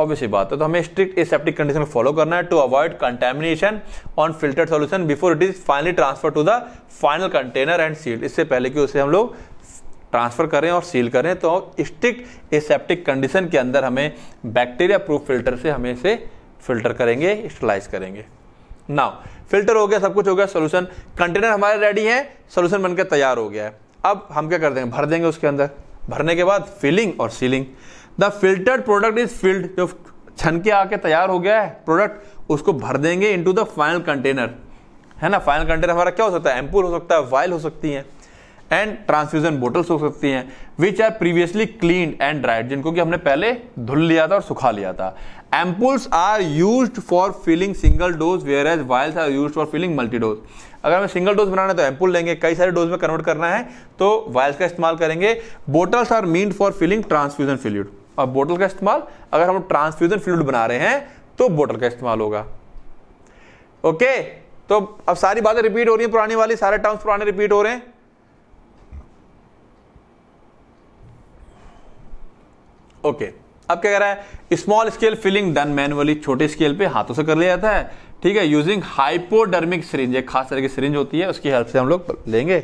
obvious बात है तो हमें स्ट्रिक्ट एसेप्टिक कंडीशन को फॉलो करना है to avoid contamination on filter solution before it is finally transfer to the final container and sealed इससे पहले कि उसे हम लोग ट्रांसफ़र करें और सील करें तो स्ट्रिक्ट एसेप्टिक कंडीशन के अंदर हमें बैक्टीरिया प्रूफ फिल्टर से हमें इसे फिल्टर करेंगे स्टलाइज करेंगे नाउ फिल्टर हो गया सब कुछ हो गया सोल्यूशन कंटेनर हमारे रेडी है सोल्यूशन बनकर तैयार हो गया है अब हम क्या कर देंगे भर देंगे उसके अंदर भरने के बाद फिलिंग और sealing the filtered product is filled जो छन के आके तैयार हो गया है प्रोडक्ट उसको भर देंगे इनटू द फाइनल कंटेनर है ना फाइनल कंटेनर हमारा क्या हो सकता है एम्पूल हो सकता है वाइल हो सकती है एंड ट्रांसफ्यूजन बोटल्स हो सकती हैं which are previously clean and dried जिनको कि हमने पहले धुल लिया था और सुखा लिया था ampoules are use for filling single dose whereas vials are use for filling multi dose अगर हमें सिंगल डोज बनाना है तो एम्पुल लेंगे कई सारे डोज में कन्वर्ट करना है तो वायल्स का इस्तेमाल करेंगे bottles are mean for filling transfusion fluid और बोटल का इस्तेमाल अगर हम ट्रांसफ्यूजन फ्लूड बना रहे हैं तो बोटल का इस्तेमाल होगा ओके okay, तो अब सारी बातें रिपीट हो रही हैं पुरानी वाली सारे टर्म्स पुराने रिपीट हो रहे हैं ओके अब क्या कह रहा है small scale filling done manually छोटे स्केल पे हाथों से कर लिया जाता है ठीक है यूजिंग हाइपोडर्मिक सिरिंज एक खास तरह की सिरिंज होती है उसकी हेल्प से हम लोग लेंगे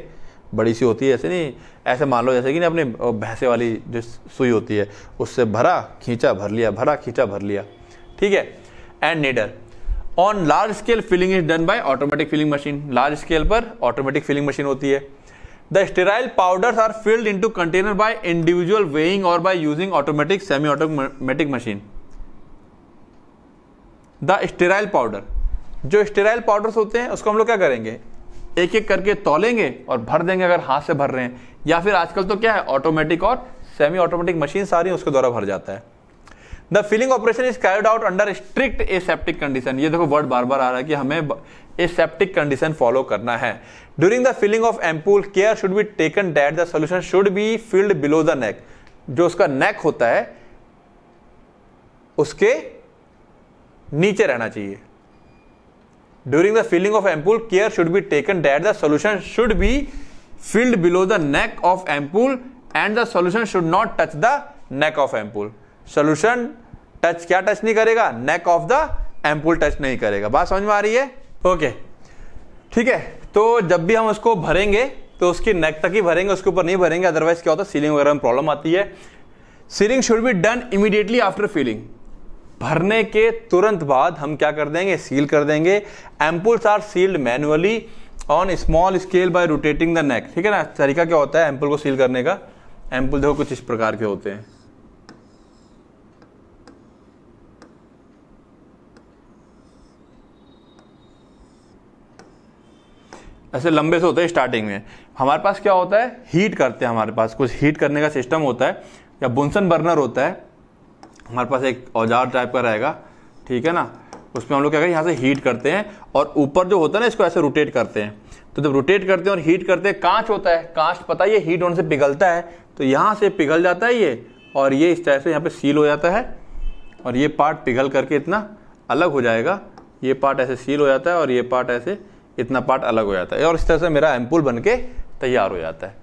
बड़ी सी होती है ऐसे नहीं ऐसे मान लो जैसे कि ना अपने भैंसे वाली जो सुई होती है उससे भरा खींचा भर लिया भरा खींचा भर लिया ठीक है and neither on large scale filling is done by automatic filling machine large scale पर ऑटोमेटिक फिलिंग मशीन होती है sterile powders are filled into container by individual weighing और by using automatic semi automatic machine the sterile powder जो sterile powders होते हैं उसको हम लोग क्या करेंगे एक एक करके तोलेंगे और भर देंगे अगर हाथ से भर रहे हैं या फिर आजकल तो क्या है ऑटोमेटिक और सेमी ऑटोमेटिक मशीन सारी उसके द्वारा भर जाता है the filling operation is carried out under strict aseptic condition ये देखो वर्ड बार बार आ रहा है कि हमें एसेप्टिक कंडीशन फॉलो करना है during the filling of ampoule care should be taken that the solution should be filled below the neck जो उसका नेक होता है उसके नीचे रहना चाहिए during the filling of ampoule care should be taken that the solution should be filled below the neck of ampoule and the solution should not touch the neck of ampoule solution touch क्या touch नहीं करेगा neck of the ampoule touch नहीं करेगा बात समझ में आ रही है ओके ठीक है तो जब भी हम उसको भरेंगे तो उसकी नेक तक ही भरेंगे उसके ऊपर नहीं भरेंगे अदरवाइज क्या होता है सीलिंग वगैरह में प्रॉब्लम आती है sealing should be done immediately after filling भरने के तुरंत बाद हम क्या कर देंगे सील कर देंगे ampoules are sealed manually on small scale by rotating the neck ठीक है ना तरीका क्या होता है एम्पुल को सील करने का एम्पुल देखो कुछ इस प्रकार के होते हैं ऐसे लंबे से होते हैं स्टार्टिंग में हमारे पास क्या होता है हीट करते हैं हमारे पास कुछ हीट करने का सिस्टम होता है या बुनसन बर्नर होता है हमारे पास एक औजार टाइप का रहेगा ठीक है ना उसमें हम लोग क्या करें यहाँ से हीट करते हैं और ऊपर जो होता है ना इसको ऐसे रोटेट करते हैं तो जब रोटेट करते हैं और हीट करते हैं कांच होता है कांच पता है ये हीट होने से पिघलता है तो यहाँ से पिघल जाता है ये और ये इस तरह से यहाँ पे सील हो जाता है और ये पार्ट पिघल करके इतना अलग हो जाएगा ये पार्ट ऐसे सील हो जाता है और ये पार्ट ऐसे इतना पार्ट अलग हो जाता है और इस तरह से मेरा एम्पुल बन के तैयार हो जाता है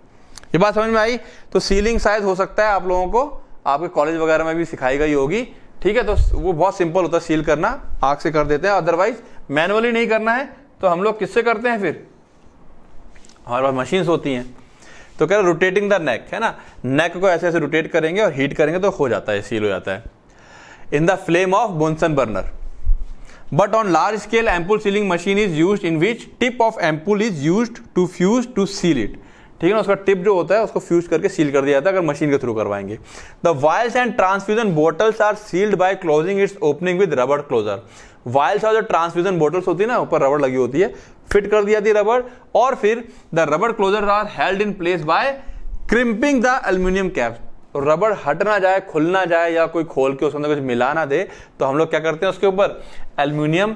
ये बात समझ में आई तो सीलिंग साइज हो सकता है आप लोगों को आपके कॉलेज वगैरह में भी सिखाई गई होगी ठीक है तो वो बहुत सिंपल होता है सील करना आग से कर देते हैं अदरवाइज मैनुअली नहीं करना है तो हम लोग किससे करते हैं फिर हमारे पास मशीन्स होती हैं तो कह रहे रोटेटिंग द नेक है ना नेक को ऐसे ऐसे रोटेट करेंगे और हीट करेंगे तो हो जाता है सील हो जाता है in the flame of Bunsen burner but on large scale ampoule sealing machine is use in which tip of ampoule is use to fuse to seal it ठीक है ना उसका टिप जो होता है उसको फ्यूज करके सील कर दिया जाता है अगर मशीन के थ्रू करवाएंगे the vials and transfusion bottles are sealed by closing its opening with rubber closure vials और जो ट्रांसफ्यूजन बोटल्स होती है ना ऊपर रबर लगी होती है फिट कर दिया थी रबर और फिर the rubber closure are held in place by crimping the aluminium caps रबड़ हट ना जाए खुल ना जाए या कोई खोल के अंदर कुछ मिला ना दे तो हम लोग क्या करते हैं उसके ऊपर एल्यूमिनियम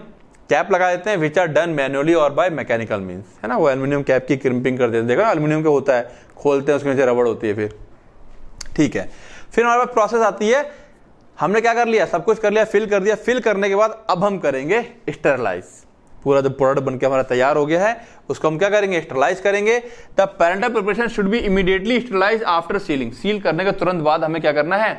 कैप लगा देते हैं विच आर डन मैनुअली और बाय मैकेनिकल मीन्स है ना वो एल्यूमिनियम कैप की क्रिम्पिंग कर देते हैं देखो एल्यूमिनियम का होता है खोलते हैं उसके नीचे रबड़ होती है फिर ठीक है फिर हमारे पास प्रोसेस आती है हमने क्या कर लिया सब कुछ कर लिया फिल कर दिया फिल करने के बाद अब हम करेंगे स्टरलाइज पूरा जब प्रोडक्ट बनकर हमारा तैयार हो गया है उसको हम क्या करेंगे स्टरलाइज करेंगे the parenteral preparation should be immediately sterilise after sealing seal करने के तुरंत बाद हमें क्या करना है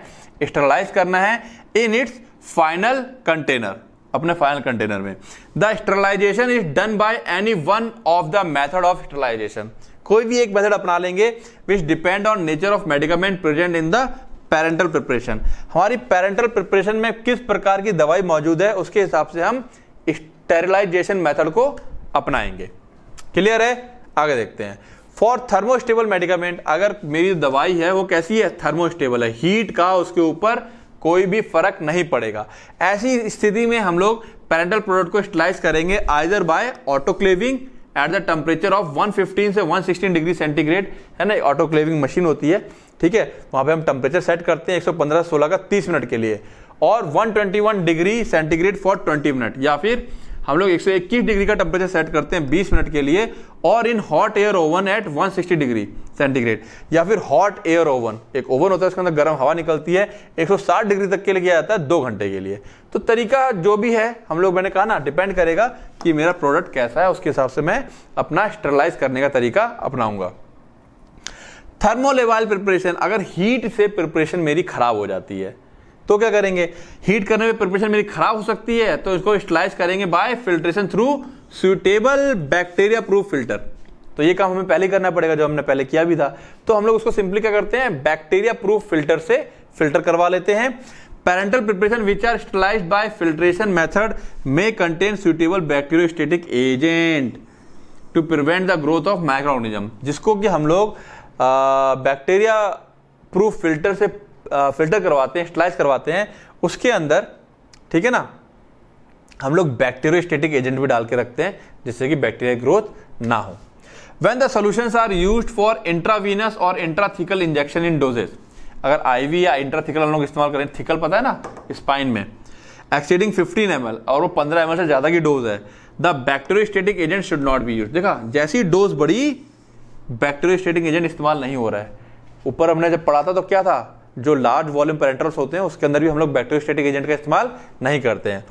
स्टरलाइज करना है इन इट्स फाइनल कंटेनर अपने फाइनल कंटेनर में the sterilisation is done by any one of the method of sterilisation कोई भी एक मेथड अपना लेंगे which depend on nature of medicament present in the parenteral preparation हमारी पेरेंटल प्रिपरेशन में किस प्रकार की दवाई मौजूद है उसके हिसाब से हम टेरलाइजेशन मेथड को अपनाएंगे क्लियर है आगे देखते हैं फॉर थर्मोस्टेबल मेडिकामेंट अगर मेरी दवाई है वो कैसी है थर्मोस्टेबल है हीट का उसके ऊपर कोई भी फर्क नहीं पड़ेगा ऐसी स्थिति में हम लोग पेरेंटल प्रोडक्ट को स्टलाइज करेंगे either by autoclaving at the temperature of 115 से 116 डिग्री सेंटीग्रेड है ना ऑटोक्लेविंग मशीन होती है ठीक है वहां पे हम टेम्परेचर सेट करते हैं 115 16 का 30 मिनट के लिए और 121 डिग्री सेंटीग्रेड फॉर 20 मिनट या फिर हम लोग 121 डिग्री का टेम्परेचर सेट करते हैं 20 मिनट के लिए और in hot air oven at 160 degree centigrade या फिर हॉट एयर ओवन एक ओवन होता है उसके अंदर गर्म हवा निकलती है 160 डिग्री तक के लिए किया जाता है दो घंटे के लिए तो तरीका जो भी है हम लोग मैंने कहा ना डिपेंड करेगा कि मेरा प्रोडक्ट कैसा है उसके हिसाब से मैं अपना स्टरलाइज करने का तरीका अपनाऊंगा थर्मोलेवाइल प्रिपरेशन अगर हीट से प्रिपरेशन मेरी खराब हो जाती है तो क्या करेंगे हीट करने में प्रिपरेशन मेरी खराब हो सकती है तो इसको स्टलाइज करेंगे by filtration through suitable bacteria proof filter तो ये काम हमें पहले करना पड़ेगा जो हमने पहले किया भी था तो हम लोग उसको सिंपली क्या करते हैं बैक्टीरिया प्रूफ फिल्टर से फिल्टर करवा लेते हैं parenteral preparation which are sterilise by filtration method may contain suitable bacteriostatic agent to prevent the growth of microorganism जिसको कि हम लोग बैक्टीरिया प्रूफ फिल्टर से फिल्टर करवाते हैं स्टलाइज करवाते हैं उसके अंदर ठीक है ना हम लोग बैक्टीरियोस्टेटिक एजेंट भी डाल के रखते हैं जिससे कि बैक्टीरिया ग्रोथ ना हो when the solution are use for intravenous और इंट्राथिकल इंजेक्शन इन डोजेज अगर आईवी या इंट्राथिकल हम लोग इस्तेमाल करें थिकल पता है ना स्पाइन में एक्सीडिंग 15 एम और वो 15 एम से ज़्यादा की डोज है the bacteriostatic agent should not be use देखा जैसी डोज बड़ी बैक्टेरियोस्टेटिक एजेंट इस्तेमाल नहीं हो रहा है ऊपर हमने जब पढ़ा था तो क्या था जो लार्ज वॉल्यूम पेरेंटल्स होते हैं उसके अंदर भी हम लोग बैक्टेरियोस्टेटिक एजेंट का इस्तेमाल नहीं करते हैं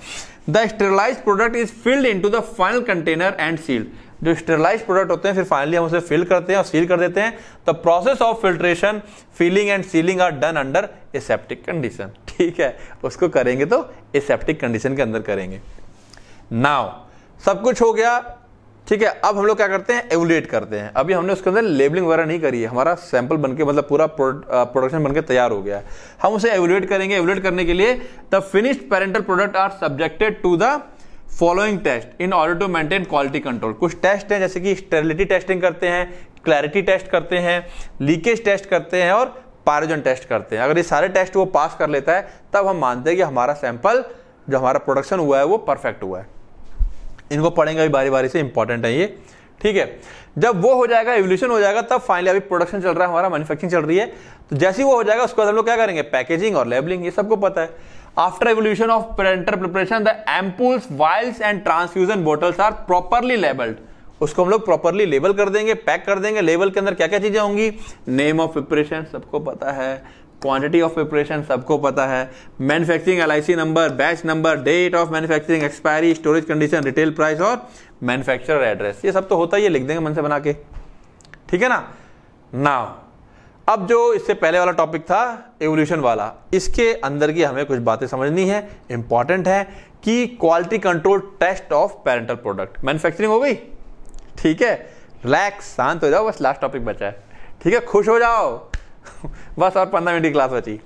the sterilise product is filled in the final container and sealed जो स्टेरलाइज प्रोडक्ट होते हैं फिर फाइनली हम उसे फिल करते हैं और सील कर देते हैं the process of filtration filling and sealing are done under aseptic condition ठीक है उसको करेंगे तो एसेप्टिक कंडीशन के अंदर करेंगे नाउ सब कुछ हो गया ठीक है अब हम लोग क्या करते हैं एवुलेट करते हैं अभी हमने उसके अंदर लेबलिंग वगैरह नहीं करी है हमारा सैंपल बनके मतलब पूरा प्रोडक्शन बनके तैयार हो गया है हम उसे एवुलेट करेंगे एवुलेट करने के लिए the finished parenteral product are subjected to the following test in order to maintain quality control कुछ टेस्ट हैं जैसे कि स्टेरिलिटी टेस्टिंग करते हैं क्लैरिटी टेस्ट करते हैं लीकेज टेस्ट करते हैं और पारोजन टेस्ट करते हैं अगर ये सारे टेस्ट वो पास कर लेता है तब हम मानते हैं कि हमारा सैंपल जो हमारा प्रोडक्शन हुआ है वो परफेक्ट हुआ है इनको पढ़ेंगे अभी बारी बारी से इंपॉर्टेंट है ये ठीक है जब वो हो जाएगा एवोल्यूशन हो जाएगा तब फाइनली अभी प्रोडक्शन चल रहा है हमारा मैन्युफैक्चरिंग चल रही है तो जैसे ही वो हो जाएगा उसके बाद हम लोग क्या करेंगे पैकेजिंग और लेबलिंग ये सबको पता है after evaluation of parenteral preparation the ampoules vials and transfusion bottles are properly labelled उसको हम लोग प्रॉपरली लेबल कर देंगे पैक कर देंगे लेबल के अंदर क्या क्या चीजें होंगी नेम ऑफ प्रिपरेशन सबको पता है क्वांटिटी ऑफ प्रिपरेशन सबको पता है manufacturing L number batch number date of manufacturing expiry storage condition retail price और मैन्युफैक्चरर एड्रेस ये सब तो होता ही है लिख देंगे मन से बना के ठीक है ना ना अब जो इससे पहले वाला टॉपिक था एवोल्यूशन वाला इसके अंदर की हमें कुछ बातें समझनी है इंपॉर्टेंट है कि quality control test of parenteral product manufacturing हो गई ठीक है रिलैक्स शांत हो जाओ बस लास्ट टॉपिक बचा है ठीक है खुश हो जाओ बस और पंद्रह मिनट की क्लास बची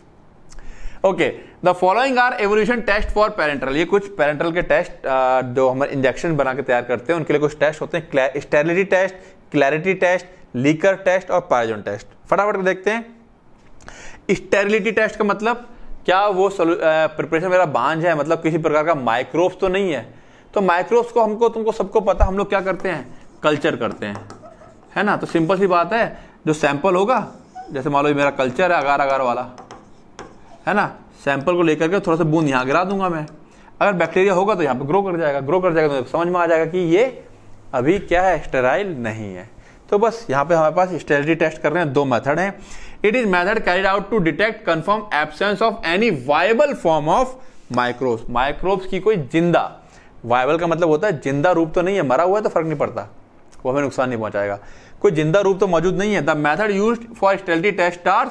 okay the following are evaluation test for parenteral ये कुछ पेरेंटल के टेस्ट जो हमारे इंजेक्शन बना के तैयार करते हैं उनके लिए कुछ टेस्ट होते हैं sterility test clarity test leaker test और पायजोन टेस्ट फटाफट देखते हैं स्टेरिलिटी टेस्ट का मतलब क्या वो प्रिपरेशन मेरा बांझ है मतलब किसी प्रकार का माइक्रोब्स तो नहीं है तो माइक्रोब्स को हमको तुमको सबको पता हम लोग क्या करते हैं कल्चर करते हैं है ना तो सिंपल सी बात है जो सैंपल होगा जैसे मान लो मेरा कल्चर है अगार अगार वाला है ना सैंपल को लेकर के थोड़ा सा बूंद यहाँ गिरा दूंगा मैं अगर बैक्टीरिया होगा तो यहाँ पे ग्रो कर जाएगा ग्रो कर जाएगा तो समझ में आ जाएगा कि ये अभी क्या है स्टेराइल नहीं है तो बस यहाँ पे हमारे पास स्टेरिलिटी टेस्ट कर रहे हैं दो मेथड हैं it is method carried out to detect confirm absence of any viable form of microbes microbes की कोई जिंदा वायबल का मतलब होता है जिंदा रूप तो नहीं है मरा हुआ है तो फर्क नहीं पड़ता आपको हमें नुकसान नहीं पहुंचाएगा कोई जिंदा रूप तो मौजूद नहीं है the method use for sterility test are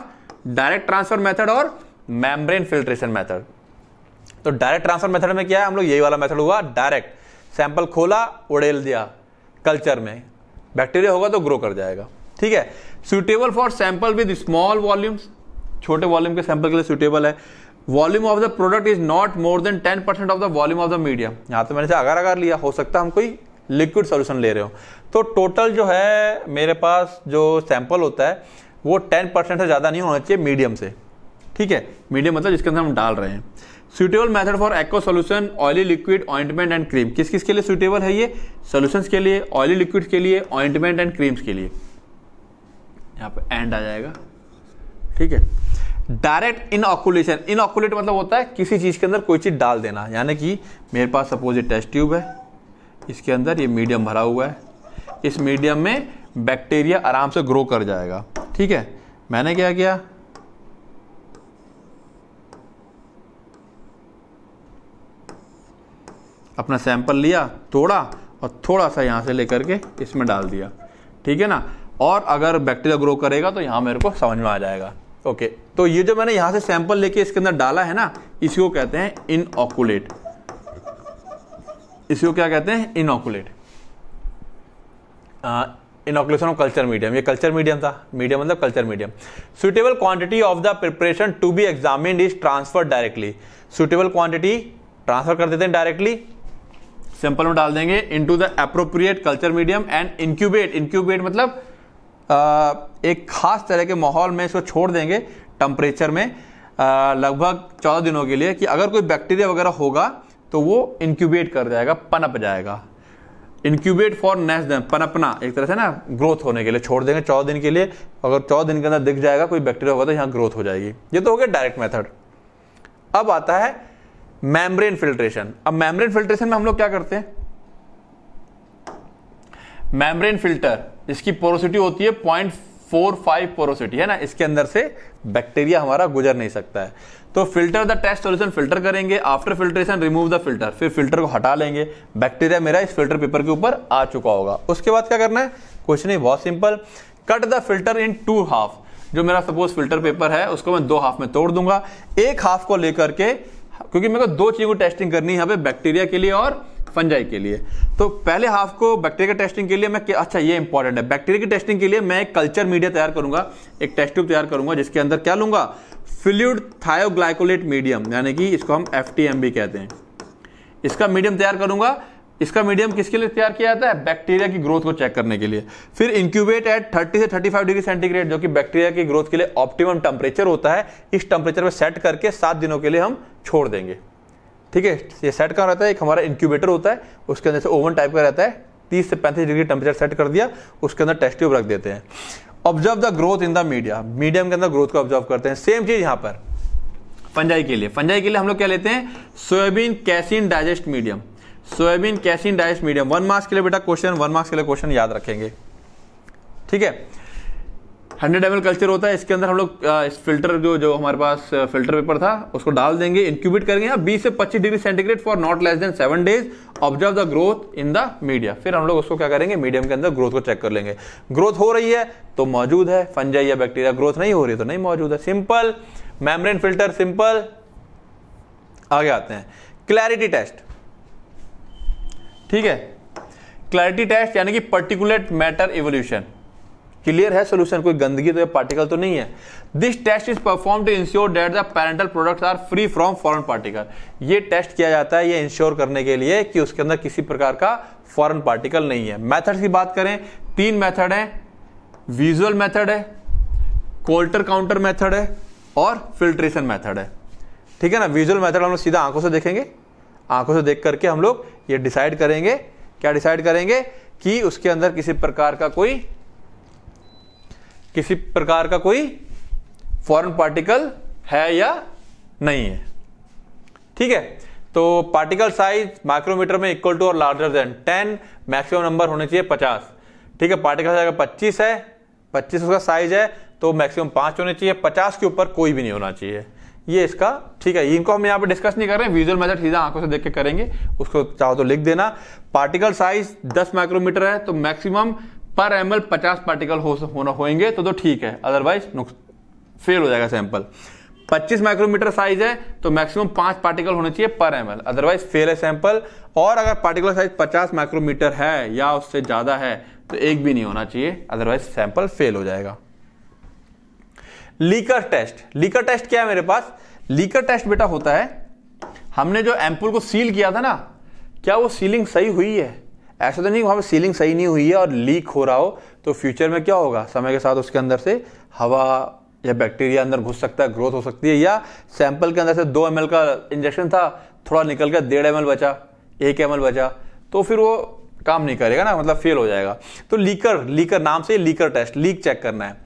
direct transfer method और मैमब्रेन फिल्ट्रेशन मैथड तो डायरेक्ट ट्रांसफर मैथड में क्या है हम लोग यही वाला मैथड हुआ डायरेक्ट सैंपल खोला उड़ेल दिया कल्चर में बैक्टीरिया होगा तो ग्रो कर जाएगा ठीक है suitable for sample with small volumes छोटे वॉल्यूम के सैंपल के लिए सुटेबल है volume of the product is not more than ten percent of the volume of the medium यहाँ तो मैंने से अगर अगर लिया हो सकता है हम कोई लिक्विड सोल्यूशन ले रहे हो तो टोटल जो है मेरे पास जो सैंपल होता है वो टेन परसेंट से ज़्यादा नहीं होना चाहिए मीडियम से ठीक है मीडियम मतलब जिसके अंदर हम डाल रहे हैं suitable method for aqua solution oily liquid ointment and cream किस किस के लिए सुटेबल है ये सोल्यूशंस के लिए ऑयली लिक्विड के लिए ऑइंटमेंट एंड क्रीम्स के लिए यहाँ पर एंड आ जाएगा ठीक है डायरेक्ट इनऑकुलेशन इनऑकुलेट मतलब होता है किसी चीज़ के अंदर कोई चीज़ डाल देना यानी कि मेरे पास सपोज ये टेस्ट ट्यूब है इसके अंदर ये मीडियम भरा हुआ है इस मीडियम में बैक्टीरिया आराम से ग्रो कर जाएगा ठीक है मैंने क्या किया अपना सैंपल लिया थोड़ा और थोड़ा सा यहाँ से लेकर के इसमें डाल दिया ठीक है ना और अगर बैक्टीरिया ग्रो करेगा तो यहाँ मेरे को समझ में आ जाएगा ओके तो ये जो मैंने यहाँ से सैंपल लेके इसके अंदर डाला है ना इसी को कहते हैं इनऑकुलेट इसको क्या कहते हैं inoculate inoculation of culture medium ये कल्चर मीडियम था मीडियम मतलब culture medium suitable quantity of the preparation to be examine is transfer directly suitable quantity transfer कर देते हैं डायरेक्टली सिंपल में डाल देंगे into the appropriate culture medium and incubate incubate मतलब आ, एक खास तरह के माहौल में इसको छोड़ देंगे टम्परेचर में लगभग चौदह दिनों के लिए कि अगर कोई बैक्टीरिया वगैरह होगा तो वो इंक्यूबेट कर जाएगा पनप जाएगा इंक्यूबेट फॉर नेक्स्ट दिन पनपना एक तरह से ना ग्रोथ होने के लिए छोड़ देंगे चौदह दिन के लिए अगर चौदह दिन के अंदर दिख जाएगा कोई बैक्टीरिया होगा तो यहाँ ग्रोथ हो जाएगी ये तो हो गया डायरेक्ट मेथड अब आता है मैमब्रेन फिल्ट्रेशन अब मैमब्रेन फिल्ट्रेशन में हम लोग क्या करते हैं मैमब्रेन फिल्टर इसकी पोरोसिटी होती है पॉइंट फोर फाइव पोरोसिटी है ना इसके अंदर से बैक्टीरिया हमारा गुजर नहीं सकता है तो filter the test solution filter करेंगे after filtration remove the filter फिर फिल्टर को हटा लेंगे बैक्टीरिया मेरा इस फिल्टर पेपर के ऊपर आ चुका होगा उसके बाद क्या करना है कुछ नहीं बहुत simple cut the filter into half जो मेरा सपोज फिल्टर पेपर है उसको मैं दो हाफ में तोड़ दूंगा एक हाफ को लेकर के क्योंकि मेरे को दो चीज़ों को टेस्टिंग करनी है बैक्टीरिया के लिए और फंजाई के लिए तो पहले हाफ को बैक्टीरिया की टेस्टिंग के लिए मैं अच्छा ये इंपॉर्टेंट है बैक्टीरिया की टेस्टिंग के लिए मैं एक कल्चर मीडिया तैयार करूंगा एक टेस्ट ट्यूब तैयार करूंगा जिसके अंदर क्या लूंगा फ्लूड थायोग्लाइकोलेट मीडियम यानी कि इसको हम एफ भी कहते हैं इसका मीडियम तैयार करूंगा इसका मीडियम किसके लिए तैयार किया जाता है बैक्टीरिया की ग्रोथ को चेक करने के लिए फिर इंक्यूबेट एट 30 से 35 डिग्री सेंटीग्रेड जो कि बैक्टीरिया की ग्रोथ के लिए ऑप्टिमम टेम्परेचर होता है इस टेम्परेचर में सेट करके सात दिनों के लिए हम छोड़ देंगे ठीक है ये सेट कहाँ रहता है एक हमारा इंक्यूबेटर होता है उसके अंदर से ओवन टाइप का रहता है तीस से पैंतीस डिग्री टेम्परेचर सेट कर दिया उसके अंदर टेस्ट ट्यूब रख देते हैं observe the growth in the media medium के अंदर ग्रोथ को ऑब्जर्व करते हैं सेम चीज यहाँ पर फंजाई के लिए फंजाई के लिए हम लोग क्या लेते हैं soybean casein digest medium soybean casein digest medium one marks के लिए बेटा क्वेश्चन वन मार्क्स के लिए क्वेश्चन याद रखेंगे ठीक है हंड्रेड एम कल्चर होता है इसके अंदर हम लोग इस फिल्टर जो जो हमारे पास फिल्टर पेपर था उसको डाल देंगे इंक्यूबेट करेंगे आप हाँ, बीस से पच्चीस degree centigrade for not less than seven days observe the growth in the media फिर हम लोग उसको क्या करेंगे मीडियम के अंदर ग्रोथ को चेक कर लेंगे ग्रोथ हो रही है तो मौजूद है फंजाई या बैक्टीरिया ग्रोथ नहीं हो रही तो नहीं मौजूद है सिंपल मेम्ब्रेन फिल्टर सिंपल आगे आते हैं क्लैरिटी टेस्ट ठीक है क्लैरिटी टेस्ट यानी कि पर्टिकुलेट मैटर इवोल्यूशन क्लियर है सोल्यूशन कोई गंदगी तो या पार्टिकल तो नहीं है this test is perform to ensure that the parenteral product are free from foreign particle ये टेस्ट किया जाता है ये इंश्योर करने के लिए कि उसके अंदर किसी प्रकार का फॉरन पार्टिकल नहीं है मैथड की बात करें तीन मैथड है विजुअल मैथड है कोल्टर काउंटर मैथड है और फिल्ट्रेशन मैथड है ठीक है ना विजुअल मैथड हम लोग सीधा आंखों से देखेंगे आंखों से देख करके हम लोग ये डिसाइड करेंगे क्या डिसाइड करेंगे कि उसके अंदर किसी प्रकार का कोई किसी प्रकार का कोई फॉरेन पार्टिकल है या नहीं है ठीक है तो पार्टिकल साइज माइक्रोमीटर में इक्वल टू और लार्जर देन 10 मैक्सिमम नंबर होने चाहिए 50 ठीक है पार्टिकल साइज अगर 25 है 25 उसका साइज है तो मैक्सिमम पांच होने चाहिए 50 के ऊपर कोई भी नहीं होना चाहिए ये इसका ठीक है इनको हम यहाँ पर डिस्कस नहीं कर रहे हैं विजुअल मेथड सीधा आंखों से देख के करेंगे उसको चाहो तो लिख देना पार्टिकल साइज 10 माइक्रोमीटर है तो मैक्सिमम पर एम एल पचास पार्टिकल हो होना होएंगे तो तो ठीक है अदरवाइज फेल हो जाएगा सैंपल 25 माइक्रोमीटर साइज है तो मैक्सिमम पांच पार्टिकल होने चाहिए पर एम एल अदरवाइज फेल है सैंपल और अगर पार्टिकल साइज 50 माइक्रोमीटर है या उससे ज्यादा है तो एक भी नहीं होना चाहिए अदरवाइज सैंपल फेल हो जाएगा लीकर टेस्ट लीकर टेस्ट क्या है मेरे पास लीकर टेस्ट बेटा होता है हमने जो एम्पुल को सील किया था ना क्या वो सीलिंग सही हुई है ऐसा तो नहीं वहाँ पर सीलिंग सही नहीं हुई है और लीक हो रहा हो तो फ्यूचर में क्या होगा समय के साथ उसके अंदर से हवा या बैक्टीरिया अंदर घुस सकता है ग्रोथ हो सकती है या सैंपल के अंदर से दो एम का इंजेक्शन था थोड़ा निकल कर डेढ़ एम बचा एक एम बचा तो फिर वो काम नहीं करेगा ना मतलब फेल हो जाएगा तो लीकर लीकर नाम से लीकर टेस्ट लीक चेक करना है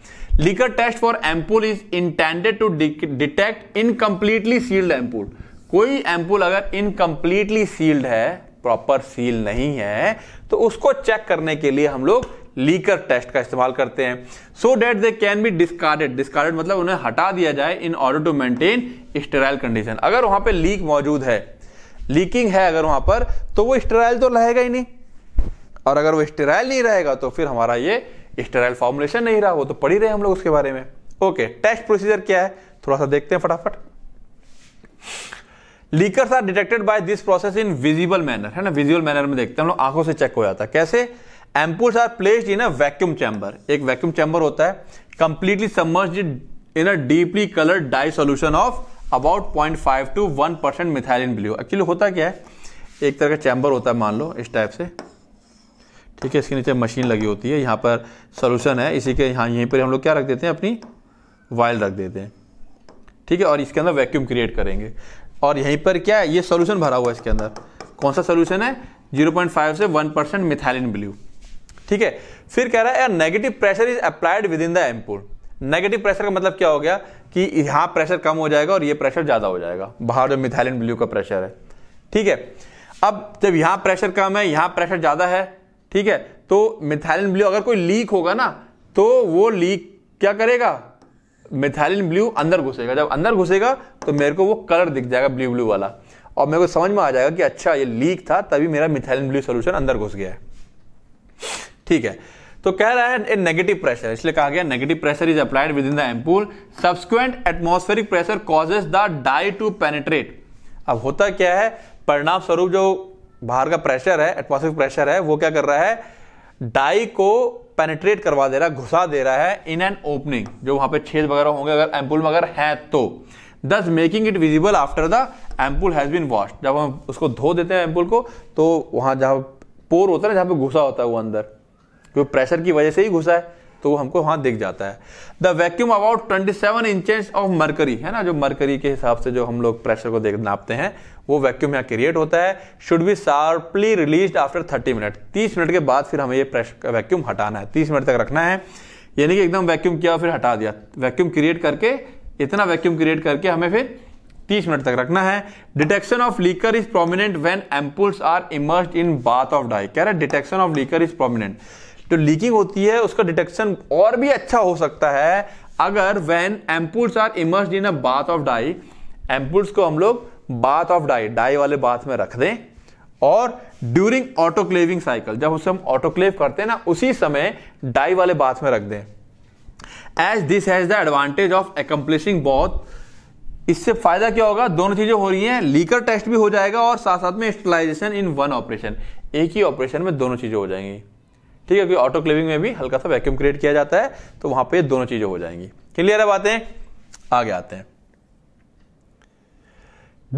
leaker test for ampoule is intended to detect incompletely sealed ampoule कोई एम्पूल अगर इनकम्प्लीटली सील्ड है प्रॉपर सील नहीं है तो उसको चेक करने के लिए हम लोग लीकर टेस्ट का इस्तेमाल करते हैं so that they can be discarded discarded मतलब उन्हें हटा दिया जाए in order to maintain sterile condition अगर वहां पे लीक मौजूद है लीकिंग है अगर वहां पर तो वो स्टेराइल तो रहेगा ही नहीं और अगर वो स्टेराइल नहीं रहेगा तो फिर हमारा ये स्टेराइल फॉर्मुलेशन नहीं रहा वो तो पढ़ ही रहे हम लोग उसके बारे में ओके टेस्ट प्रोसीजर क्या है थोड़ा सा देखते हैं फटाफट leakers are detected by this process in visible manner है ना विजिबल मैनर में देखते हैं हम लोग आंखों से चेक हो जाता है कैसे ampoules are placed in a vacuum chamber एक वैक्यूम चैम्बर होता है completely submerge in a deeply coloured dye solution of about point five to one percent methylene blue actually होता क्या है एक तरह का चैम्बर होता है मान लो इस टाइप से ठीक है इसके नीचे मशीन लगी होती है यहाँ पर सोल्यूशन है इसी के यहाँ यहीं पर हम लोग क्या रख देते हैं अपनी वायल रख देते हैं ठीक है और इसके अंदर वैक्यूम क्रिएट करेंगे और यहीं पर क्या है ये सोल्यूशन भरा हुआ है इसके अंदर कौन सा सोल्यूशन है 0.5 से 1 परसेंट मिथाइलिन ब्लू ठीक है फिर कह रहा है negative pressure is applied within the ampoule negative pressure का मतलब क्या हो गया कि यहाँ प्रेशर कम हो जाएगा और ये प्रेशर ज़्यादा हो जाएगा बाहर जो मिथाइलिन ब्लू का प्रेशर है ठीक है अब जब यहाँ प्रेशर कम है यहाँ प्रेशर ज़्यादा है ठीक है तो मिथाइलिन ब्लू अगर कोई लीक होगा ना तो वो लीक क्या करेगा मिथाइलिन ब्लू अंदर घुसेगा जब अंदर घुसेगा तो मेरे को वो कलर दिख जाएगा ब्लू ब्लू वाला और मेरे को समझ में आ जाएगा कि अच्छा ये लीक था तभी मेरा मिथाइलिन ब्लू सोल्यूशन अंदर घुस गया है ठीक है तो कह रहा है नेगेटिव प्रेशर इसलिए कहा गया negative pressure is applied within the ampoule subsequent atmospheric pressure causes the dye to penetrate अब होता क्या है परिणाम स्वरूप जो बाहर का प्रेशर है एटमोस्फेरिक प्रेशर है वो क्या कर रहा है डाई को पेनेट्रेट करवा दे रहा है घुसा दे रहा है इन एन ओपनिंग जो वहां पे छेद वगैरह होंगे अगर एम्पुल वगैरह है तो thus making it visible after the ampoule has been wash जब हम उसको धो देते हैं एम्पुल को तो वहां जहां पोर होता है ना जहाँ पे घुसा होता है वो अंदर जो प्रेशर की वजह से ही घुसा है तो वो हमको वहां दिख जाता है the vacuum about twenty seven inches of mercury है ना जो मरकरी के हिसाब से जो हम लोग प्रेशर को देख नापते हैं वो वैक्यूम यहाँ क्रिएट होता है should be sharply release after thirty minute तीस मिनट के बाद फिर हमें ये वैक्यूम हटाना है तीस मिनट तक रखना है यानी कि एकदम वैक्यूम किया फिर हटा दिया वैक्यूम क्रिएट करके इतना वैक्यूम क्रिएट करके हमें फिर 30 मिनट तक रखना है detection of leaker is prominent when ampoules are immerse in bath of dye कह रहा है detection of leaker is prominent जो लीकिंग होती है उसका डिटेक्शन और भी अच्छा हो सकता है अगर when ampoules are immerse in a bath of dye ampoules को हम लोग बाथ ऑफ डाई डाई वाले बाथ में रख दें और ड्यूरिंग ऑटोक्लेविंग साइकिल जब उसे हम ऑटोक्लेव करते हैं ना उसी समय डाई वाले बाथ में रख दें as this has the advantage of accomplishing बहुत इससे फायदा क्या होगा दोनों चीजें हो रही हैं लीकर टेस्ट भी हो जाएगा और साथ साथ में स्टेलाइजेशन इन वन ऑपरेशन एक ही ऑपरेशन में दोनों चीजें हो जाएंगी ठीक है क्योंकि ऑटोक्लेविंग में भी हल्का सा वैक्यूम क्रिएट किया जाता है तो वहां पे दोनों चीजें हो जाएंगी क्लियर है बातें आगे आते हैं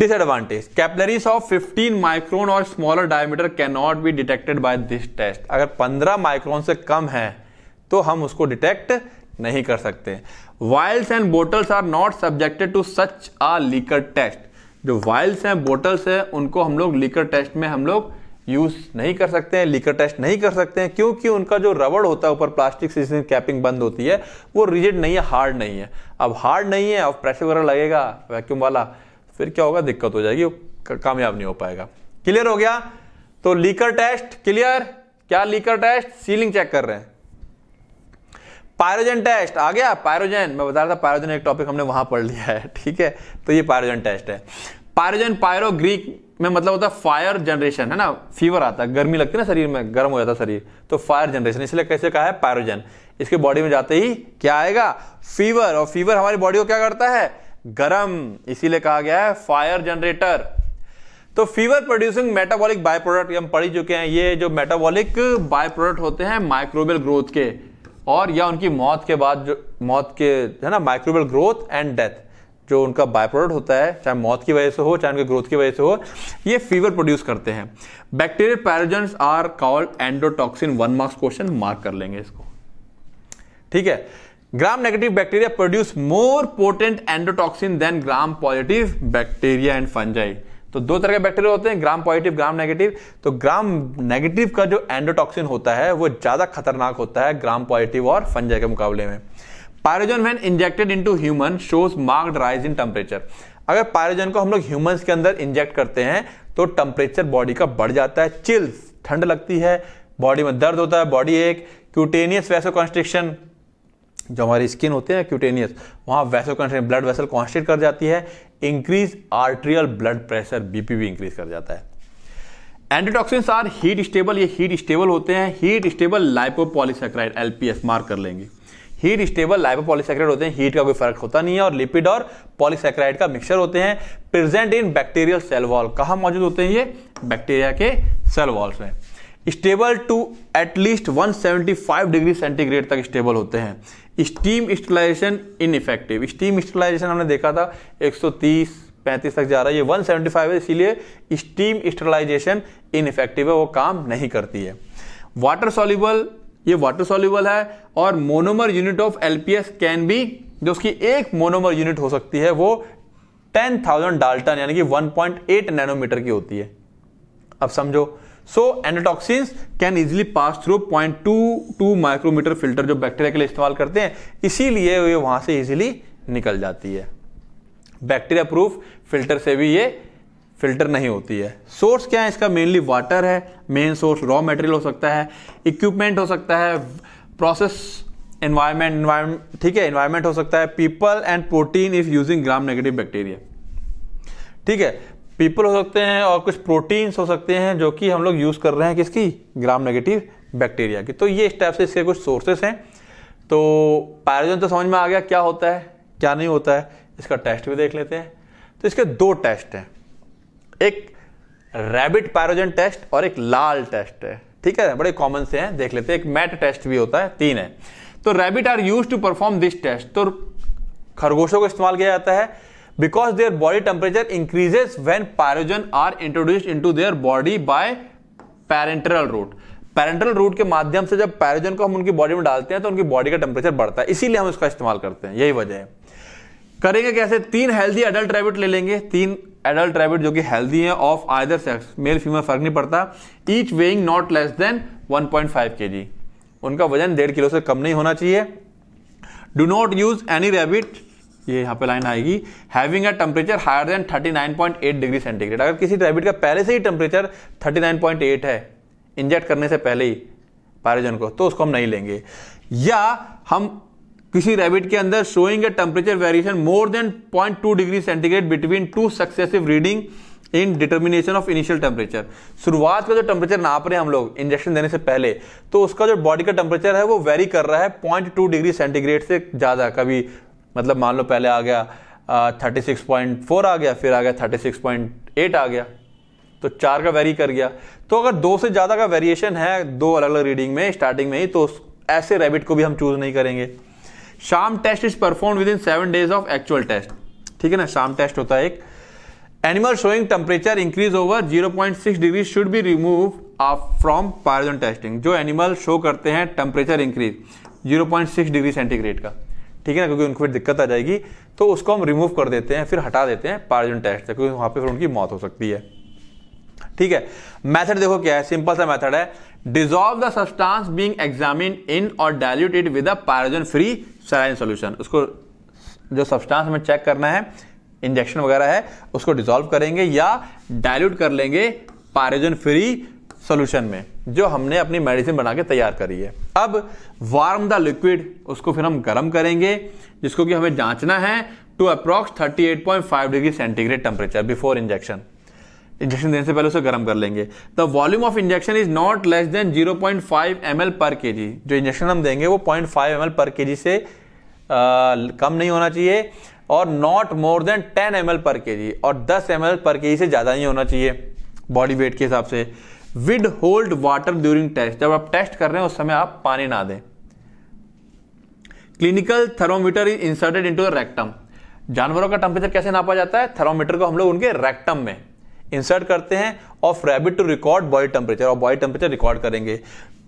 डिसएडवांटेज कैपलरीज ऑफ 15 माइक्रोन और smaller diameter can not be detected by this test अगर 15 माइक्रोन से कम है तो हम उसको डिटेक्ट नहीं कर सकते vials and bottles are not subjected to such a leaker test जो वाइल्स हैं बोटल्स हैं उनको हम लोग लीकर टेस्ट में हम लोग यूज नहीं कर सकते हैं लीकर टेस्ट नहीं कर सकते हैं क्योंकि उनका जो रबड़ होता है ऊपर प्लास्टिक से कैपिंग बंद होती है वो रिजिड नहीं है हार्ड नहीं है अब हार्ड नहीं है और प्रेशर वगैरह लगेगा वैक्यूम वाला फिर क्या होगा दिक्कत हो जाएगी कामयाब नहीं हो पाएगा क्लियर हो गया तो लीकर टेस्ट क्लियर क्या लीकर टेस्ट सीलिंग चेक कर रहे हैं पायरोजन टेस्ट आ गया पायरोजन मैं बता रहा था पायरोजन एक टॉपिक हमने वहां पढ़ लिया है ठीक है तो ये पायरोजन टेस्ट है पायरोजन पायरो ग्रीक में मतलब होता है फायर जनरेशन है ना फीवर आता है गर्मी लगती है ना शरीर में गर्म हो जाता है शरीर तो फायर जनरेशन इसलिए कैसे कहा है पायरोजन इसके बॉडी में जाते ही क्या आएगा फीवर और फीवर हमारी बॉडी को क्या करता है गर्म इसीलिए कहा गया है फायर जनरेटर तो fever producing metabolic by product हम पढ़ ही चुके हैं ये जो मेटाबॉलिक बाय प्रोडक्ट होते हैं माइक्रोबियल ग्रोथ के और या उनकी मौत के बाद जो मौत के है ना माइक्रोबियल ग्रोथ एंड डेथ जो उनका बाय प्रोडक्ट होता है चाहे मौत की वजह से हो चाहे उनके ग्रोथ की वजह से हो ये फीवर प्रोड्यूस करते हैं bacterial pyrogens are called endotoxin one marks question mark कर लेंगे इसको ठीक है gram negative bacteria produce more potent endotoxin than gram positive bacteria and fungi तो दो तरह के बैक्टीरिया होते हैं ग्राम पॉजिटिव ग्राम नेगेटिव तो ग्राम नेगेटिव का जो एंडोटॉक्सिन होता है वो ज्यादा खतरनाक होता है ग्राम पॉजिटिव और फंजाई के मुकाबले में pyrogen when injected to human shows marked rise in temperature अगर पायरोजन को हम लोग ह्यूमन के अंदर इंजेक्ट करते हैं तो टेम्परेचर बॉडी का बढ़ जाता है चिल्स ठंड लगती है बॉडी में दर्द होता है बॉडी एक क्यूटेनियस वैसो कॉन्स्ट्रिक्शन जो हमारी स्किन होते हैं क्यूटेनियस वहाँ vaso constrain blood vessel constrict कर जाती है increase arterial blood pressure BP भी इंक्रीज कर जाता है एंटीटॉक्सिन आर हीट स्टेबल ये हीट स्टेबल होते हैं heat stable lipopolysaccharide LPS mark कर लेंगे हीट स्टेबल लाइपोपॉलीसेक्राइड होते हैं हीट का कोई फर्क होता नहीं है और लिपिड और पॉलीसेक्राइड का मिक्सचर होते हैं present in bacterial cell wall कहाँ मौजूद होते हैं ये बैक्टीरिया के सेल वॉल्स में stable to at least 175 degree centigrade तक स्टेबल होते हैं steam sterilization effective steam sterilization हमने देखा था 130 पैंतीस तक जा रहा है ये 175 है इसीलिए स्टीम इन इफेक्टिव है वो काम नहीं करती है वाटर सॉल्यूबल ये वाटर सॉल्यूबल है और monomer unit of LPS can be जो उसकी एक मोनोमर यूनिट हो सकती है वो 10,000 डाल्टन यानी कि 1.8 नैनोमीटर की होती है अब समझो so anatoxins can easily pass through point two two micrometer filter जो बैक्टीरिया के लिए इस्तेमाल करते हैं इसीलिए ये वहां से इजिली निकल जाती है बैक्टीरिया प्रूफ फिल्टर से भी ये फिल्टर नहीं होती है सोर्स क्या है इसका मेनली वाटर है मेन सोर्स रॉ मटेरियल हो सकता है इक्विपमेंट हो सकता है प्रोसेस एनवायरमेंट एनवायरमेंट ठीक है एनवायरमेंट हो सकता है people and protein if using gram negative bacteria ठीक है पीपल हो सकते हैं और कुछ प्रोटीन्स हो सकते हैं जो कि हम लोग यूज़ कर रहे हैं किसकी ग्राम नेगेटिव बैक्टीरिया की तो ये इस टाइप से इसके कुछ सोर्सेस हैं तो पैराजोन तो समझ में आ गया क्या होता है क्या नहीं होता है इसका टेस्ट भी देख लेते हैं तो इसके दो टेस्ट हैं एक रैबिट पैरोजन टेस्ट और एक लाल टेस्ट है ठीक है बड़े कॉमन से हैं देख लेते हैं एक मैट टेस्ट भी होता है तीन है तो rabbit are use to perform this test तो खरगोशों को इस्तेमाल किया जाता है their body temperature increases when pyrogen are are into their body by parenteral route parental route के माध्यम से जब पैरोजन को हम उनकी बॉडी में डालते हैं तो उनकी बॉडी का टेम्परेचर बढ़ता है इसीलिए हम इसका इस्तेमाल करते हैं यही वजह है करेंगे कैसे तीन हेल्दी एडल्ट रैबिट ले लेंगे तीन एडल्ट रैबिट जो कि हेल्दी है ऑफ आदर सेक्स मेल फीमेल फर्क नहीं पड़ता each weighing not less than 1.5 point उनका वजन डेढ़ किलो से कम नहीं होना चाहिए do not use any rabbit ये यहाँ पे लाइन आएगी having a temperature higher than 39.8 degree centigrade अगर किसी रैबिट का पहले से ही टेम्परेचर 39.8 है इंजेक्ट करने से पहले ही पैराजन को तो उसको हम नहीं लेंगे या हम किसी रैबिट के अंदर showing a temperature variation more than 0.2 degree centigrade between two successive reading in determination of initial temperature शुरुआत का जो टेम्परेचर नाप रहे हैं हम लोग इंजेक्शन देने से पहले तो उसका जो बॉडी का टेम्परेचर है वो वेरी कर रहा है पॉइंट टू डिग्री सेंटीग्रेड से ज़्यादा कभी मतलब मान लो पहले आ गया थर्टी सिक्स पॉइंट फोर आ गया फिर आ गया थर्टी सिक्स पॉइंट एट आ गया तो चार का वेरी कर गया तो अगर दो से ज़्यादा का वेरिएशन है दो अलग अलग रीडिंग में स्टार्टिंग में ही तो ऐसे रैबिट को भी हम चूज़ नहीं करेंगे sham test is perform within seven days of actual test ठीक है ना शाम टेस्ट होता है एक animal showing temperature increase over zero point six degree should be remove from pyrogen testing जो एनिमल शो करते हैं temperature increase zero point six degree centigrade का ठीक है ना क्योंकि उनको फिर दिक्कत आ जाएगी तो उसको हम रिमूव कर देते हैं फिर हटा देते हैं पार्जन टेस्ट से क्योंकि वहां पर फिर उनकी मौत हो सकती है ठीक है मेथड देखो क्या है सिंपल सा मेथड है dissolve the substance being examine in और diluted with a pyrogen free saline solution उसको जो सब्सटेंस हमें चेक करना है इंजेक्शन वगैरह है उसको डिजोल्व करेंगे या डायल्यूट कर लेंगे पायरोजन फ्री सॉल्यूशन में जो हमने अपनी मेडिसिन बना के तैयार करी है अब वार्म द लिक्विड उसको फिर हम गर्म करेंगे जिसको कि हमें जांचना है to approx 38.5 degree centigrade temperature before injection injection देने से पहले उसे गर्म कर लेंगे the volume of injection is not less than 0.5 point per K जो इंजेक्शन हम देंगे वो 0.5 फाइव पर के से आ, कम नहीं होना चाहिए और नॉट मोर देन 10 एम पर के और 10 एम पर के से ज़्यादा नहीं होना चाहिए बॉडी वेट के हिसाब से withhold water during test जब आप टेस्ट कर रहे हैं उस समय आप पानी ना दें clinical thermometer is inserted into rectum जानवरों का टेम्परेचर कैसे नापा जाता है थर्मोमीटर को हम लोग उनके रेक्टम में इंसर्ट करते हैं of rabbit to record body temperature और बॉडी टेम्परेचर रिकॉर्ड करेंगे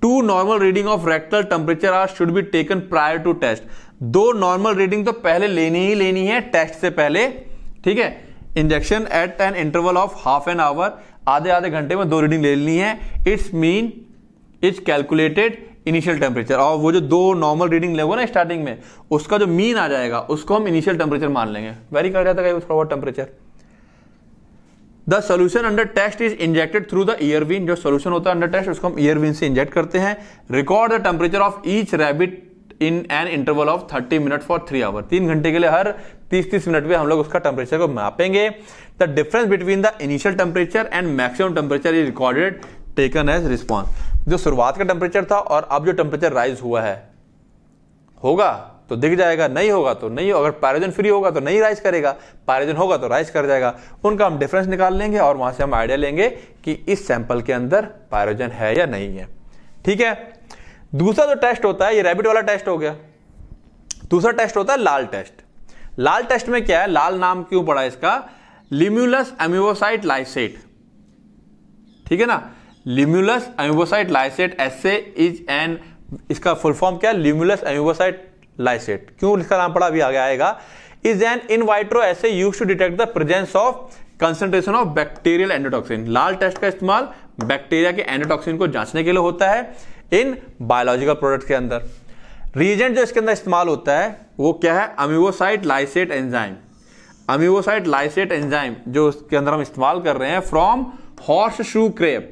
two normal reading of rectal temperature are should be taken prior to test दो नॉर्मल रीडिंग तो पहले लेनी ही लेनी है टेस्ट से पहले ठीक है injection at an interval of half an hour आधे आधे घंटे में दो रीडिंग ले लेनी है it's mean it's calculated initial temperature और वो जो दो नॉर्मल रीडिंग लेंगे ना स्टार्टिंग में उसका जो मीन आ जाएगा उसको हम इनिशियल टेम्परेचर मान लेंगे वेरी कर जाता है थोड़ा बहुत temperature the solution under test is injected through the ear vein जो सोल्यूशन होता है अंडर टेस्ट उसको हम ईयरविन से इंजेक्ट करते हैं record the temperature of each rabbit in an interval of thirty minute for three hour तीन घंटे के लिए हर तीस तीस मिनट में हम लोग उसका टेम्परेचर को मापेंगे the difference between the initial temperature and maximum temperature is recorded taken as response जो शुरुआत का टेम्परेचर था और अब जो टेम्परेचर राइज हुआ है होगा तो दिख जाएगा नहीं होगा तो नहीं अगर पैराजन फ्री होगा तो नहीं राइज करेगा पैराजन होगा तो राइज कर जाएगा उनका हम डिफरेंस निकाल लेंगे और वहां से हम आइडिया लेंगे कि इस सैंपल के अंदर पैराजन है या नहीं है ठीक है दूसरा जो टेस्ट होता है ये रैबिट वाला टेस्ट हो गया दूसरा टेस्ट होता है लाल टेस्ट लाल टेस्ट में क्या है लाल नाम क्यों पड़ा इसका लिम्यूलस एम्यूबोसाइट लाइसेट ठीक है ना limulus amebocyte lysate as is an इसका फुल फॉर्म क्या है लिम्यूलस एम्यूबोसाइट लाइसेट क्यों इसका नाम पड़ा अभी आगे आएगा is an in vitro assay used to detect the presence of concentration of bacterial endotoxin LAL test का इस्तेमाल बैक्टीरिया के एंडोटॉक्सिन को जांचने के लिए होता है इन बायोलॉजिकल प्रोडक्ट के अंदर रीजेंट जो इसके अंदर इस्तेमाल होता है वो क्या है amebocyte lysate enzyme amebocyte lysate enzyme जो इसके अंदर हम इस्तेमाल कर रहे हैं फ्रॉम हॉर्स शू क्रेब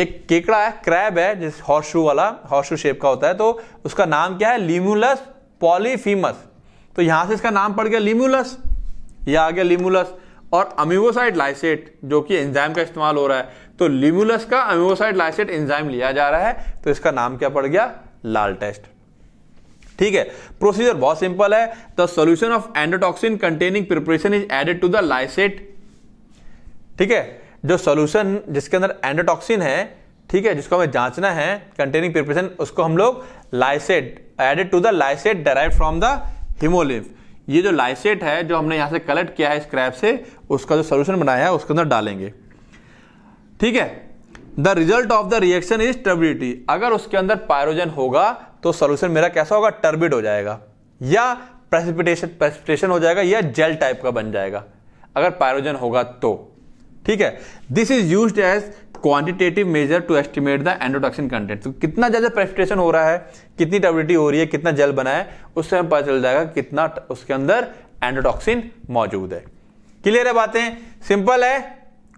एक केकड़ा है क्रैब है जिस हॉर्स शू वाला हॉर्स शू शेप का होता है तो उसका नाम क्या है लिमुलस पॉलीफीमस तो यहां से इसका नाम पड़ गया लिम्यूलस या आ गया लिमुलस और अमीवोसाइड लाइसेट जो कि एंजाइम का इस्तेमाल हो रहा है तो लिम्यूलस का अमीवोसाइड लाइसेट एंजाइम लिया जा रहा है तो इसका नाम क्या पड़ गया लाल टेस्ट ठीक है प्रोसीजर बहुत सिंपल है the solution of endotoxin containing preparation is added to the lysate ठीक है जो सोल्यूशन जिसके अंदर एंडोटॉक्सिन है ठीक है जिसको हमें जांचना है कंटेनिंग प्रिपरेशन उसको हम लोग lysate added to the lysate derive from the hemolymph ये जो लाइसेट है जो हमने यहां से कलेक्ट किया है स्क्रैप से उसका जो सोल्यूशन बनाया है उसके अंदर डालेंगे ठीक है the result of the reaction is turbidity अगर उसके अंदर पायरोजन होगा तो सोल्यूशन मेरा कैसा होगा टर्बिड हो जाएगा या प्रेसिपिटेशन प्रेसिपिटेशन हो जाएगा या जेल टाइप का बन जाएगा अगर पायरोजन होगा तो ठीक है this is use as quantitative measure to estimate the endotoxin content तो कितना ज्यादा प्रेसिपिटेशन हो रहा है कितनी टर्बिडिटी हो रही है कितना जेल बना है उससे हमें पता चल जाएगा कितना उसके अंदर एंडोटॉक्सिन मौजूद है क्लियर है बातें सिंपल है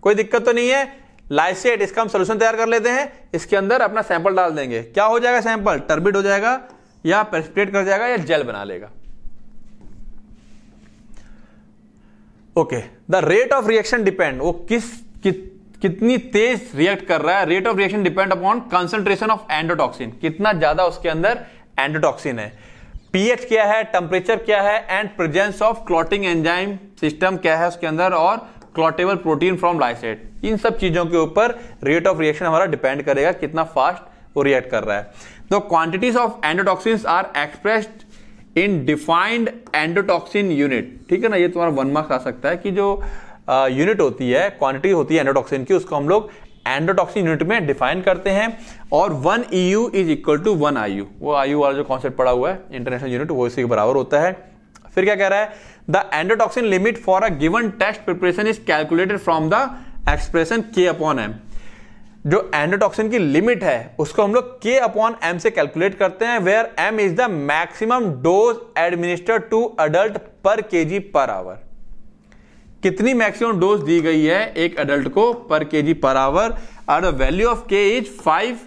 कोई दिक्कत तो नहीं है लाइसेट इसका हम सोल्यूशन तैयार कर लेते हैं इसके अंदर अपना सैंपल डाल देंगे क्या हो जाएगा सैंपल टर्बिड हो जाएगा या प्रेसिपिटेट कर जाएगा या जेल बना लेगा okay the rate of reaction depend वो किस कि, कितनी तेज रिएक्ट कर रहा है rate of reaction depend upon concentration of endotoxin कितना ज्यादा उसके अंदर एंडोटॉक्सिन है पीएच क्या है टेम्परेचर क्या है and presence of clotting enzyme system क्या है उसके अंदर और क्लॉटेबल प्रोटीन फ्रॉम लाइसेट इन सब चीजों के ऊपर रेट ऑफ रिएक्शन हमारा डिपेंड करेगा कितना फास्ट वो रिएक्ट कर रहा है the quantities of endotoxin are expressed in defined endotoxin unit ठीक है ना ये तुम्हारा वन मार्क्स आ सकता है कि जो यूनिट uh, होती है क्वांटिटी होती है एंडोटॉक्सिन की उसको हम लोग एंडोटॉक्सिन यूनिट में डिफाइन करते हैं और one E U is equal to one I U वो आई यू वाला जो कॉन्सेप्ट पड़ा हुआ है इंटरनेशनल यूनिट वो इसी के बराबर होता है फिर क्या कह रहा है the endotoxin limit for a given test preparation is calculated from the expression K upon M जो एंडोटॉक्सिन की लिमिट है उसको हम लोग के अपॉन एम से कैलकुलेट करते हैं where M is the maximum dose administer to adult per K ji per our कितनी मैक्सिमम डोज दी गई है एक अडल्ट को पर के जी पर आवर और value of K is five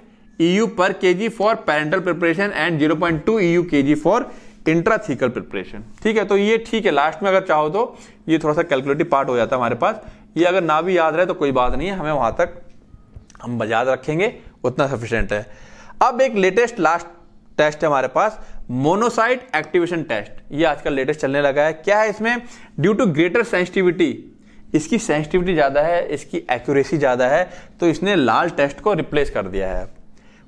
E U per K G for parental preparation and zero point two E U K G for intrathecal preparation ठीक है तो ये ठीक है लास्ट में अगर चाहो तो ये थोड़ा सा कैलकुलेटिव पार्ट हो जाता है हमारे पास ये अगर ना भी याद रहे तो कोई बात नहीं है हमें वहां तक हम बजाद रखेंगे उतना सफिशेंट है अब एक लेटेस्ट लास्ट टेस्ट है हमारे पास मोनोसाइट एक्टिवेशन टेस्ट ये आजकल लेटेस्ट चलने लगा है क्या है इसमें ड्यू टू ग्रेटर सेंसिटिविटी इसकी सेंसिटिविटी ज़्यादा है इसकी एक्यूरेसी ज़्यादा है तो इसने लाल टेस्ट को रिप्लेस कर दिया है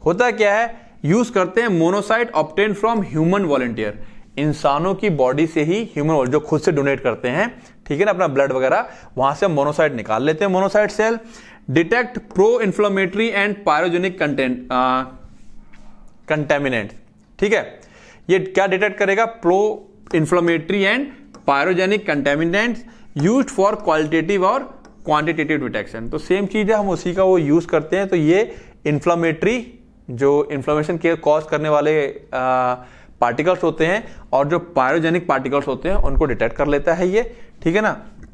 होता क्या है यूज करते हैं monocyte obtained from human volunteer इंसानों की बॉडी से ही ह्यूमन जो खुद से डोनेट करते हैं ठीक है ना अपना ब्लड वगैरह वहां से मोनोसाइट निकाल लेते हैं monocyte cell detect pro inflammatory and pyrogenic content contaminant ठीक है ये क्या डिटेक्ट करेगा pro inflammatory and pyrogenic contaminant use for qualitative और क्वांटिटेटिव डिटेक्शन तो सेम चीज है हम उसी का वो यूज करते हैं तो ये इन्फ्लोमेटरी जो इन्फ्लोमेशन के कॉज करने वाले पार्टिकल्स होते हैं और जो पायरोजेनिक पार्टिकल्स होते हैं उनको डिटेक्ट कर लेता है ये ठीक है ना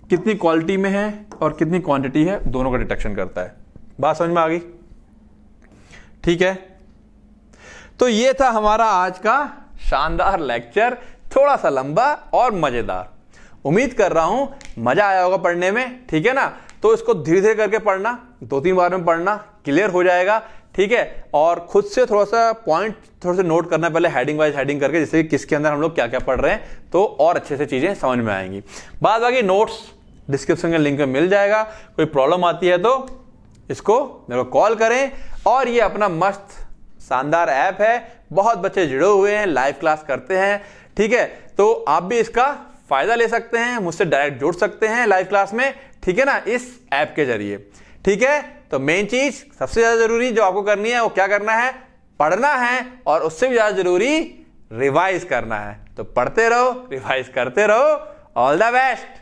कितनी क्वालिटी में है और कितनी क्वांटिटी है दोनों का डिटेक्शन करता है बात समझ में आ गई ठीक है तो ये था हमारा आज का शानदार लेक्चर थोड़ा सा लंबा और मजेदार उम्मीद कर रहा हूं मजा आया होगा पढ़ने में ठीक है ना तो इसको धीरे धीरे करके पढ़ना दो तीन बार में पढ़ना क्लियर हो जाएगा ठीक है और खुद से थोड़ा सा पॉइंट थोड़ा सा नोट करना पहले हेडिंग वाइज हेडिंग करके जैसे कि किसके अंदर हम लोग क्या क्या पढ़ रहे हैं तो और अच्छे से चीज़ें समझ में आएंगी बाद बाकी नोट्स डिस्क्रिप्शन के लिंक में मिल जाएगा कोई प्रॉब्लम आती है तो इसको मेरे को कॉल करें और ये अपना मस्त शानदार ऐप है बहुत बच्चे जुड़े हुए हैं लाइव क्लास करते हैं ठीक है तो आप भी इसका फ़ायदा ले सकते हैं मुझसे डायरेक्ट जुड़ सकते हैं लाइव क्लास में ठीक है ना इस ऐप के जरिए ठीक है तो मेन चीज सबसे ज्यादा जरूरी जो आपको करनी है वो क्या करना है पढ़ना है और उससे भी ज्यादा जरूरी रिवाइज करना है तो पढ़ते रहो रिवाइज करते रहो ऑल द बेस्ट